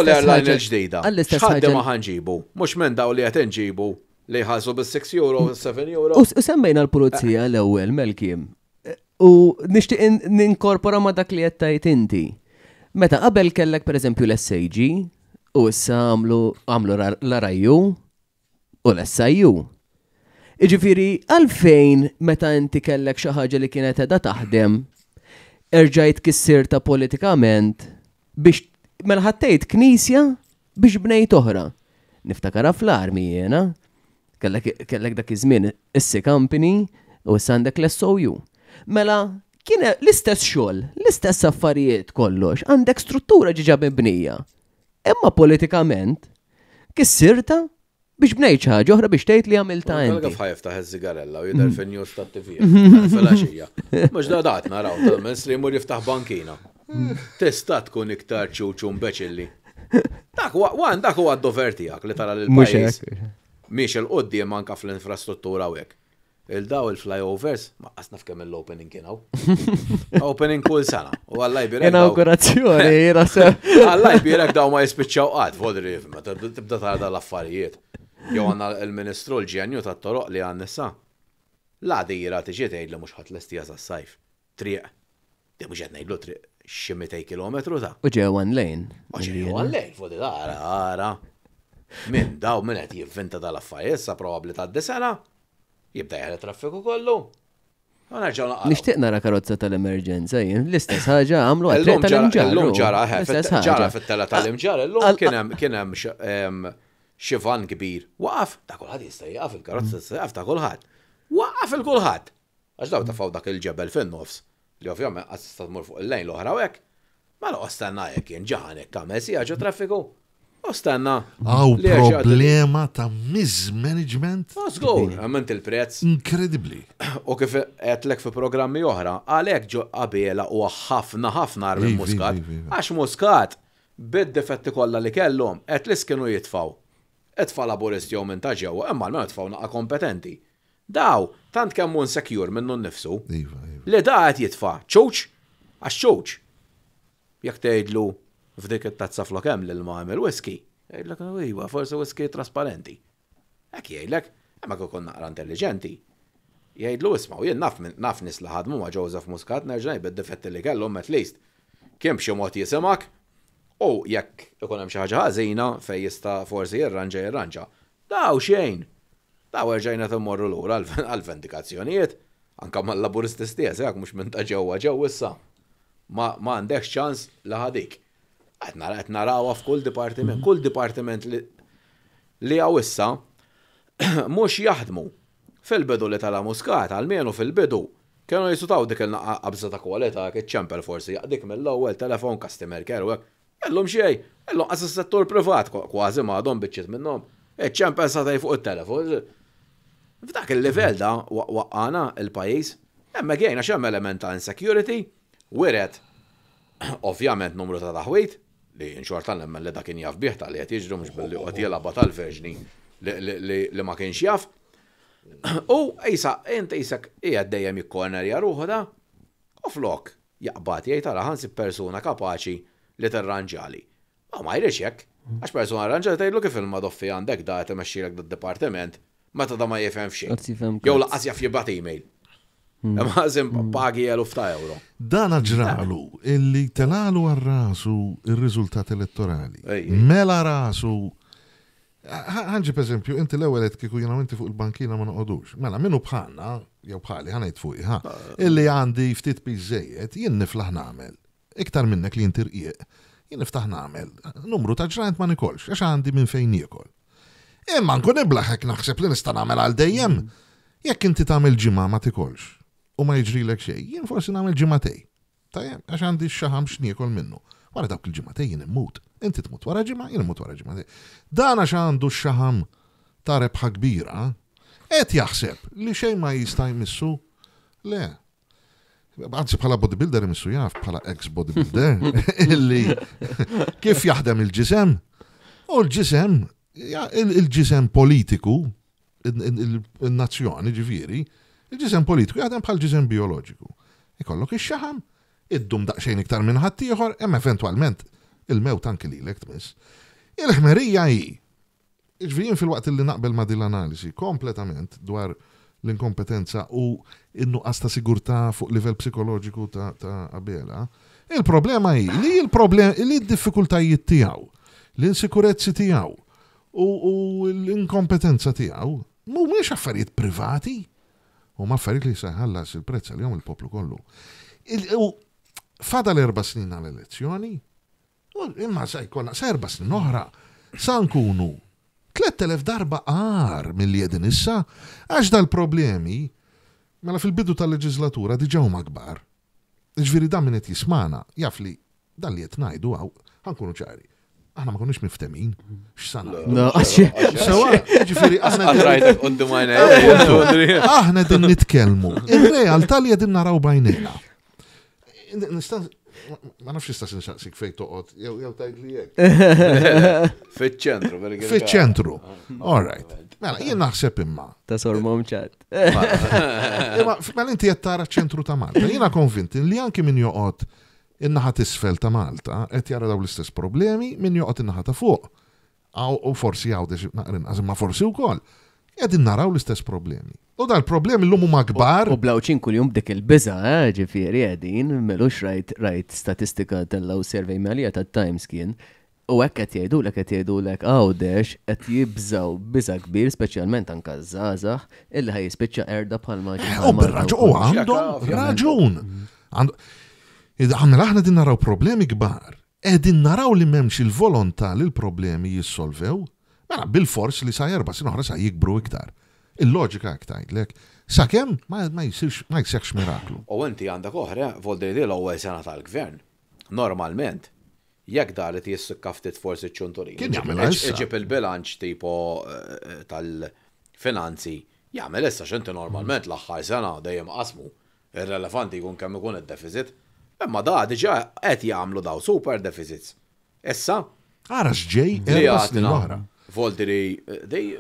l-airline l-ġdida. ħadde ma ħanġibu, mux minn daw li għat nġibu li ħasu bis 6 euro, 7 mm. euro. U semmejna l-pulizija eh. l-ewel, Melkim. U nishtiq ninkorpora ma dak li jattajt inti. Meta qabel kellek per eżempju l-SAG u issa għamlu l-araju u l-SAU. Iġifiri, għalfejn meta inti kellek xaħġa li kienet edha taħdem, erġajt kissirta politikament biex mela ħattejt knisja biex bnejt oħra. Niftakara fl-armi jena, kellek dak iż-żmien issi company u s-sandek l-SOU. Mela, kien l-istess xogħol, l-istess affarijiet kollox, għandek struttura ġiġa mibnija. Imma politikament, kissirta biex bnejt ħaġa oħra biex tgħid li għamilta hemm. Kif ħajftaħ iż-sigarella u jidher mhm. fin-news tat-TV. Filgħaxija. Mhux da dat naraw, tal-mens li jmur jiftaħ bankina. Testat tkun iktar ċuċun beċilli. Dak għan, dak huwa d-dover tiegħek li tara lil pajjiż. Miex il-qoddim manka fl-infrastruttura u Il-daw il-flyovers, ma għasnaf kemm l-opening kienaw. Opening kull sena. U għallaj birek. Inaugurazzjoni, jira se. Għallaj birek daw ma jispiċċaw għad, vodri, ma tibda tara dal-affarijiet. Jow għanna il-ministru l-ġenju ta' toroq li għan nissa. La t tiġiet għajd li muxħat l-estija sa' sajf. Triq. Di muxħat najdlu ngħidlu triq ximitej kilometru ta' u ġew one lane. U ġew one lane, fodi għara, għara. Min daw minn qed jivvinta dal-affarijiet sa probabbli ta' sena jibda jgħal traffiku kollu. Nishtiq nara karozza tal-emerġenza jien, l-istess ħaġa għamlu għal tal-imġar. L-lum ġara, ġara fit-tela tal-imġar, l-lum kienem xivan kbir. Waqaf, ta' kullħat jista' jaqaf il-karozza, jaqaf ta' kullħat. Waqaf il-kullħat. Għax daw tafaw dak il-ġebel fin-nofs li ovvjament għas tmur fuq il-lejn l-oħra u ma mela, l-ostanna jek jien ġaħanek kamel si traffiku. Ostanna. Għaw problema ta' mismanagement. Għazgur, għamment il-prezz. Inkredibli. U kif għetlek fi programmi oħra, għalek ġo għabela u ħafna ħafna għarbi muskat. Għax muskat, bid fetti kolla li kellhom, l kienu jitfaw. Etfa laburist jew minn ta' ġewwa, imma l-mem tfaw naqa kompetenti. Daw, tant kemm insecure minnu nnifsu. Iva, iva. Le da għat jitfa, ċoċ, għax ċoċ. Jek tgħidlu f'dik it-tazza flok hemm lil għamel whisky, jgħidlek oh, iwa, forsi whisky trasparenti. Hekk jgħidlek, imma kukun naqra intelligenti. Jgħidlu isma' jien naf naf nis li ma' Joseph Muscat nerġa' bid li kellhom met least. Kemm xi mod jisimak, u jekk ikun hemm xi ħaġa ħażina fejn jista' forsi jirranġa jirranġa. Daw xejn. Daw erġajna timmorru lura għal-vendikazzjonijiet. Anka mal-laburisti stess, jak mux minn ta' ġewwa ġew issa. Ma għandekx ċans laħadik. Għetna għetna qed narawha f'kull dipartiment, kull dipartiment li għaw issa mhux jaħdmu. Fil-bidu li tala muskat, għal-menu fil-bidu, kienu jisutaw dik il-naqqa qabża ta' kwalità, ċempel forsi, għadik mill-ewwel telefon customer care u Illum xej, illum għas settur privat, kważi maħdom bieċiet minnom. ċempel sa' fuq il-telefon, F'dak il-level da waqqana il-pajis, emma għajna xem element ta' insecurity, wiret ovvjament numru ta' taħwit, li nxortan emma li dakin jaf biħ tal-li għet jġru mux billi għet jelaba tal-verġni li ma kienx jaf. U jisa, jint jisak jgħad dejjem jikkorner ruħu da, u flok jgħabati jgħajta tara ħansi persuna kapaċi li t-ranġali. Ma ma jreċ jekk, għax persuna t tajlu kif il-madoffi għandek da għet meċxilek d-departiment, meta da ma jifhem xejn. Jew laqas jaf e email. Hmm. Ma għazim hmm. pagi għaluf fta' euro. Dan ġralu, illi telalu għal-rasu il-rizultat elettorali. Mela rasu. Għanġi per eżempju, inti l-ewelet kiku jena inti fuq il-bankina ma noqodux. Mela, minnu bħanna, jew bħali, għana fuq ha. Ah. Illi għandi ftit pizzejiet, jien niflaħ namel. Iktar minnek li jintirqiq. Jien niftaħ namel. Numru ta' ġrant ma nikolx, għax għandi minn fejn jikol. Imma nkun iblaħek naħseb li nista' nagħmel għal dejjem. Jekk inti tagħmel ġimgħa ma tikolx u ma jiġrilek xejn, jien forsi nagħmel tej. Tajjeb, għax għandi x-xaħam x'niekol minnu. Wara dawk il tej jien immut. Inti tmut wara ġimgħa, jien immut wara tej. Dan għax għandu x-xaħam ta' rebħa kbira, qed jaħseb li xejn ma jista' jmissu. Le, Għanzi bħala bodybuilder missu jaf bħala ex-bodybuilder illi kif jaħdem il-ġisem u l-ġisem Ja il-ġisem politiku, il-nazzjoni ġifiri, il-ġisem politiku jgħadem bħal ġisem bioloġiku. Ikollok ix xaham id-dum daqxajn iktar minn ħaddieħor, hemm eventwalment il-mewt anki lilek tmiss. Il-ħmerija hi. Iġvijin fil-waqt li naqbel ma' dil-analisi kompletament dwar l-inkompetenza u innuqqas ta' sigurta fuq livell psikoloġiku ta', ta Abela, il-problema hi li il problema li d-diffikultajiet tiegħu, l-insikurezzi tiegħu, u l-inkompetenza tiegħu miex affarijiet privati u ma affarijiet li saħallas il-prezz għal il-poplu kollu. U fada l-erba snin għal elezzjoni u imma sa jkollna sa erba snin oħra sa nkunu 3000 darba għar mill jedin issa għax dal-problemi mela fil-bidu tal-leġislatura diġaw magbar. Iġviri da minnet jismana, jaf li dan li jtnajdu għaw, ħankunu ċari. Aħna ma konniex miftemin. X'sana. No, għaxie. Sawa, għundu majna. aħna din nitkelmu. Il-real, tal li għadin naraw bajnejna. Nista' ma nafx jista' sinxaqsik fejn toqgħod jew jew tgħid li jek. Fiċ-ċentru, veri Fiċ-ċentru. All right. Mela, jien naħseb imma. Ta' sor momċat. Mela, inti jattara ċentru ta' Malta. Jiena konvinti li anki min joqot in-naħa tisfel ta' Malta qed jara daw l-istess problemi minn joqgħod innaħa ta' fuq. U forsi għawdex naqrin, ma forsi wkoll. Qegħdin naraw l-istess problemi. U dal problemi l-lum huma kbar. U blawċin kuljum dik il-biża, eh, ġifieri qegħdin, melux rajt rajt statistika tal-law survey malija ta' times kien. U hekk qed jgħidulek qed jgħidulek għawdex qed jibżaw biża kbir speċjalment anke żgħażagħ illi ħaj jispiċċa erda bħalma. U bil raġun għandhom raġun. Għamil aħna din naraw problemi kbar. Edin naraw li memx il-volontà li l-problemi jissolvew, mela bil-fors li sa' jarba sin sa' jikbru iktar. Il-loġika iktar, lek. Sa' kem ma' jisirx, ma' jisirx miraklu. U inti għandak oħra, voldi li l-ewwel sena tal-gvern. Normalment, jekk daret jissukka ftit forsi ċunturin. Kien jagħmel Iġib il-bilanċ tipo eh, tal-finanzi, jagħmel issa x'inti normalment l-aħħar sena dejjem qasmu. Irrelevanti jkun kemm ikun id-deficit. Imma da diġa qed jagħmlu daw super deficits. Essa? Ara x'ġej erba' snin oħra. Voltiri, eh, dej,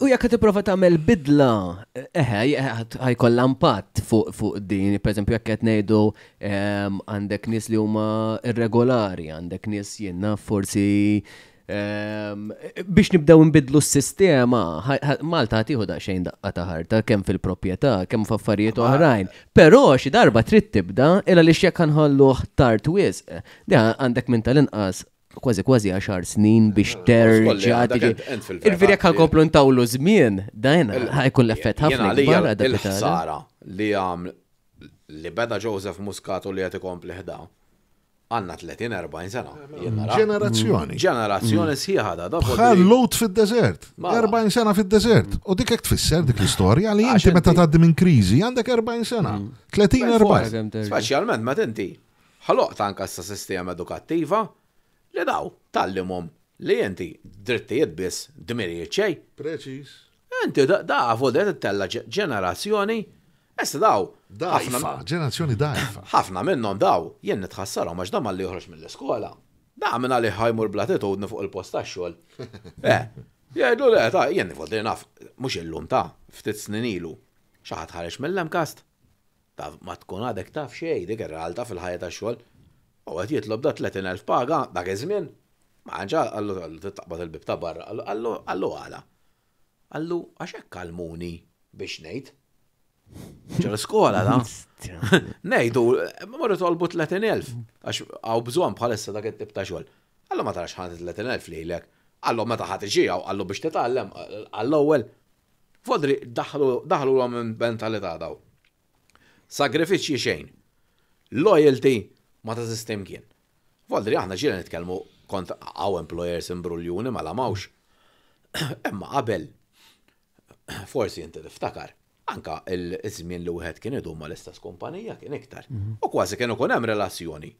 U jekk tipprova tagħmel bidla, eħe, eh, eh, ħajkollha impatt fuq din, pereżempju jekk qed ngħidu għandek nies li huma irregolari, għandek nies jenna forsi Ehm, biex nibdew nbidlu s-sistema, Malta ħatiħu da xejn daqqa ta' kem fil-propieta, kem f'affarijiet oħrajn. Pero xi darba trid tibda, illa li xek kanħallu ħtar twiz, Diha għandek minn tal-inqas kważi kważi 10 snin biex terġa' tiġi. Il-virjek kankomplu ntawlu żmien, dajna ħajkun l-effett ħafna. il Sara li għam li beda Joseph Muscato li għati kompli ħda għanna 30-40 sena. Ġenerazzjoni. Mm. Ġenerazzjoni mm. sħiħa da. Bħal lot fil-desert. 40 sena fil-desert. Mm. U dik għek tfisser dik l-istoria li jinti ah, meta taddi minn krizi għandek 40 sena. 30-40. Specialment, ma tinti. ħaloq tanka s sistema edukattiva li daw tal-limum li jinti drittijiet biss dmirijiet ċej. Preċis. Inti da għafu da tella ġenerazzjoni Issa daw. Dajfa, ġenerazzjoni dajfa. ħafna minnhom daw, jien nitħassarhom għax dam għalli joħroġ mill-iskola. Da minn għalli ħajmur blatet u fuq il-post tax-xogħol. Eh, jgħidu le, ta' jien nifoldi naf, mhux illum ta' ftit snin ilu. Xaħat ħareġ mill-lemkast. Ta' ma tkun għadek taf fxej, dik ir realta fil-ħajja tax-xogħol. U għed jitlob da 30.000 paga, dak iż-żmien. Ma għanġa għallu taqbad il-bib ta' barra, għallu għala. Għallu għaxek kalmuni biex ngħid ċer skola da. Nejdu, morru tolbu 30.000, għax għaw bżon bħalissa da għed tibta xol. xogħol. Għallu ma tarax ħan 30.000 li lek, għallu ma taħat iġi, għallu biex titgħallem, għall-ewwel. Fodri daħlu l minn mentalità daw. Sagrifiċċji xejn. Loyalty ma ta' sistem kien. Fodri aħna ġiena nitkellmu kont għaw employers imbruljuni ma la mawx. Emma qabel, forsi inti tiftakar anka il-żmien li wieħed kien idu ma l-istess kompanija kien iktar. Mhm. U kważi kien kun hemm relazzjoni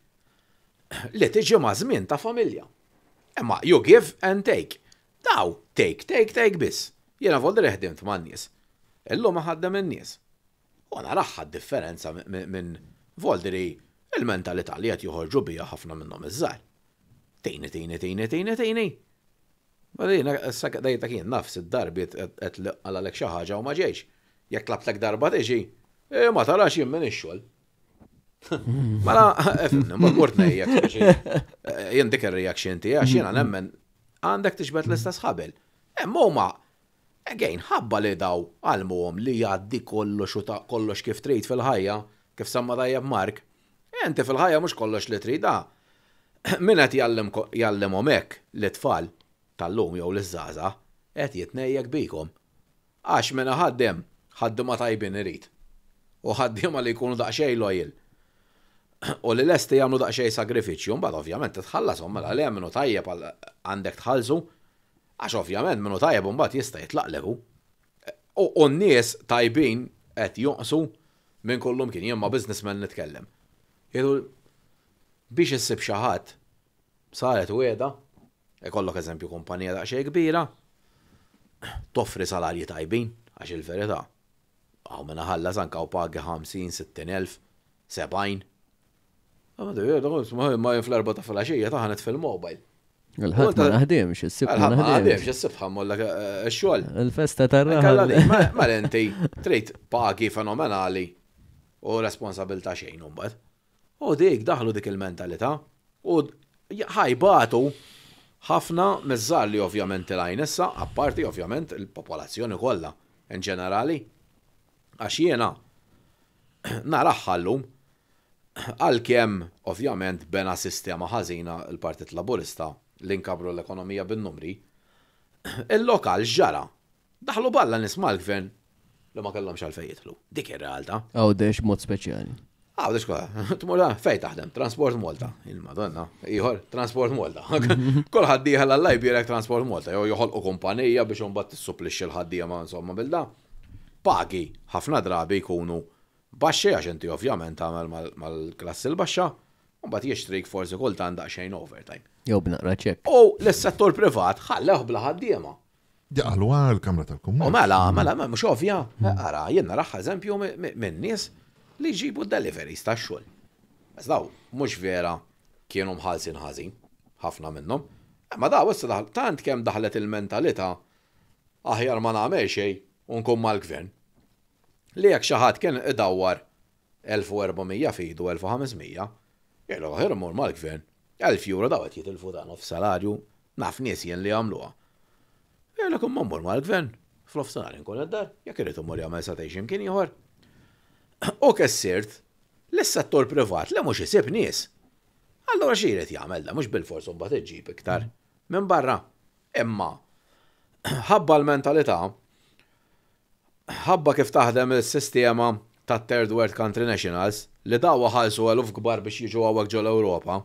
li tiġi ma' żmien ta' familja. Imma you give and take. Daw, take, take, take biss. Jiena volder ħdimt man nies. Illum ħaddem in-nies. U naraħħa differenza minn volderi il-mentalità li qed joħorġu bija ħafna minnhom iż-żgħar. Tejni, tejni, tejni, tejni, tejni. Għalina, s-sakka kien nafs id-darbi għet għalek xaħġa u ġejx jekk labtek darba tiġi, e, ma tarax jim minn ix-xogħol. Mela, eh, ma kurt nejjek, eh, jien dik reaction tiegħi għax jiena nemmen għandek tiġbed l istas ħabel. Hemm huma għajn, ħabba li daw għalmuhom li jgħaddi kollox u ta' kollox kif trid fil-ħajja, kif samma b Mark. Enti eh, fil-ħajja mhux kollox li trida. Ah. Min qed jgħallimhom hekk li tfal tal-lum jew l-żaża qed jitnejjek bikom. Għax minna ħaddem ħaddu ma tajbin irrit. U ħaddu ma li jkunu daqxej lojil. U li lesti jagħmlu daqxej sagrifiċċju, mbagħad ovvjament tħallas, un mela lejha minnu tajjeb għandek tħallsu, għax ovvjament minnu tajjeb mbagħad jista' jitlaqlebu. U n-nies tajbin għet juqsu minn kullum kien jgħamma biznismen nitkellem. Jgħidu biex issib xi ħadd saret weda, ikollok eżempju kumpanija daqxej kbira, toffri salarji tajbin għax il-verità Għaw minna ħalla zanka u pagi 50, 60,000, 70. Għamadu, ma fl-erba ta' fil-axija taħanet fil-mobile. Il-ħat eh, ma naħdimx, il-sib ma il xol. Il-festa tarra. Ma l-enti, trid pagi fenomenali u responsabilta xejn umbad. U dik daħlu dik il-mentalità u ħajbatu ħafna mezzar li ovvjament il-għajnessa, apparti ovvjament il-popolazzjoni kollha in ġenerali. Għax jena, naraħħallum, għal-kem, ovvjament, bena sistema ħażina l-Partit Laburista li nkabru l-ekonomija bin-numri, il-lokal ġara. Daħlu balla nisma l-gvern li ma kellhomx għalfejn jidħlu. Dik ir-realtà. dex mod speċjali. Għawdex kwa, tmurra fej taħdem, transport Malta, il-Madonna, iħor, transport Malta. Kolħad diħal għallaj birek transport Malta, joħol u kumpanija biex bat t-supplix il-ħaddija ma' insomma bil-da pagi ħafna drabi jkunu baxxi għax inti ovvjament għamel mal-klass il-baxxa, u mbagħad jixtrik forsi kultan daqsxejn overtime. Jew b'naqra ċek. U l-settur privat ħalleh bla ħaddiema. Jaqalu l-Kamra tal-Kommun. U mela, mela, mux mela, ovvja, Ara, jenna raħħa eżempju minn nies li ġibu deliveries ta' xogħol Mas daw, mux vera kienu mħalsin ħażin, ħafna minnhom. Ma daw, issa tant kemm daħlet il-mentalità aħjar ma nagħmel xejn Unkom mal-gvern. Li jekk xi ħadd kien idawwar 1400 fidu 1500, jellu għahir mur mal-gvern. 1000 euro dawet jitilfu dan of salarju, naf nies jien li għamluha. Jellu kum mur mal-gvern, fl salarju inkun id-dar, jekk irid immur jagħmel sa tgħix kien ieħor. U kessirt, l-settur privat li mhux isib nies. Allora xi jrid da mhux bil forsu imbagħad iġġib iktar minn barra. Imma ħabba l-mentalità ħabba kif taħdem il-sistema ta' Third World Country Nationals li da' ħalsu għaluf kbar biex jiġu għawak ġol Ewropa.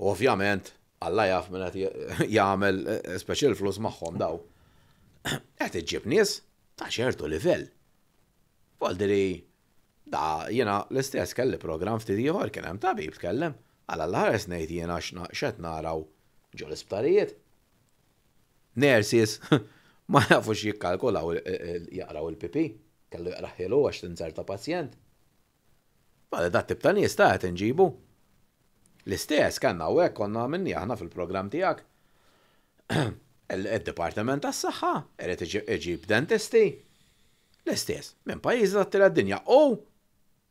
Ovvjament, Alla jaf minn għet jgħamil eh, l flus maħħom daw. Għet iġib nis ta' ċertu livell. Waldiri, da jena l-istess kelli program ftit ieħor kien hemm tabib tkellem, għal alla ħares ngħid jiena x'qed naraw ġol isptarijiet. Nersis! ma jafux jikkalkulaw jaqraw il-pipi, kellu jaqraħilu għax tinżar ta' pazjent. Ma da tip ta' nies ta' nġibu. L-istess kanna u hekk konna minni aħna fil-programm tiegħek. il departament tas-Saħħa irid iġib dentisti. L-istess, minn pajjiż t tira dinja u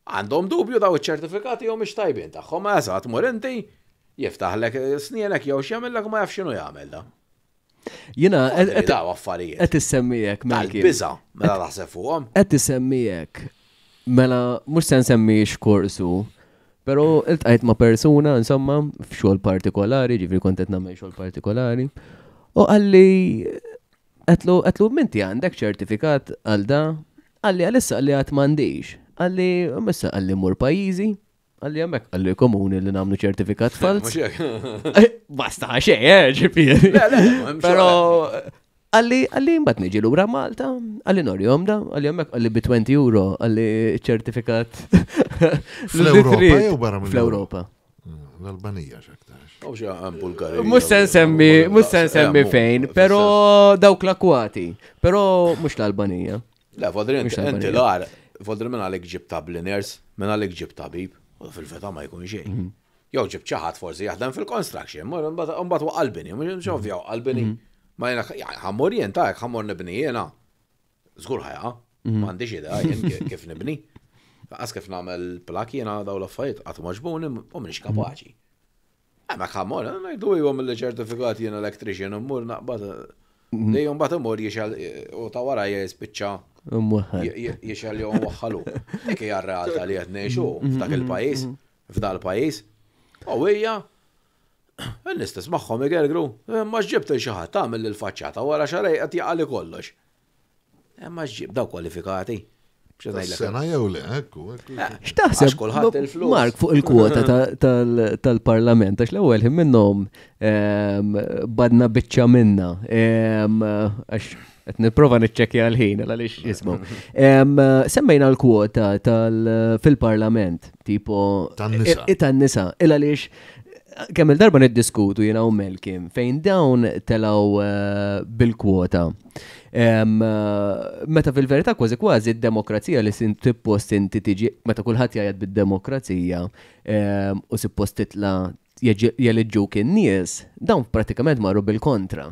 għandhom dubju daw iċ-ċertifikati jew mhux tajbin tagħhom għazat morinti mur inti jiftaħlek snienek jew x'jagħmellek ma jafxinu x'inhu jagħmel Jina, da għaffarijiet. Għet semmijek, Melki. Biza, mela laħseb fuqom. Għet semmijek, mela, mux sen semmijiex korsu, pero il-tajt ma persuna, insomma, f'xol partikolari, ġifri kontet namme xol partikolari, u għalli, għetlu, minti għandek ċertifikat għal da, għalli għalissa għalli għat mandiġ, għalli, messa għalli mur pajizi, Għalli għamek, għalli komuni li namlu ċertifikat fals. Eh, basta xej, eh, ġifiri. Pero eh, għalli għalli mbat niġi l-ura Malta, għalli nori jomda, għalli għamek għalli bi 20 euro għalli ċertifikat. Fl-Europa, jew barra Fl-Europa. Mm, L-Albanija xaktar. Mux sen semmi, mux semmi fejn, pero dawk l-akwati, pero mux l-Albanija. Le, fodrin, inti l-għar, fodrin minn għalik ġib tabliners, minn għalik ġib tabib. U fil-feta ma jkun xejn. Mhm. Jow ġib ċaħat forsi jaħdem fil-construction, mbagħad waqalbini, mhux ovvja mhm. qalbini. Mhm. Ma jena ħammur jien ta' ħammur nibni jena. Żgur ħajqa, m'għandix idea jien kif nibni. Għas kif nagħmel plak jena daw l-affarijiet qatt maġbun u m'iniex kapaċi. Ma ħammur, eh, ngħidu jhom il-ċertifikat jien elektriċi, u mmur naqbad. Eh, dejjem bad imur jixal u ta' wara bicċa Mwħal. Jiexalli għom mwħalu. Dik hija r-realtà li qed ngħixu mm-hmm. f'dak il-pajjiż, il mm-hmm. pajjiż. U għija, l-istess magħhom igergru, eh, ma xaħat, xi ħadd tagħmel il-faċċata wara xarej qed jaqali kollox. Eh, ma ġib daw kwalifikati. Sena jew le, ekku. Eh, x'taħseb kulħadd il-flus. Mark fuq il-kwota tal-Parlament għax l-ewwel minnom minnhom ehm, badna biċċa minna. Ehm, Et nipprova niċċekkja l-ħin għaliex jismu. Semmejna l-kwota tal-fil-parlament, tipo. Tan-nisa. Tan-nisa. Il għaliex kemm il-darba niddiskutu jiena u Melkim fejn dawn telaw eh, bil-kwota. Eh, meta fil-verità kważi kważi d-demokrazija li sin tippost inti tiġi, meta kulħadd jgħajad bil demokrazija u suppost titla jeleġġu kien nies, dawn pratikament marru bil-kontra.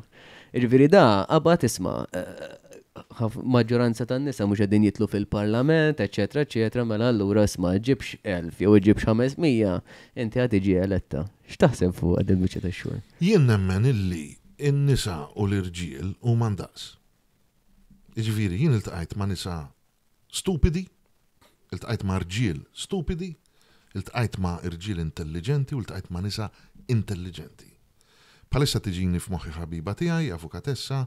Irviri da, għabba tisma, eh, maġġoranza tan nisa mhux qegħdin jitlu fil-parlament, eċetera, eċetera, mela allura sma ġibx elf jew ġibx 500, inti għad tiġi għaletta. X'taħseb fuq għadin il-biċċa Jien nemmen illi n-nisa u l-irġiel u mandas. Iġviri, jien iltqajt ma' nisa stupidi, iltqajt ma' rġiel stupidi, iltqajt ma' irġiel intelligenti u il-taqajt ma' nisa intelligenti. Palissa tiġini f'moħħi ħabiba tiegħi, avukatessa,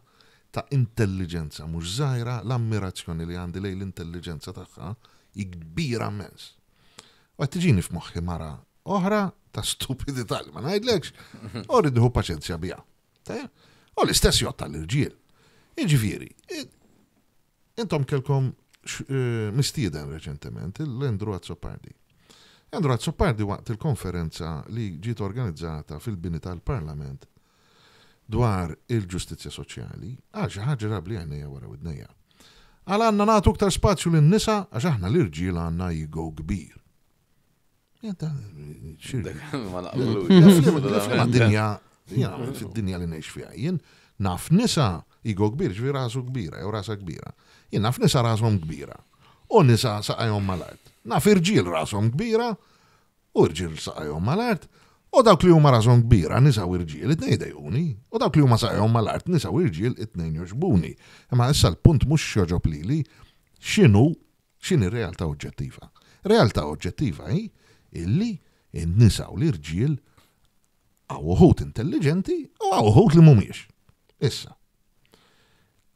ta' intelligenza mhux żgħira, l-ammirazzjoni li għandi lej l-intelligenza tagħha kbira mens. U qed tiġini f'moħħi mara oħra ta' stupidità li ma ngħidlekx, mhm. u rridu paċenzja bija. U l-istess jgħod tal-irġiel. Iġifieri, intom kelkom eh, mistieden reċentement il-Lendru Azzopardi. Għandru għad soppardi waqt il-konferenza li ġiet organizzata fil-bini tal-Parlament dwar il-ġustizja soċjali, għax xi ħaġa rabli għajnija wara widnejja. Għal għanna nagħtu ktar spazju lin-nisa għax aħna l irġil għanna jigo kbir. Dinja, fid-dinja li ngħix fiha. Jien naf nisa jigo kbir, ġvi rasu kbira, jew rasa kbira. Jien naf nisa rashom kbira. U nisa saqajom malajt naf irġiel rasom kbira, u irġiel saqajhom mal-art, u dawk li huma rasom kbira nisaw irġiel it-nej dejuni, u dawk li huma saqajom mal-art nisaw irġiel it-nejn joġbuni. Ma issa l-punt mhux li, lili x'inhu x'inhi realtà oġġettiva. Realtà oġġettiva hi illi in nisa u l-irġiel għaw uħut intelligenti u għaw uħut li mumiex. Issa.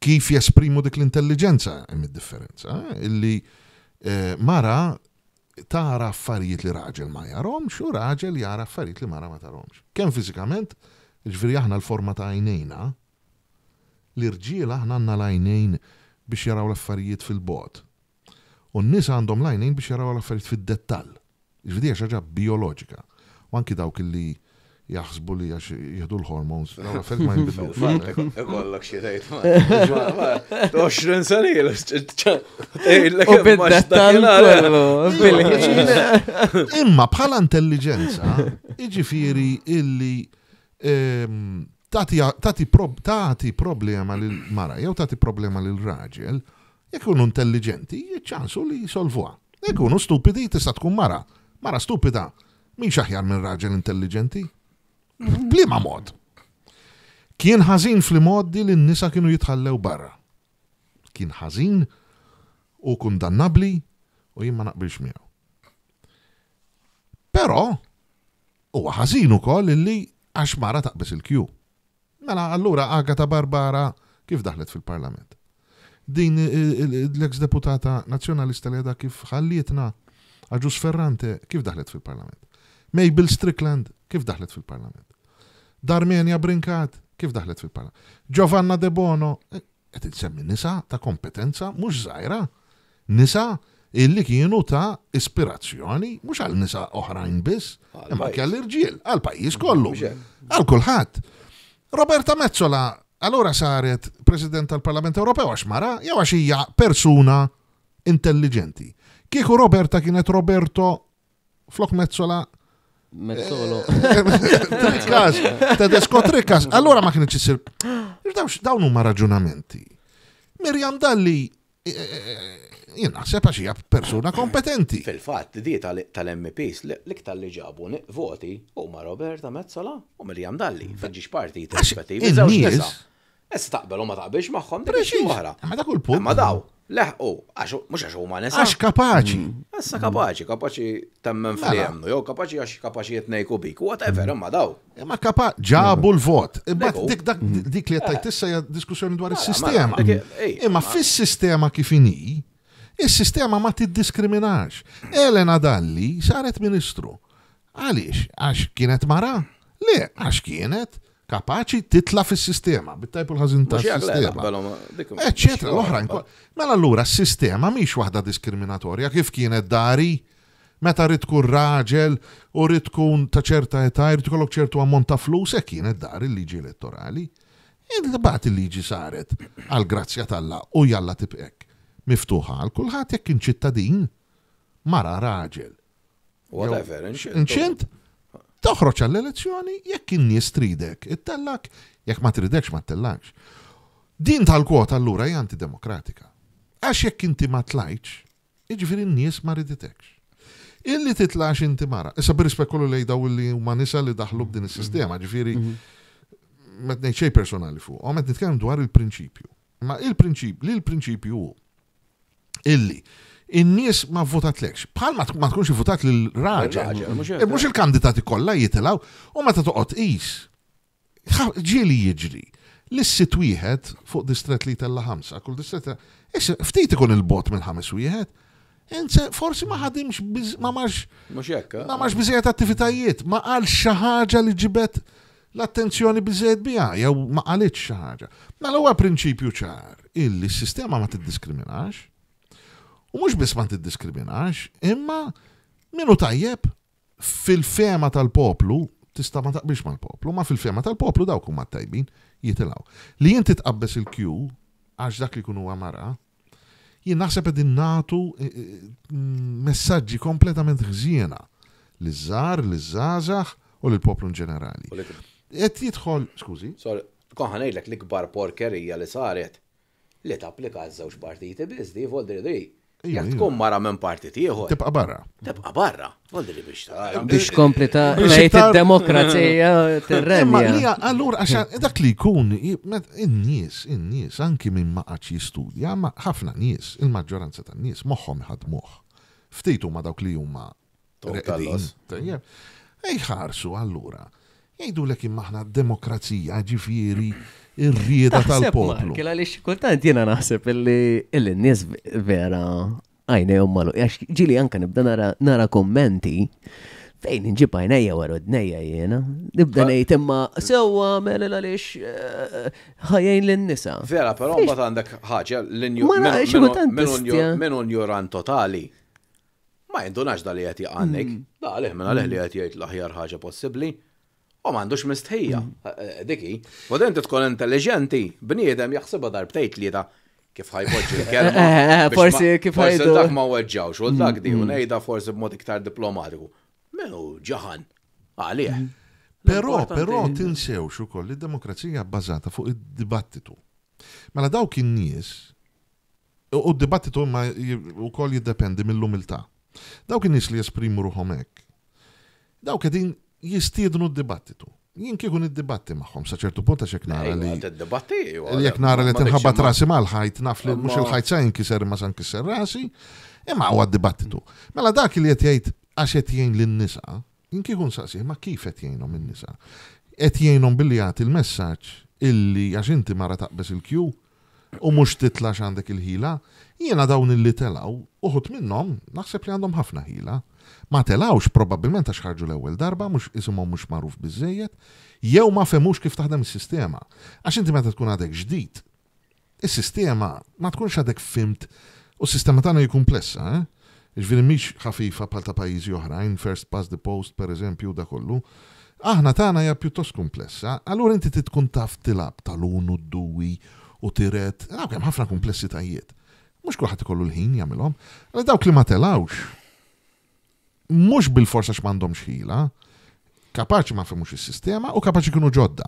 Kif jesprimu dik l-intelligenza hemm differenza eh? Illi eh? Eh, mara tara affarijiet li raġel ma jaromx u raġel jara affarijiet li mara ma taromx. Kem fizikament, ġviri aħna l-forma ta' għajnejna, l-irġiel aħna għanna l ajnejn biex jaraw l-affarijiet fil-bot. U n nisa għandhom l ajnejn biex jaraw l-affarijiet fil-dettal. Ġviri ħaġa biologika. U anki dawk li jaħsbu li għax jihdu l-hormons. ma 20 sani Imma bħala intelligenza, iġifiri illi tati problema lil-mara, jew tati problema lil-raġel, jekunu intelligenti, ċansu li jisolvuha. Jekunu stupidi, tista' tkun mara. Mara stupida, miex aħjar minn raġel intelligenti. Blima mod. Kien ħażin fl-modi li n-nisa kienu jitħallew barra. Kien ħażin u kundannabli u jien ma naqbilx miegħu. Però huwa ħażin ukoll li għax mara taqbis il-kju. Mela allura Agata Barbara kif daħlet fil-Parlament. Din eh, eh, l-eks deputata nazzjonalista li kif ħallietna Aġus Ferrante kif daħlet fil-Parlament Mabel Strickland, kif daħlet fil-parlament? Darmenja Brinkat, kif daħlet fil-parlament? Giovanna De Bono, eh, qed insemmi nisa ta' kompetenza mhux zaħira. Nisa illi kienu ta' ispirazzjoni, mhux għal nisa oħrajn biss, imma l irġiel, għal pajjiż kollu, għal kulħadd. Roberta Mezzola allora saret President tal-Parlament Ewropew għax mara, jew għax hija persuna intelligenti. Kieku Roberta kienet Roberto flok Mezzola Mezzolo. Trikkas, Desko trikkas. Allora ma kienieċ jisir. Dawn huma raġunamenti. Mirjam Dalli eh, eh, eh, jina sepa xija persuna kompetenti. Fil-fat, di tal-MPs l-iktar li ġabu voti u ma Roberta Mezzola u Mirjam Dalli. Fadġiġ parti tal-rispettivi. Issa taqbel u ma taqbilx maħħom. Preċiż. Ma da kull punt. Ma daw. Leħqu, għaxu, mux għaxu ma nesa. Għax kapaċi. Essa mm. kapaċi, mm. kapaċi temmen mela. fl-jemnu, jow kapaċi għax kapaċi jitnejku bik, u għatever, mm. imma daw. Ma kapa ġabu l-vot. E dik li għattajt eh. issa diskussjoni dwar ah, is-sistema. Imma fis-sistema kifini, is-sistema ma tiddiskriminax. Elena Dalli saret ministru. Għaliex, għax kienet mara? Le, għax kienet kapaċi titla fis-sistema, bittajpu l-ħazin ta' sistema. Eccetera, l-oħrajn. Mela allura s-sistema miex waħda diskriminatorja kif kienet dari, meta rrid tkun raġel u rrid tkun ta' ċerta età, rrid kollok ċertu ammont ta' flus, e kienet dari l-liġi elettorali. id bat il-liġi saret għal grazzja tal-la u jalla tibqek. Miftuħa għal kulħadd jekk kien ċittadin mara raġel. Whatever, inċent toħroċ għall-elezzjoni jekk in-nies tridek, it-tellak, jekk ma tridekx ma tellakx. Din tal-kwota allura hija antidemokratika. Għax jekk inti ma tlajċ, iġifieri n-nies ma riditekx. Illi titlax inti mara. Issa birispek kollu li daw li huma nisa li daħlu b'din is-sistema, ġifieri ma tnejt xej personali fuq, u qed nitkellem dwar il-prinċipju. Ma il-prinċipju, li l-prinċipju illi in-nies ma votatlekx. Bħal ma tkunx votat lil raġel. Eh, mhux il-kandidati kollha jitilgħu u meta toqgħod qis. Ġieli jiġri. Lissi twieħed wieħed fuq distret li tella ħamsa, kull distret eh, ftit ikun il-bot mill-ħames wieħed. Inse forsi ma ħadimx, ma marx. Eh? Ma marx biżejjed attivitajiet, ma xi ħaġa li ġibet l-attenzjoni biżejjed biha, jew ma qalitx xi ħaġa. Mela huwa prinċipju ċar, illi s-sistema ma tiddiskriminax, U mux bis ma tiddiskriminax, imma minu tajjeb fil-fema tal-poplu tista ma taqbilx mal-poplu, ma fil-fema tal-poplu daw kumma tajbin jitilaw. Li jinti tqabbes il-kju għax dak li kunu għamara, jien naħseb din natu eh, eh, mm, messaġġi kompletament ħżiena li zzar, liż zzazax u lill-poplu ġenerali. Qed jidħol, skużi. Sorry, konħa ngħidlek l-ikbar porkerija li saret li tapplika żewġ partiti biss, di voldi Jek tkun mara minn parti tieħor. Tibqa barra. Tibqa barra. Għoldi li biex ta' Biex kompleta lejt id-demokrazija terrenja. Allura, għaxa dak li jkun, in-nies, in-nies, anki minn maqaċ jistudja, ma ħafna nies, il-maġġoranza ta' nies, moħħom moħħ. Ftejtu ma dawk li huma. Ejħarsu allura. Jgħidu l-ek imma ħna demokrazija ġifiri ir-rieda tal-poplu. Kela li kultant jena naħseb illi n-nies vera għajne jom malu. Għax ġili anka nibda nara kommenti fejn nġib għajnejja wara d-nejja jena. Nibda nejt imma sewa la mela, għalix eh, ħajjajn l-nisa. Vera, pero mbagħad għandek ħaġa l-inju minn joran totali. Ma jindunax dal-li għati għannek. Mm. Da, għalih m'a għalih li għati mm. għajt l-ħjar ħaġa possibli u m'għandux mistħija. Mm. Eh, eh, diki, u din tkun intelligenti, bniedem jaħsibha darbtejt li da kif ħajpoġġi l-kelma. Eh, forsi kif Forsi Dak ma weġġawx, u dak mm, di, u mm. nejda forsi b'mod iktar diplomatiku. Menu ġahan, għalih. Però, però tinsew ukoll li demokrazija bbażata fuq id-dibattitu. Mela dawk in-nies u d-dibattitu ma koll jiddependi mill lumilta Dawk kien nies li jesprimu ruħomek. hekk. Dawk jistiednu d-dibattitu. Jien kieku id-dibatti magħhom sa ċertu punt għax jekk nara li. Jek Jekk nara li tinħabba rasi mal-ħajt naf li mhux il-ħajt sa jinkiser ma san nkisser rasi, imma għu għad dibattitu Mela dak li jtjajt jgħid għax qed l nisa jien kieku nsaqsih ma kif qed jgħinhom nisa Qed jgħinhom billi għat il-messaġġ illi għax inti mara taqbes il-kju u mhux titlax għandek il-ħila, jiena dawn illi telaw, uħut minnhom naħseb li għandhom ħafna ħila ma telawx probabbilment għax ħarġu l-ewwel darba, mhux isimhom mhux magħruf biżejjed, jew ma femux kif taħdem is-sistema. Għax inti meta tkun għadek ġdid, is-sistema ma tkunx għadek fimt u s-sistema tagħna hi komplessa, eh? Ġviri miex ħafifa pal ta' pajjiżi oħrajn, first past the post per eżempju da kollu. Aħna tagħna hija pjuttost komplessa, allura inti titkun taf tilab tal u d-duwi u tiret, hemm ħafna komplessitajiet. Mhux kulħadd ikollu l-ħin jagħmilhom, għal dawk li ma telawx mux bil-forsa x'mandhom xħila, kapaċi ma femux il-sistema u kapaċi kunu ġodda.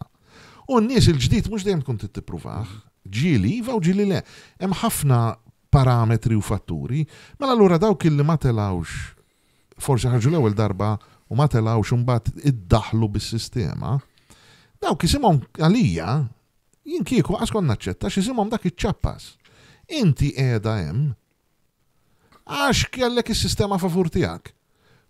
U n-nies il-ġdid mux dejjem tkun tippruvaħ, ġili iva u ġili le. Hemm ħafna parametri u fatturi, mela allura dawk li ma telawx forsi ħarġu l-ewwel darba u ma telawx id iddaħlu bis-sistema, dawk kisimom għalija jien kieku għaskon naċċetta x'isimhom dak iċċappas. Inti qiegħda hemm għax kellek is-sistema favur tiegħek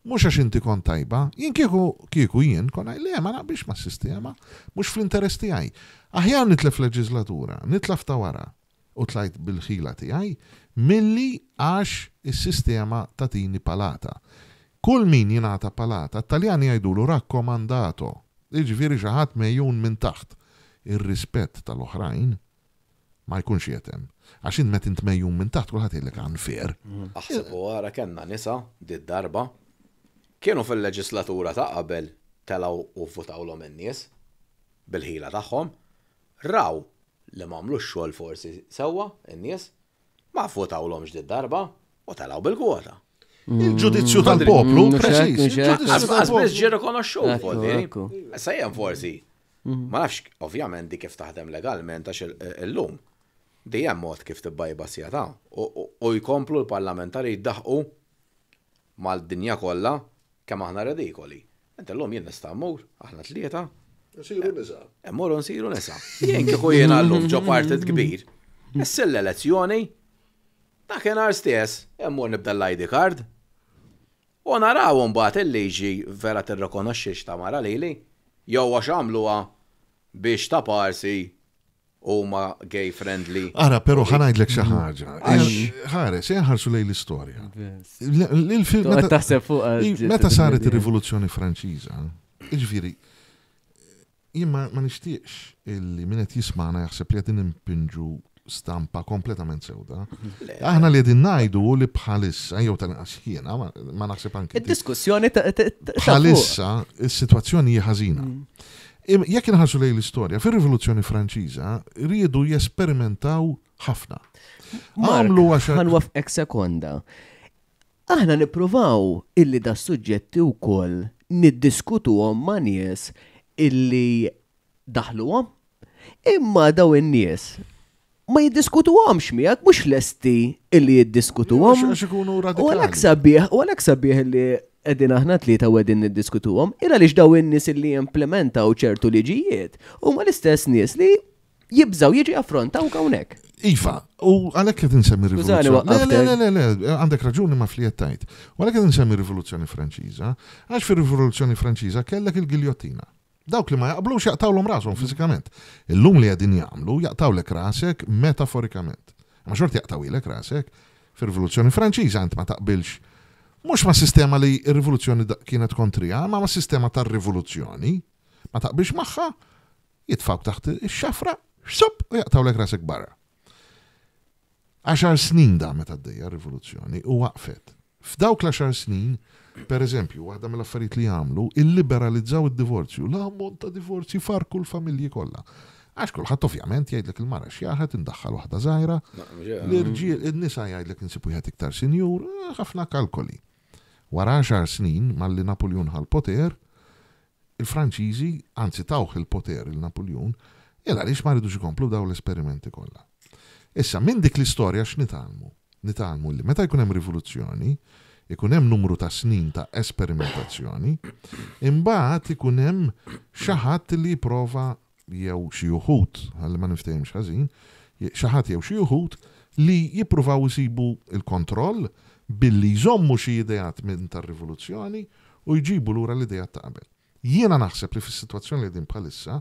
mux għax inti kon tajba, jien kieku kieku jien kon għaj, ma naqbix ma sistema, mux fl-interess għaj. Aħjar nitlef leġizlatura, nitlef wara, u tlajt bil-ħila għaj, milli għax il-sistema ta' tini palata. Kull min jinata palata, taljani l rakkomandato, iġviri ġaħat mejjun minn taħt ir-rispett tal-oħrajn ma jkunx jetem. Għaxin met int mejjun minn taħt kullħat jellek għan fer. Mm. Aħseb u għara kena nisa, did darba, kienu fil-leġislatura ta' qabel telaw u votaw l nies bil-ħila tagħhom, raw li mamlu xogħol forsi sewwa n-nies ma votaw l darba u telaw bil-kwota. Mm. Il-ġudizzju tal-poplu, preċis. Għazbiz ġi rikonoxxu fuq Sejjem forsi. Mhm. Ma nafx, ovvjament di kif taħdem legalment għax il-lum. Di mod kif tibbajba sjata u jkomplu l-parlamentari jiddaħqu mal-dinja kollha kemm aħna radikoli. Enta l-lum jien nista' mmur, aħna tlieta. Nsiru nisa. Emmur nsiru nisa. Jien kieku jien għallum ġo partit kbir. Issa l-elezzjoni, ta' kien għar stess, emmur nibda l-ID card. U naraw mbagħad il-liġi vera tirrikonoxxix ta' mara lili, jew għax għamluha biex ta' parsi huma gay friendly. Ara, pero ħanajdlek xi mm-hmm. ħaġa. Ħare, se jaħarsu lej l-istorja. Meta saret ir-rivoluzzjoni Franċiża, iġifieri, jien ma nixtieqx illi min qed jismana jaħseb li qed inimpinġu stampa kompletament sewda. Aħna li qegħdin ngħidu li bħalissa, jew tal-inqas jiena, ma naħseb anke. Id-diskussjoni ta' bħalissa is-sitwazzjoni hija ħażina. Mm. Jekk inħarsu lej l-istorja, fir-Rivoluzzjoni Franċiża riedu jesperimentaw ħafna. Għamlu għaxa. ek sekonda. Aħna nipruvaw illi da suġġetti u koll niddiskutu għom ma' nies illi daħlu għom. Imma daw in-nies ma jiddiskutu xmijak, miegħek mhux lesti illi jiddiskutu għom. U għalhekk sabiħ, u għalhekk sabiħ illi edin aħna tlieta u edin niddiskutuhom, ira li daw in-nies li implementaw ċertu liġijiet huma l-istess nies li jibżaw jiġi affrontaw kawnek. Iva, u għalhekk kif nsemmi rivoluzzjoni. Le, le, le, le, għandek raġuni ma tajt. U għalhekk kif nsemmi rivoluzzjoni franċiża, għax fir rivoluzzjoni franċiża kellek il-giljottina. Dawk li ma jaqblux jaqtawlhom rashom mm. fiżikament. Illum li qegħdin jagħmlu jaqtawlek rasek metaforikament. Ma xort jaqtawilek rasek fir rivoluzzjoni franċiża int ma taqbilx mux ma sistema li rivoluzzjoni kienet kontrija, ma ma sistema ta' rivoluzzjoni, ma biex maħħa, jitfaw taħt il-xafra, xsop, u jaqtaw l rasek barra. Aċar snin da meta d-dejja rivoluzzjoni u waqfet. F'dawk l-10 snin, per eżempju, waħda mill-affarijiet li għamlu, il-liberalizzaw id-divorzju, l-ammont ta' divorzju far kull familji kollha. Għax kulħadd ovvjament jgħidlek il-mara xjaħat indaħħal waħda zaħira, l-irġiel, id nisa jgħidlek nsibu jgħat iktar senjur, ħafna kalkoli. Wara 10 snin malli Napoleon ħal poter, il-Franċiżi anzi tawħ il-poter il-Napoleon, jela li ma xikomplu daw l-esperimenti kollha. Issa minn dik l-istorja x'nitalmu? Nitalmu li meta jkun hemm rivoluzzjoni, ikun hemm numru ta' snin ta' esperimentazzjoni, imbagħad ikun hemm xi ħadd li prova jew xi wħud, ma niftajem ħażin, xi ħadd jew xi wħud li jippruvaw jisibu il kontroll billi jżommu xie ideat minn tar-rivoluzzjoni u jġibu lura l-ideat ta' qabel. Jiena naħseb li fis-sitwazzjoni li din bħalissa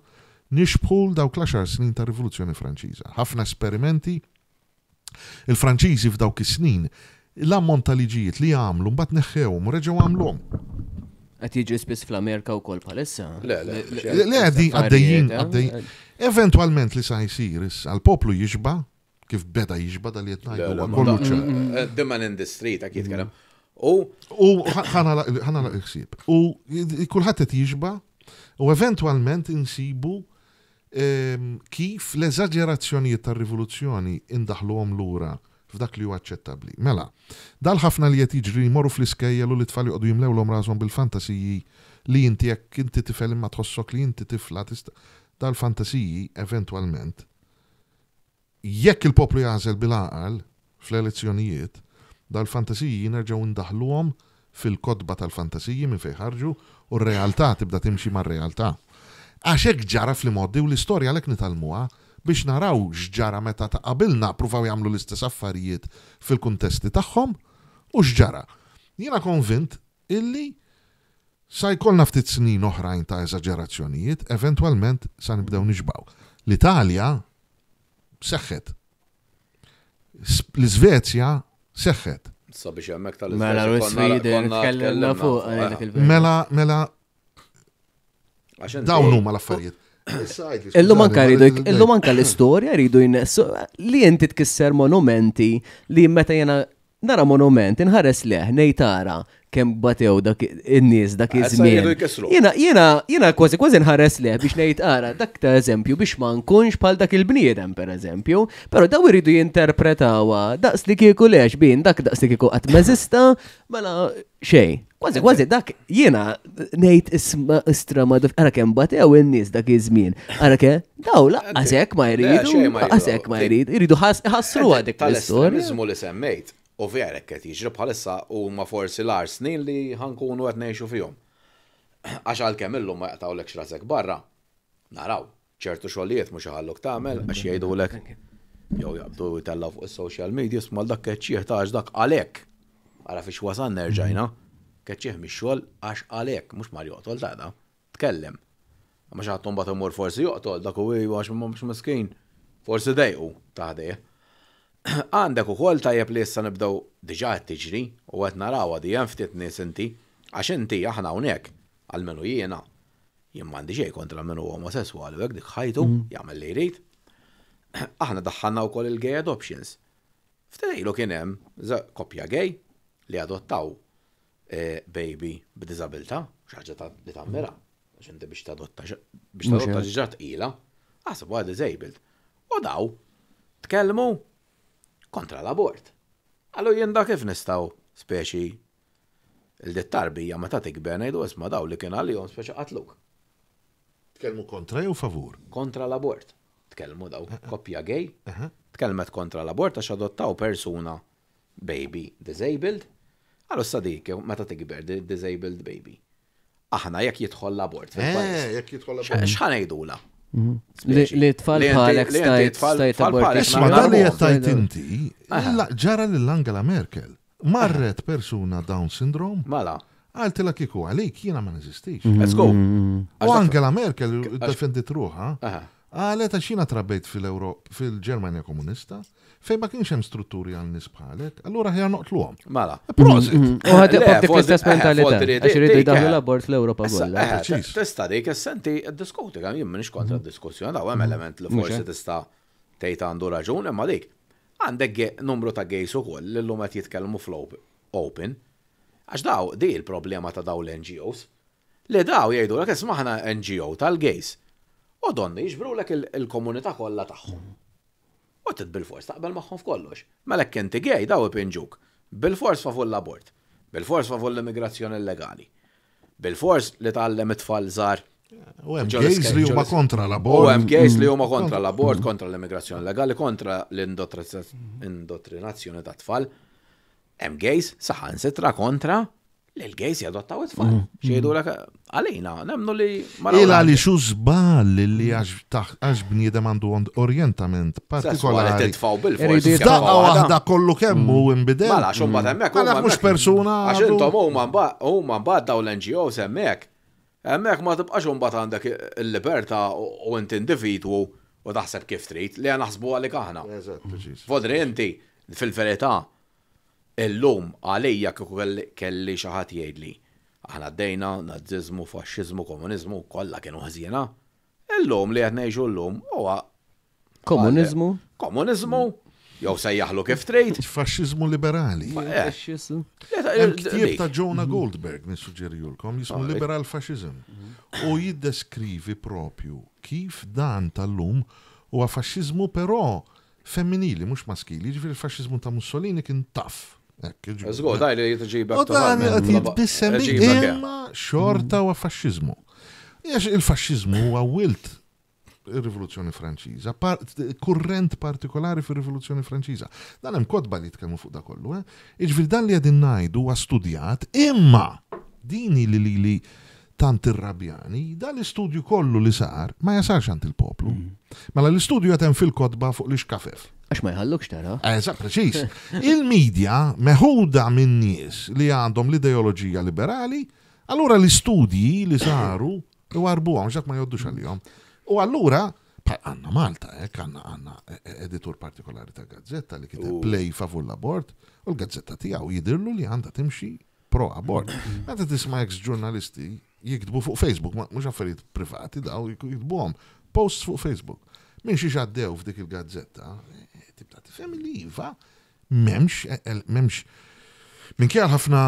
nixbħul dawk l-10 snin ta' rivoluzzjoni Franċiża. Ħafna esperimenti il-Franċiżi f'dawk is-snin l-ammont tal-liġijiet li għamlu mbagħad neħħewhom u reġgħu għamlu. Qed jiġi spiss fl-Amerika wkoll bħalissa. Le, le, għaddejjin, għaddejjin. Eventwalment li sa le, le, poplu le kif beda jiġbada li jtnajdu. Kollu ċe. Mm, mm. Dimman in the street għakiet mm. kena. U ħana la iħsib. U kullħat jiġba u eventualment insibu kif l-eżagġerazzjonijiet tar-rivoluzzjoni indaħluhom lura f'dak li huwa aċċettabbli. Mela, dal ħafna li qed jiġri jmorru fl iskejja u li tfal joqogħdu jimlewlhom rashom bil-fantasiji li inti jekk inti tifel imma tħossok li inti tifla tista' dal-fantasiji eventwalment jekk il-poplu jażel bil-aqal fl-elezzjonijiet, dal-fantasiji nerġaw indaħluhom fil-kodba tal-fantasiji minn fejn ħarġu u r-realtà tibda timxi mar-realtà. Għaxek ġara fl modi u l-istorja l-ek nitalmuha biex naraw xġara meta ta' qabilna pruvaw jagħmlu l-istess affarijiet fil-kuntesti tagħhom u xġara. Jiena konvint illi sa jkollna ftit snin oħrajn ta' eżaġerazzjonijiet, eventualment sa nibdew nixbaw. L-Italja seħħet. L-Svezja seħħet. Sabiex hemmhekk tal Mela l-Sweden fuq Mela mela dawn huma l-affarijiet. Illum anka rridu, illu manka l-istorja rridu jnessu li inti tkisser monumenti li meta jena nara monumenti nħares leħ nejtara kem batew dak in-nies dak ah, iż-żmien. Jiena jiena jiena kważi kważi nħares leh biex ngħid ara dak ta' eżempju biex ma nkunx bħal dak il-bniedem pereżempju, però daw iridu jinterpretawha ah, daqs li kieku lex bin dak daqs li kieku qatt meżista mela xej. Kważi kważi dak jiena ngħid isma' istrama ara kemm batew in-nies dak iż-żmien. Ara ke daw laqas ah, hekk ma jridu, laqas hekk ma jridu, jridu ħassruha dik l-istorja. Tal-estremizmu li semmejt U vera qed jiġri bħalissa huma forsi l-ar snin li ħankunu qed ngħixu fihom. Għax għalkemm illum ma jaqtawlekx rasek barra, naraw, ċertu xogħlijiet mhux ħallok tagħmel għax jgħidulek jew jaqbdu jtellgħu fuq is-social media smal dak keċċieħ taġ dak għalhekk. Ara fiex wasan nerġajna, keċċieħ mix-xogħol għax għalhekk mhux mar joqtol tagħna. Tkellem. Ma xaħtum bat imur forsi joqtol dak u għax mhux miskin. Forsi dejqu taħdejh. għandek ukoll tajjeb li issa nibdew diġà qed tiġri u qed narawha hemm ftit nies inti għax inti aħna hawnhekk għalmenu jiena jien m'għandi xejn kontra minnu u hekk dik ħajtu mm. jagħmel li jrid. Aħna daħħalna wkoll il-gay adoptions. Ftejlu kien hemm koppja gay li adottaw eh, baby b'diżabilità, xaġa li tammera. Għax inti biex tadotta biex tadotta ġiġat ila, għasab għad disabled. U daw, tkellmu kontra l-abort. Għallu jenda kif nistaw speċi il-dittarbija ma ta' tikber ngħidu ma' daw li kien għalihom speċi qatluk. Tkellmu kontra jew favur? Kontra l-abort. Tkellmu daw eh, eh. koppja gay. Eh, Tkellmet kontra l-abort għax adottaw persuna baby disabled. Għallu sadik meta tikber disabled baby. Aħna jekk jidħol l-abort. jek jitħol l-abort. la? Mhm. Li tfal bħalek stajt stajt Isma dan li jattajt inti, ġara li l-Angela Merkel, marret persuna Down syndrome. Mala. Għalti la kiku għalik, jina ma nizistix. Mhm. Let's go. U Angela Merkel defendit ruħa. Għalet għax jina trabbejt fil-Germania komunista fej ma kienx hemm strutturi għal nies bħalek, allura ħjar noqtluhom. Mela. E prosit. Mm, mm. U ħad eh, dik eh, l-istess eh, mentalità għax jdaħlu l-abort fl-Ewropa kollha. Tista' dik essenti diskuti kemm jien m'inhiex kontra d-diskussjoni daw hemm mm. element li forsi tista' tgħid għandu raġun imma dik. Għandek numru ta' gejs ukoll li llum qed jitkellmu fl-open. Għax daw di l-problema ta' daw l-NGOs. Li daw jgħidu l-ek NGO tal-gejs. U donni jġbru l-ek il-komunità kollha tagħhom. U t bil-fors taqbel maħħom f'kollox. Malek kenti gej, daw pinġuk. Bil-fors fuq l-abort. Bil-fors fuq l-immigrazzjoni illegali. Bil-fors li tgħallem it-tfal żar. U hemm gejs li huma kontra l-abort. U hemm gejs li huma mm, kontra l-abort, mm. kontra l-immigrazzjoni legali, kontra l-indottrinazzjoni mhm. ta' tfal. Hemm gejs saħansitra kontra l-gejs jadottaw it-tfal. Mm, mm. Xejdu l għalina, nemnu li mara. Ila li xu zbal li għax bniedem għandu orientament partikolari. Titfaw bil-fors. Daqqa wahda kollu kemmu mm. imbidel. Mala, xum bat emmek. Mala, mux persona. Għax intom u man bat daw l-NGO semmek. Emmek ma tibqax un bat għandek il-liberta u int individwu u taħseb kif trid li għanaħsbu għalik aħna. Fodri inti fil-verità Illum għalija kieku kelli xi ħadd jgħidli. Aħna għaddejna naziżmu, faxxiżmu, komuniżmu, kollha kienu ħażiena. Illum li qed ngħixu llum huwa komuniżmu. Komuniżmu jew jahlu kif trejt. Fasċizmu liberali. Eh. Eh, ktieb ta' Jonah Goldberg nissuġġerijulkom jismu ah, eh. liberal fasċizm. U jiddeskrivi propju kif dan tal-lum huwa faxxiżmu però femminili, mhux maskili, jiġifieri il-fasċizmu ta' Mussolini kien taf Eh, daj li jitġibek. U dan imma xorta u fasċizmu. il-fasċizmu huwa wilt il-rivoluzzjoni franċiża, kurrent partikolari fir rivoluzzjoni franċiża. Dan hemm kotba li tkellmu fuq da kollu, eh? iġvil dan li għad ngħidu huwa studjat, imma dini li li li tant irrabjani, dan l-istudju kollu li sar ma jasarx għant il-poplu. Mm. Mela l-istudju għatem fil kotba fuq li xkafef. Għax ma jħallukx tara. Eh, eżatt, preċis. Il-medja meħuda minn nies li għandhom l-ideoloġija liberali, allura l-istudji li saru għarbu għom, ma joddux għal-jom. U allura, għanna Malta, ek, eh, għanna għanna eh, editur partikolari ta' gazzetta li kiteb play favur l-abort, u l-gazzetta tijaw jidirlu li għanda timxi pro-abort. Għanda tisma ex ġurnalisti jikdbu fuq Facebook, mux affarijiet privati daw jikdbu għom, post fuq Facebook. Min xie xaddew f'dik il-gazzetta, tibda tifhem li iva m'hemmx eh, m'hemmx Minkjar ħafna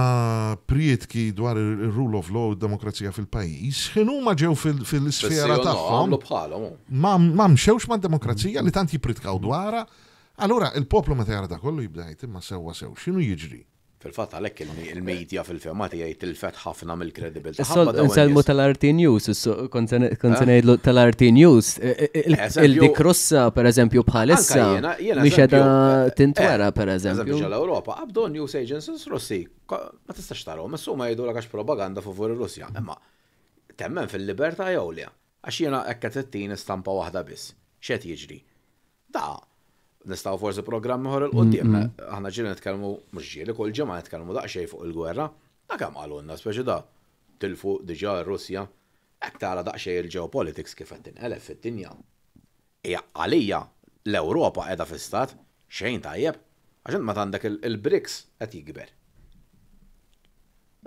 prietki dwar il-rule of law u demokrazija fil-pajis, ma ġew fil-sfera tagħhom. Ma mxewx ma' demokrazija li tant jipritkaw dwara, allura il-poplu ma jara da kollu jibda ma sewa sew, xinu jiġri? fil fatt għalek il-medja fil-femati jgħid il fett ħafna mill-kredibil. Nselmu tal-RT News, konsenejdlu tal-RT News, il-dikrussa per eżempju bħalissa, miex edha tintwera eh, per eżempju. L-Europa, għabdu news agencies russi, ma tistax taraw, messu ma jgħidu għax propaganda fu fuori russja imma temmen fil-liberta jgħolja, għax jena ekkatettini stampa wahda biss, xet jiġri. Da' nistaw forsi programm ħor il-qoddim. Mm, mm. Aħna ġirin nitkellmu, mux ġirin, kol ġemma nitkellmu daqxej fuq il-gwerra, da kam għalunna speċi da tilfu diġa Russja, ek tara daqxej il-geopolitics kif għattin elef fit-dinja. Ija għalija l-Europa edha fil-stat, xejn tajjeb, għaxin ma għandek il brix għet jikber.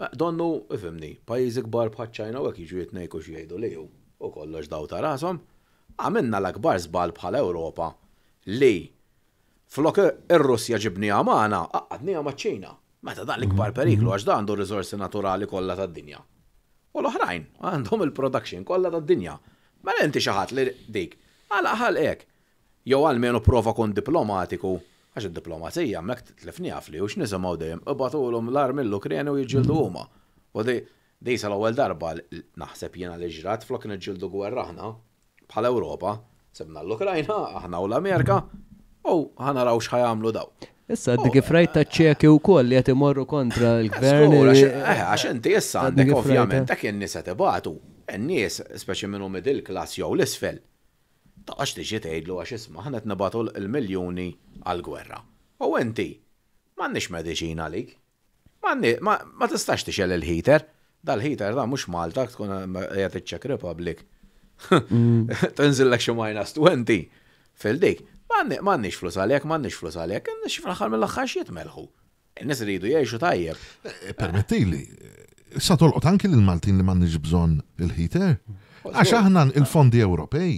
Eh, donnu, ifimni, pajizi gbar bħadċajna u għek jġu jitnejku xiejdu li u kollox daw ta' rasom, għamilna l-akbar zbal bħal Europa li Flok ir-Russja ġibni għamana, għadni maċ-ċina. Meta dan l-ikbar mhm, periklu mhm. għax da għandu rizorsi naturali kollha tad-dinja. U l-oħrajn għandhom il-production kollha tad-dinja. Ma l inti xaħat li dik, għala ħal ek. Jow għalmenu prova kun diplomatiku, għax il-diplomazija mek t tlefni għafli u x'nisimgħu dejjem ibatu l-um l-arm l ukrajna u jġildu mhm. huma. U di dejsa l-ewwel darba naħseb jiena li ġrat flok niġġildu għu għarraħna bħal Ewropa, sebna l-Ukrajna, aħna u l-Amerika, u ħanaraw xħajamlu daw. Issa dik eh, ifrajt ta' eh, ċeki u koll li għati imorru kontra eh, l-gvern. Għax inti issa għandek ovvjament ta' kien nies te batu, n-nies speċi minnu middle klas jew l-isfel. Ta' għax tiġi tgħidlu għax isma' ħanet nabatu l-miljuni għal-gwerra. U inti, m'għandniex mediċina għalik. Ma tistax tixel il-heater. Dal-heater da' mhux Malta tkun qed iċ-Czech Republic. Mm. Tinżillek xi minus 20 fil-dik. Mannix flus għalek, mannix flus għalek, nix fl-axar mill-axar xiet melħu. Nis rridu jiexu tajjeb. Eh, permettili, eh, sa tolqot anki l-Maltin li mannix bżon il-heater? Għax aħna ah. il-fondi Ewropej,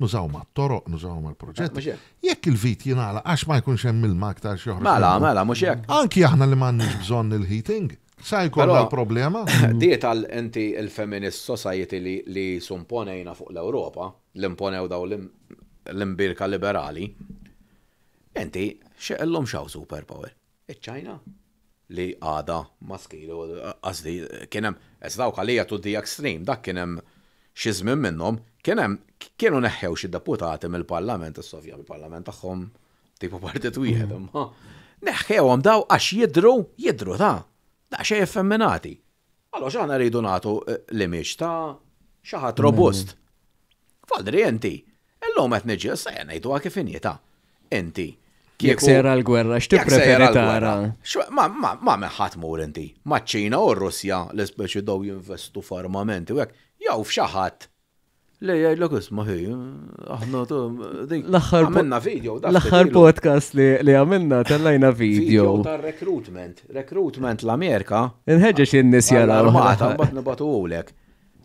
nużaw ma' toro nużaw ma' l-proġett. Ah, Jekk il-vit jinaħla, għax ma' jkunx hemm mill mak ta' xoħra. Mela, mela, mux jek. Anki aħna li mannix bżon il-heating? Sa' l problema? Diet għal inti il-feminist society li, li sumponejna fuq l-Ewropa, l-imponew daw l-imbirka liberali, enti xeqellom xaw superpower. Iċ-ċajna li għada maskilu, għazdi, kienem, esdaw għalija tu di extreme, dak kienem xizmin minnom, kienem, kienu neħħew xid deputati mill-parlament, s-sovja mill-parlament taħħom, tipu partit wieħed, mm. imma neħħewhom daw għax jidru, jidru da. da' xej effeminati. Allora xaħna rridu natu eh, l-imiġ ta' xaħat robust. Mm. Faldri enti, Illum qed niġi issa jgħid ngħidu kif injeta. Inti. Jek sejra l-gwerra, x'ti preferi tara? Ma ma meħat mur inti. Maċ-Ċina u r-Russja l speċi daw jinvestu f'armamenti u hekk jew f'xaħat. Le jgħidlek isma' ħej, aħna l-aħħar għamilna video. L-aħħar podcast li għamilna tellajna video. Video ta' recruitment, recruitment l-Amerika. Inħeġġex in-nies jaraw. Armata, mbagħad nibatu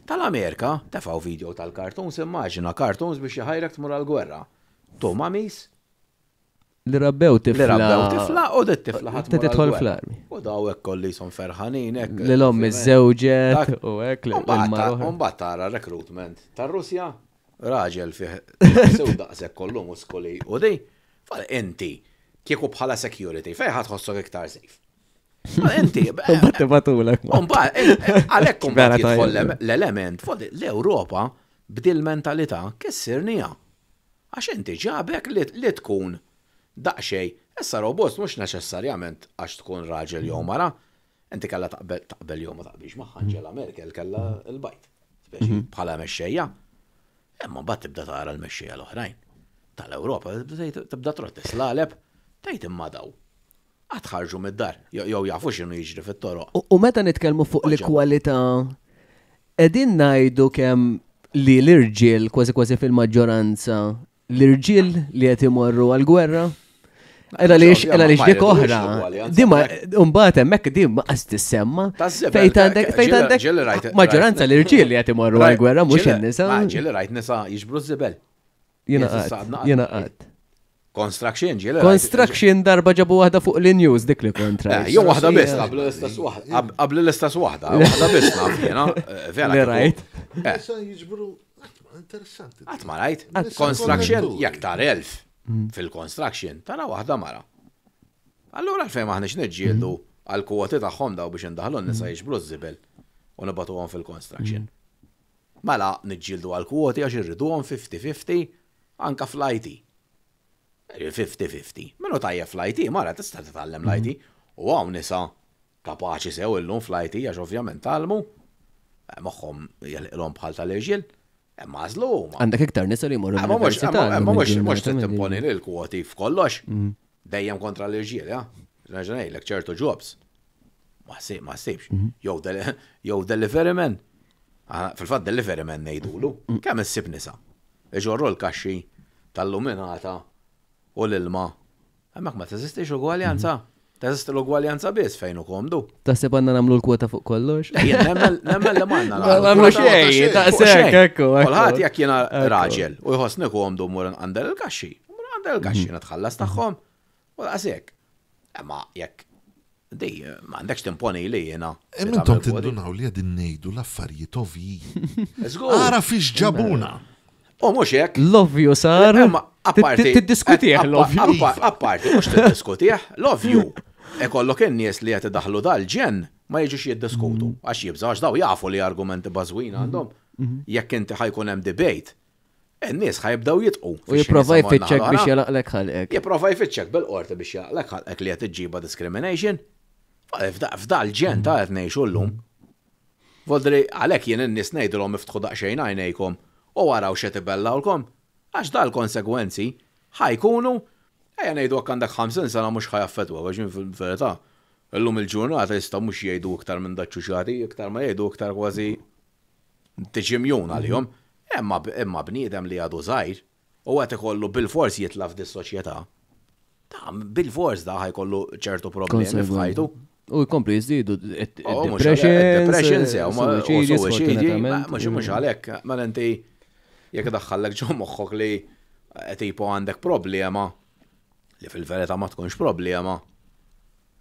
Tal-Amerika, tefaw video tal-kartuns, immaġina kartuns biex jħajrek tmur għal-gwerra. Toma mis? Li rabbew tifla. Li rabbew tifla u d tifla ħat. Tidħol fl-armi. U daw ekk kolli son ferħanin. Li l-om iż-żewġet u ekk li Umbat tara recruitment. Tar-Russja, raġel fih. Sew daqsek kollu muskoli. U di, fal inti kieku bħala security, fejħat ħossok iktar safe. Inti, bħatti batulek. Għalek kumbat l-element, l-Europa b'dil mentalità kessirnija. Għax inti ġabek li tkun daqxej, essa robot mux neċessarjament għax tkun raġel jew mara, inti kalla taqbel jew ma taqbilx maħħa Angela Merkel kalla l-bajt. Mhm. Bħala meċċeja, Imma bat tibda tara l-mexxejja l-oħrajn. Tal-Europa tibda trottis l-għaleb, tajt imma daw għatħarġu mid-dar, jow jafu xinu jiġri fit-toro. U meta nitkellmu fuq l-kwalità, edin najdu kem li l-irġiel kważi kważi fil-maġġoranza, l-irġiel li qed imorru għal-gwerra, Ela lix, ela lix dik oħra. Dima, umbat hemmhekk din ma qas tissemma. Fejt għandek, fejt Maġġoranza l-irġiel li qed imorru għal-gwerra mhux in-nisa. Ġieli rajt nisa jiġbru żibel. Jina għad. Jina Construction ġiela. Construction darba ġabu waħda fuq l-news dik li kontra. Eh, jo waħda biss. Qablu l-istas waħda. Qablu l-istas waħda. Waħda biss naf jena. Eh, vera. Rajt. Eh. Interessanti. Għatma rajt. Construction jak tar elf mm. fil-construction. Tara waħda mara. Allura fejn maħnex neġġieldu mm. għal-kuwati tagħhom daw biex indaħlu nisa mm. jiġbru z-zibel u nibatu għom fil-construction. Mela nġildu għal-kuwati għax irridu għom 50-50 anka fl-IT. 50-50. Minu tajja flajti, mara tista' t-tallem lajti. Mhm. U għaw nisa kapaxi sew illum flajti għax ovvjament talmu. Eh, Moħħom jel-lum bħal tal-irġiel. Imma eh, għażlu. Għandek iktar nisa li morru. Eh, mux, mhux mhux timponi l-kwoti f'kollox. Mhm. Dejjem kontra l-irġiel, ja. Raġunajlek ċertu jobs. Ma sib, ma sibx. Mhm. Jow deliveryman. Ah, Fil-fat deliveryman lu. Kemm issib nisa. Iġorru l-kaxxi tal-luminata u l-ilma. Għamak ma teżistix ugwaljanza. Mhm. Teżist l-ugwaljanza biss fejn u komdu. Taħseb għanna namlu l-kwota fuq kollox? Nemmen l manna. Namlu xej, taqsek, ekku. Għalħat jek jena raġel u jħosni komdu mur għandel il kaxi Mur għandel il kaxi mhm. natħallas taħħom. U taqsek. Ma jek Dej, ma għandekx timponi li jena. Emmentom t-dunaw li għadin nejdu l ovvi. Għara fiex ġabuna. O mux jek. L-ovju sar. Apparti. Tiddiskutih love you. Apparti, mux tiddiskutih l-ovju. Ekollok in-nies li qed idaħlu dal-ġen ma jiġux jiddiskutu mm-hmm. għax jibżaw daw jafu li argumenti bażwin mm-hmm. għandhom. Mm-hmm. Jekk inti ħajkun hemm debejt, in nies ħajbdaw jitqu. U jipprova jfittxek biex jalaqlek ħalqek. Jipprova jfittxek bil-qorti biex jaqlek ħalqek li qed iġġiba discrimination. F'dal ġen ta' qed ngħixu llum. Voldri għalhekk jien in-nies ngħidilhom iftħu daqsxejn għajnejkom u waraw xed ibellawlkom Għax dal-konsekwenzi ħajkunu, ejja ngħidu għak għandek 50 sena mhux ħajaffetwa, għax fil-verità. Illum il-ġurnata jista' mhux jgħidu iktar minn daċċuċati, iktar ma jgħidu iktar kważi tiġimjun għalihom. Emma imma bniedem li għadu żgħir u għet ikollu bil-fors jitlaf dis-soċjetà. Ta' bil-fors da' ħajkollu ċertu problemi f'ħajtu. U jkompli jizdidu, depression, oh, depression, eh, ma' mux għalek, ma' l-inti jekk daħħallek ġo moħħok li eh, tipo għandek problema li fil-verita ma tkunx problema.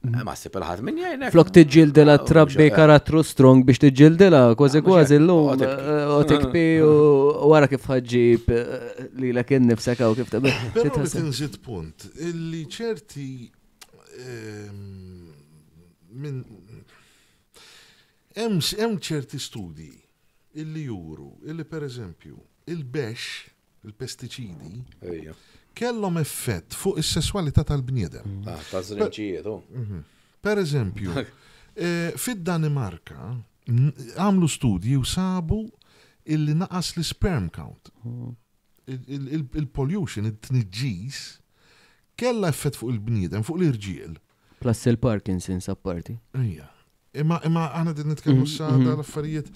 Eh, ma s ħad minn jgħinek. Flok t-ġildela eh, trabbi karattru strong biex t-ġildela, kważi kważi l-lum. t oh, tikbi oh, u wara kif ħagġib li l nifsek u kif tabel. Pero tinżid punt, li ċerti ehm, minn. Hemm ċerti studji illi juru, illi per eżempju, il-bex, il-pesticidi, kellhom effett fuq is-sesswalità tal-bniedem. Mm. Ah, oh. mhm. Per eżempju, eh, fid-Danimarka għamlu studji u sabu illi naqas l-sperm count. Mm. Il-pollution, it tniġis kella effett fuq il-bniedem, fuq l-irġiel. Plus il-Parkinson's apparti. Ija. Imma għana din nitkellmu mhm, s-sada mhm. l-affarijiet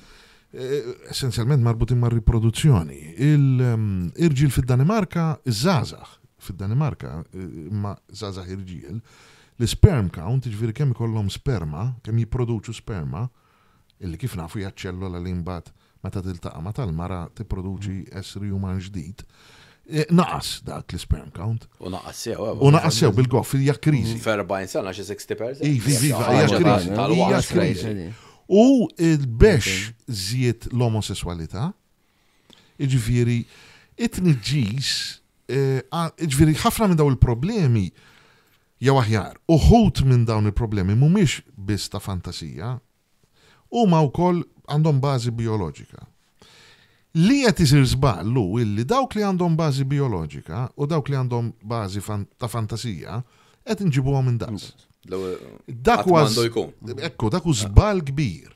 Eh, essenzjalment marbutin ma' riproduzzjoni. Il-irġil ehm, fil danimarka iż-żazax fil danimarka eh, ma żazax irġil, l-sperm count, ġviri kemm kollom sperma, kemm jiproduċu sperma, illi kif nafu hija ċellola li mbagħad meta tiltaqa' ma tal-mara tipproduċi essri uman ġdid. Eh, naqas dak l-sperm count. U naqas sew. U naqas sew bil-goff, hija kriżi. 40 sena xi 60%. Ivi, viva, hija kriżi. U il-bex ziet l-omosessualità, iġviri, it ġis, eh, iġviri, ħafna minn daw il-problemi jew aħjar, uħut minn dawn il-problemi mumiex biss ta' fantasija, u ma' wkoll għandhom bażi bioloġika. Li qed iżir żballu illi dawk li għandhom bażi bioloġika u dawk li għandhom bażi ta' fantasija qed inġibuhom minn daqs. Dak was. Ekku, dak u żball kbir.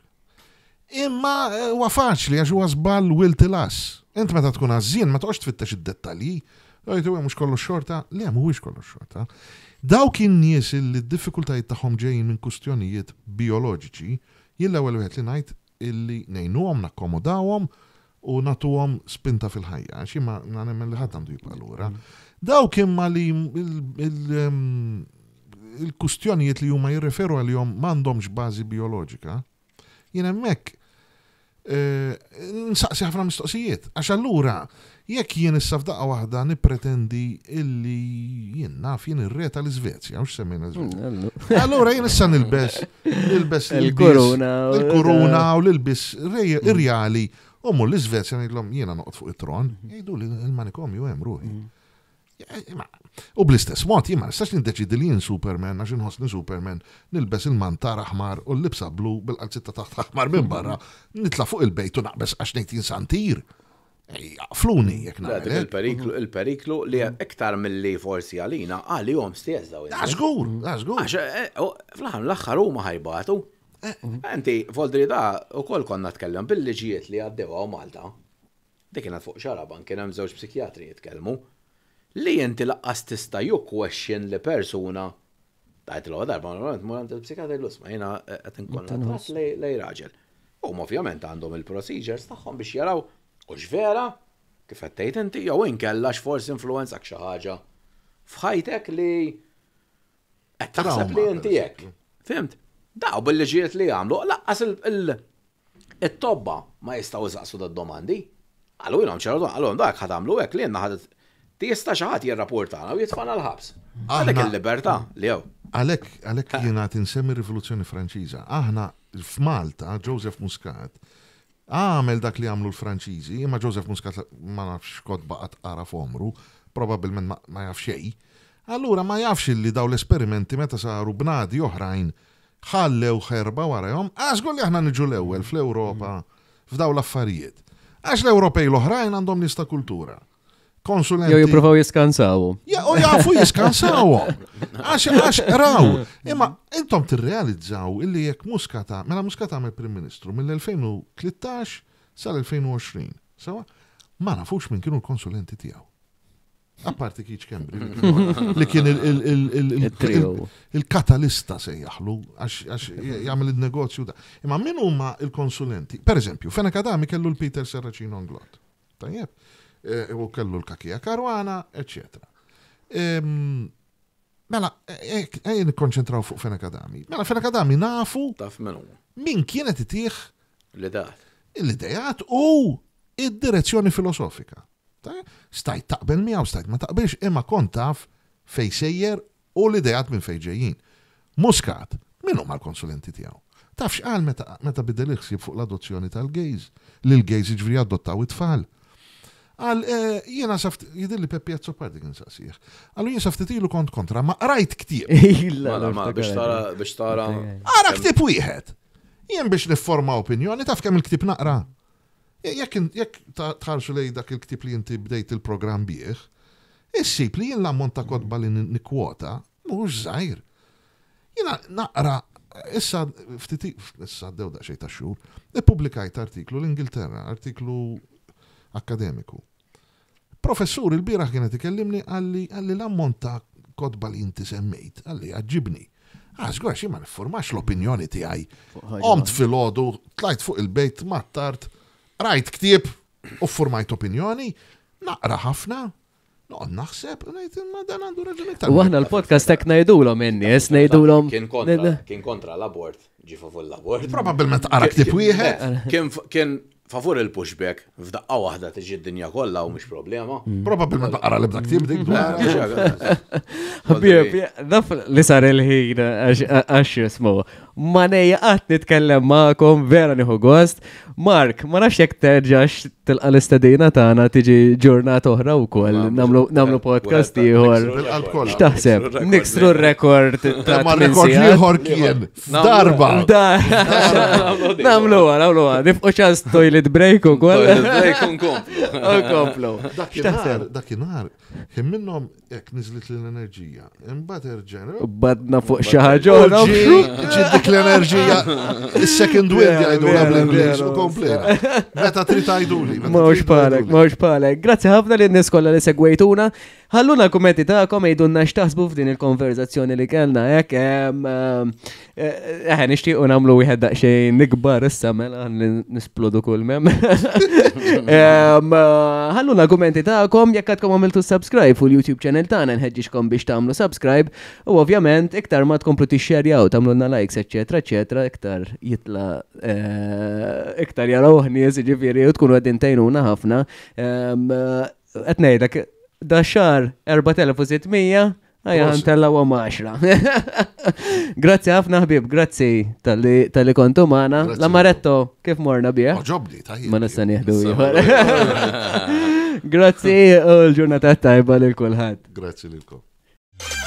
Imma eh, huwa faċli għax huwa żball will tilas. Int meta tkun għażin ma toqgħodx tfittex id-dettalji. Rajtu eh, mhux kollox xorta, le mhuwiex kollox xorta. Dawk in-nies li d-diffikultajiet tagħhom ġejjin minn kustjonijiet bioloġiċi, jien l-ewwel wieħed li ngħid illi ngħinuhom nakkomodawhom u natuhom spinta fil-ħajja, xi ma nemmen li ħadd għandu jibqa' lura. Mm. Dawk imma li ehm, il-kustjonijiet li huma jirreferu għal-jom mandomx bazi biologika, jien hemmhekk e, nsaqsi ħafna mistoqsijiet. Għax allura, jekk jien issa safdaqa waħda nippretendi illi jien naf jien ir-re tal-Iżvezja, mhux semmejna Iżvezja. Mm, allura jien issa nilbes nilbes il-kuruna. Il-kuruna u nilbis mm. irjali u mull l-Iżvezja ngħidlhom jiena noqgħod fuq it-tron, mm-hmm. jgħidu li l-manikomju hemm ruħi. Mm. U bl-istess mod, jimma s-sax nindeċidi li jien Superman, għax inħossni Superman, nilbes il-mantar aħmar u l-libsa blu bil-qalzetta taħt aħmar minn barra, nitla fuq il-bejt u naqbes għax nejtin santir. Fluni jek Il-periklu li iktar mill-li forsi għalina, għalli għom stess daw. għazgur. għaxgur. Fl-ħan l-axħar eh, eh, u maħajbatu. Enti, eh, voldri da, u kol konna tkellem bil-liġijiet li għaddewa u Malta. Dikinet fuq xaraban, kienem zewġ psikjatri jitkellmu li jenti laqqas tista' ju question li persuna Għajt l darba, morant il-psikatri l-usma, jena eh, għet nkonna lej raġel. U ovvjament għandhom il-procedures tagħhom biex jaraw u vera kif għattejt inti, jew inkella x'fors influenzak xi ħaġa fħajtek li qed taħseb li inti hekk. Fimt? Daw bil-liġijiet li għamlu, laqqas il-tobba ma jistgħu iżaqsu dad-domandi. Għallu jilhom ċerdu, għallu dak ħad għamlu hekk li jenna ħadet tista xaħat għana u jitfana l-ħabs. Għalek il-libertà, li jew. Għalek, għalek jena tinsemmi rivoluzzjoni franċiza. Aħna f'Malta, Joseph Muscat, għamel dak li għamlu l-Franċiżi, imma Joseph Muscat ma nafx kod baqat għara fomru, probabilment ma jafx xej. Allura ma jafx li daw l-esperimenti meta saru bnadi oħrajn ħallew ħerba jom, għażgur li aħna niġu l-ewwel fl-Ewropa f'daw l-affarijiet. Għax l-Ewropej l-oħrajn għandhom nista kultura konsulenti. Jo jiprofaw jiskansawu. Ja, u jafu jiskansawu. Għax, għax, raw. Imma, intom t-realizzaw illi jek muskata, mela muskata għamil Prim Ministru mill-2013 sal-2020. Sawa? Ma nafux minn kienu l-konsulenti tijaw. Apparti kiċ Kembri, li kien il-katalista se jaħlu għax jgħamil il-negozju da. Imma minn huma il-konsulenti? Per eżempju, fena kadami kellu l-Peter Serracino Anglot. Tajjeb. Eh, u kellu l-kakija karwana, etc. Mela, għajn e, e, e, konċentraw fuq Fenakadami. Mela, Fenakadami nafu. Taf menu. Min kienet itiħ? L-idejat. L-idejat u id-direzzjoni filosofika. Stajt taqbel għaw, stajt ma taqbilx, imma kontaf taf fej sejjer u l-idejat minn fej ġejjin. Muscat, minn huma l-konsulenti tiegħu. Taf xqal meta bidel iħsib fuq l-adozzjoni tal-gejz. Lil gejz iġvri adottaw it-tfal. Għal, eh, jena saft, jidilli Peppi għazzu parti għin saqsijax. Għallu jena saft ilu kont kontra, ma rajt ktib. Mela, biex tara, biex tara. Għara ktib wieħed. Jien biex niforma opinjoni, taf kemm il-ktib naqra. Jekk tħarxu lej dak il-ktib li jinti bdejt il-program bieħ, issib li jien l-ammont ta' kodba li nikwota, mux zaħir. Jena naqra Issa, ftiti, issa, dewda xej ta' xur, e publikajt artiklu l-Ingilterra, artiklu akademiku. Professur il-biraħ kienet ikellimni għalli l-ammont ta' kodba li inti semmejt, għalli għagġibni. Għazgur ah, għaxi ma nifformax l-opinjoni ti għaj. Omt fil-ħodu, tlajt fuq il-bejt mattart, rajt ktieb u formajt opinjoni, naqra ħafna, No, naħseb, ngħid ma dan għandu raġuni tal. U għahna l-podcast hekk ngħidulhom inni, es ngħidulhom. Kien kontra, kien kontra l-abort, ġifu fuq l-abort. Probabilment qara ktib wieħed. Kien favur il-pushback, f'daqqa waħda tiġi d-dinja kollha u mhux problema. Probabilment baqara li b'dak tibdik. Naf li sar il-ħin għax jismu ma nejja għat nitkellem ma'kom vera niħu gost. Mark, ma nafx jek terġax tilqa l-istedina tagħna tiġi ġurnat oħra wkoll namlu podcast ieħor. X'taħseb? Nikstru rekord ta' rekord ieħor kien. Darba. Namlu għan, namlu għan, nifqo ċans toilet break ukoll. Break u Dakinhar, dakinhar. Kien minnhom jekk niżlit l-enerġija. Imbagħad erġen. Badna fuq xi dik l-enerġija. Il-second wind jgħidu la bl-Inglis u kompleta. Meta trid tgħidu li. Mawx palek, mux palek. Grazie ħafna li n-niskolla li segwejtuna ħalluna l ta' kom jgħidunna x'taħsbu f'din il-konverzazzjoni li kellna hekk eħ eh, eh, nixtiequ namlu wieħed daqsxejn nikbar issa mela nisplodu kull mem. Ħalluna eh, l ta' kom jek għadkom għamiltu subscribe fuq YouTube channel ta' nħedġiġkom biex tagħmlu subscribe u ovvjament iktar ma tkomplu tixxerjaw na likes eċetera eċetera iktar jitla iktar jarawħni ħnies ġifieri u tkunu għedin tajnuna ħafna etnejdak da xar 4600 Għajja, ntella u maċra. Grazzi għafna, ħbib, grazzi tal-li kontu maħna. La Maretto, kif morna bieħ? Ġobni, oh, tajja. Ma nistan jihdu Grazzi u l-ġurnata tajba l-kulħad. Grazzi l-kulħad.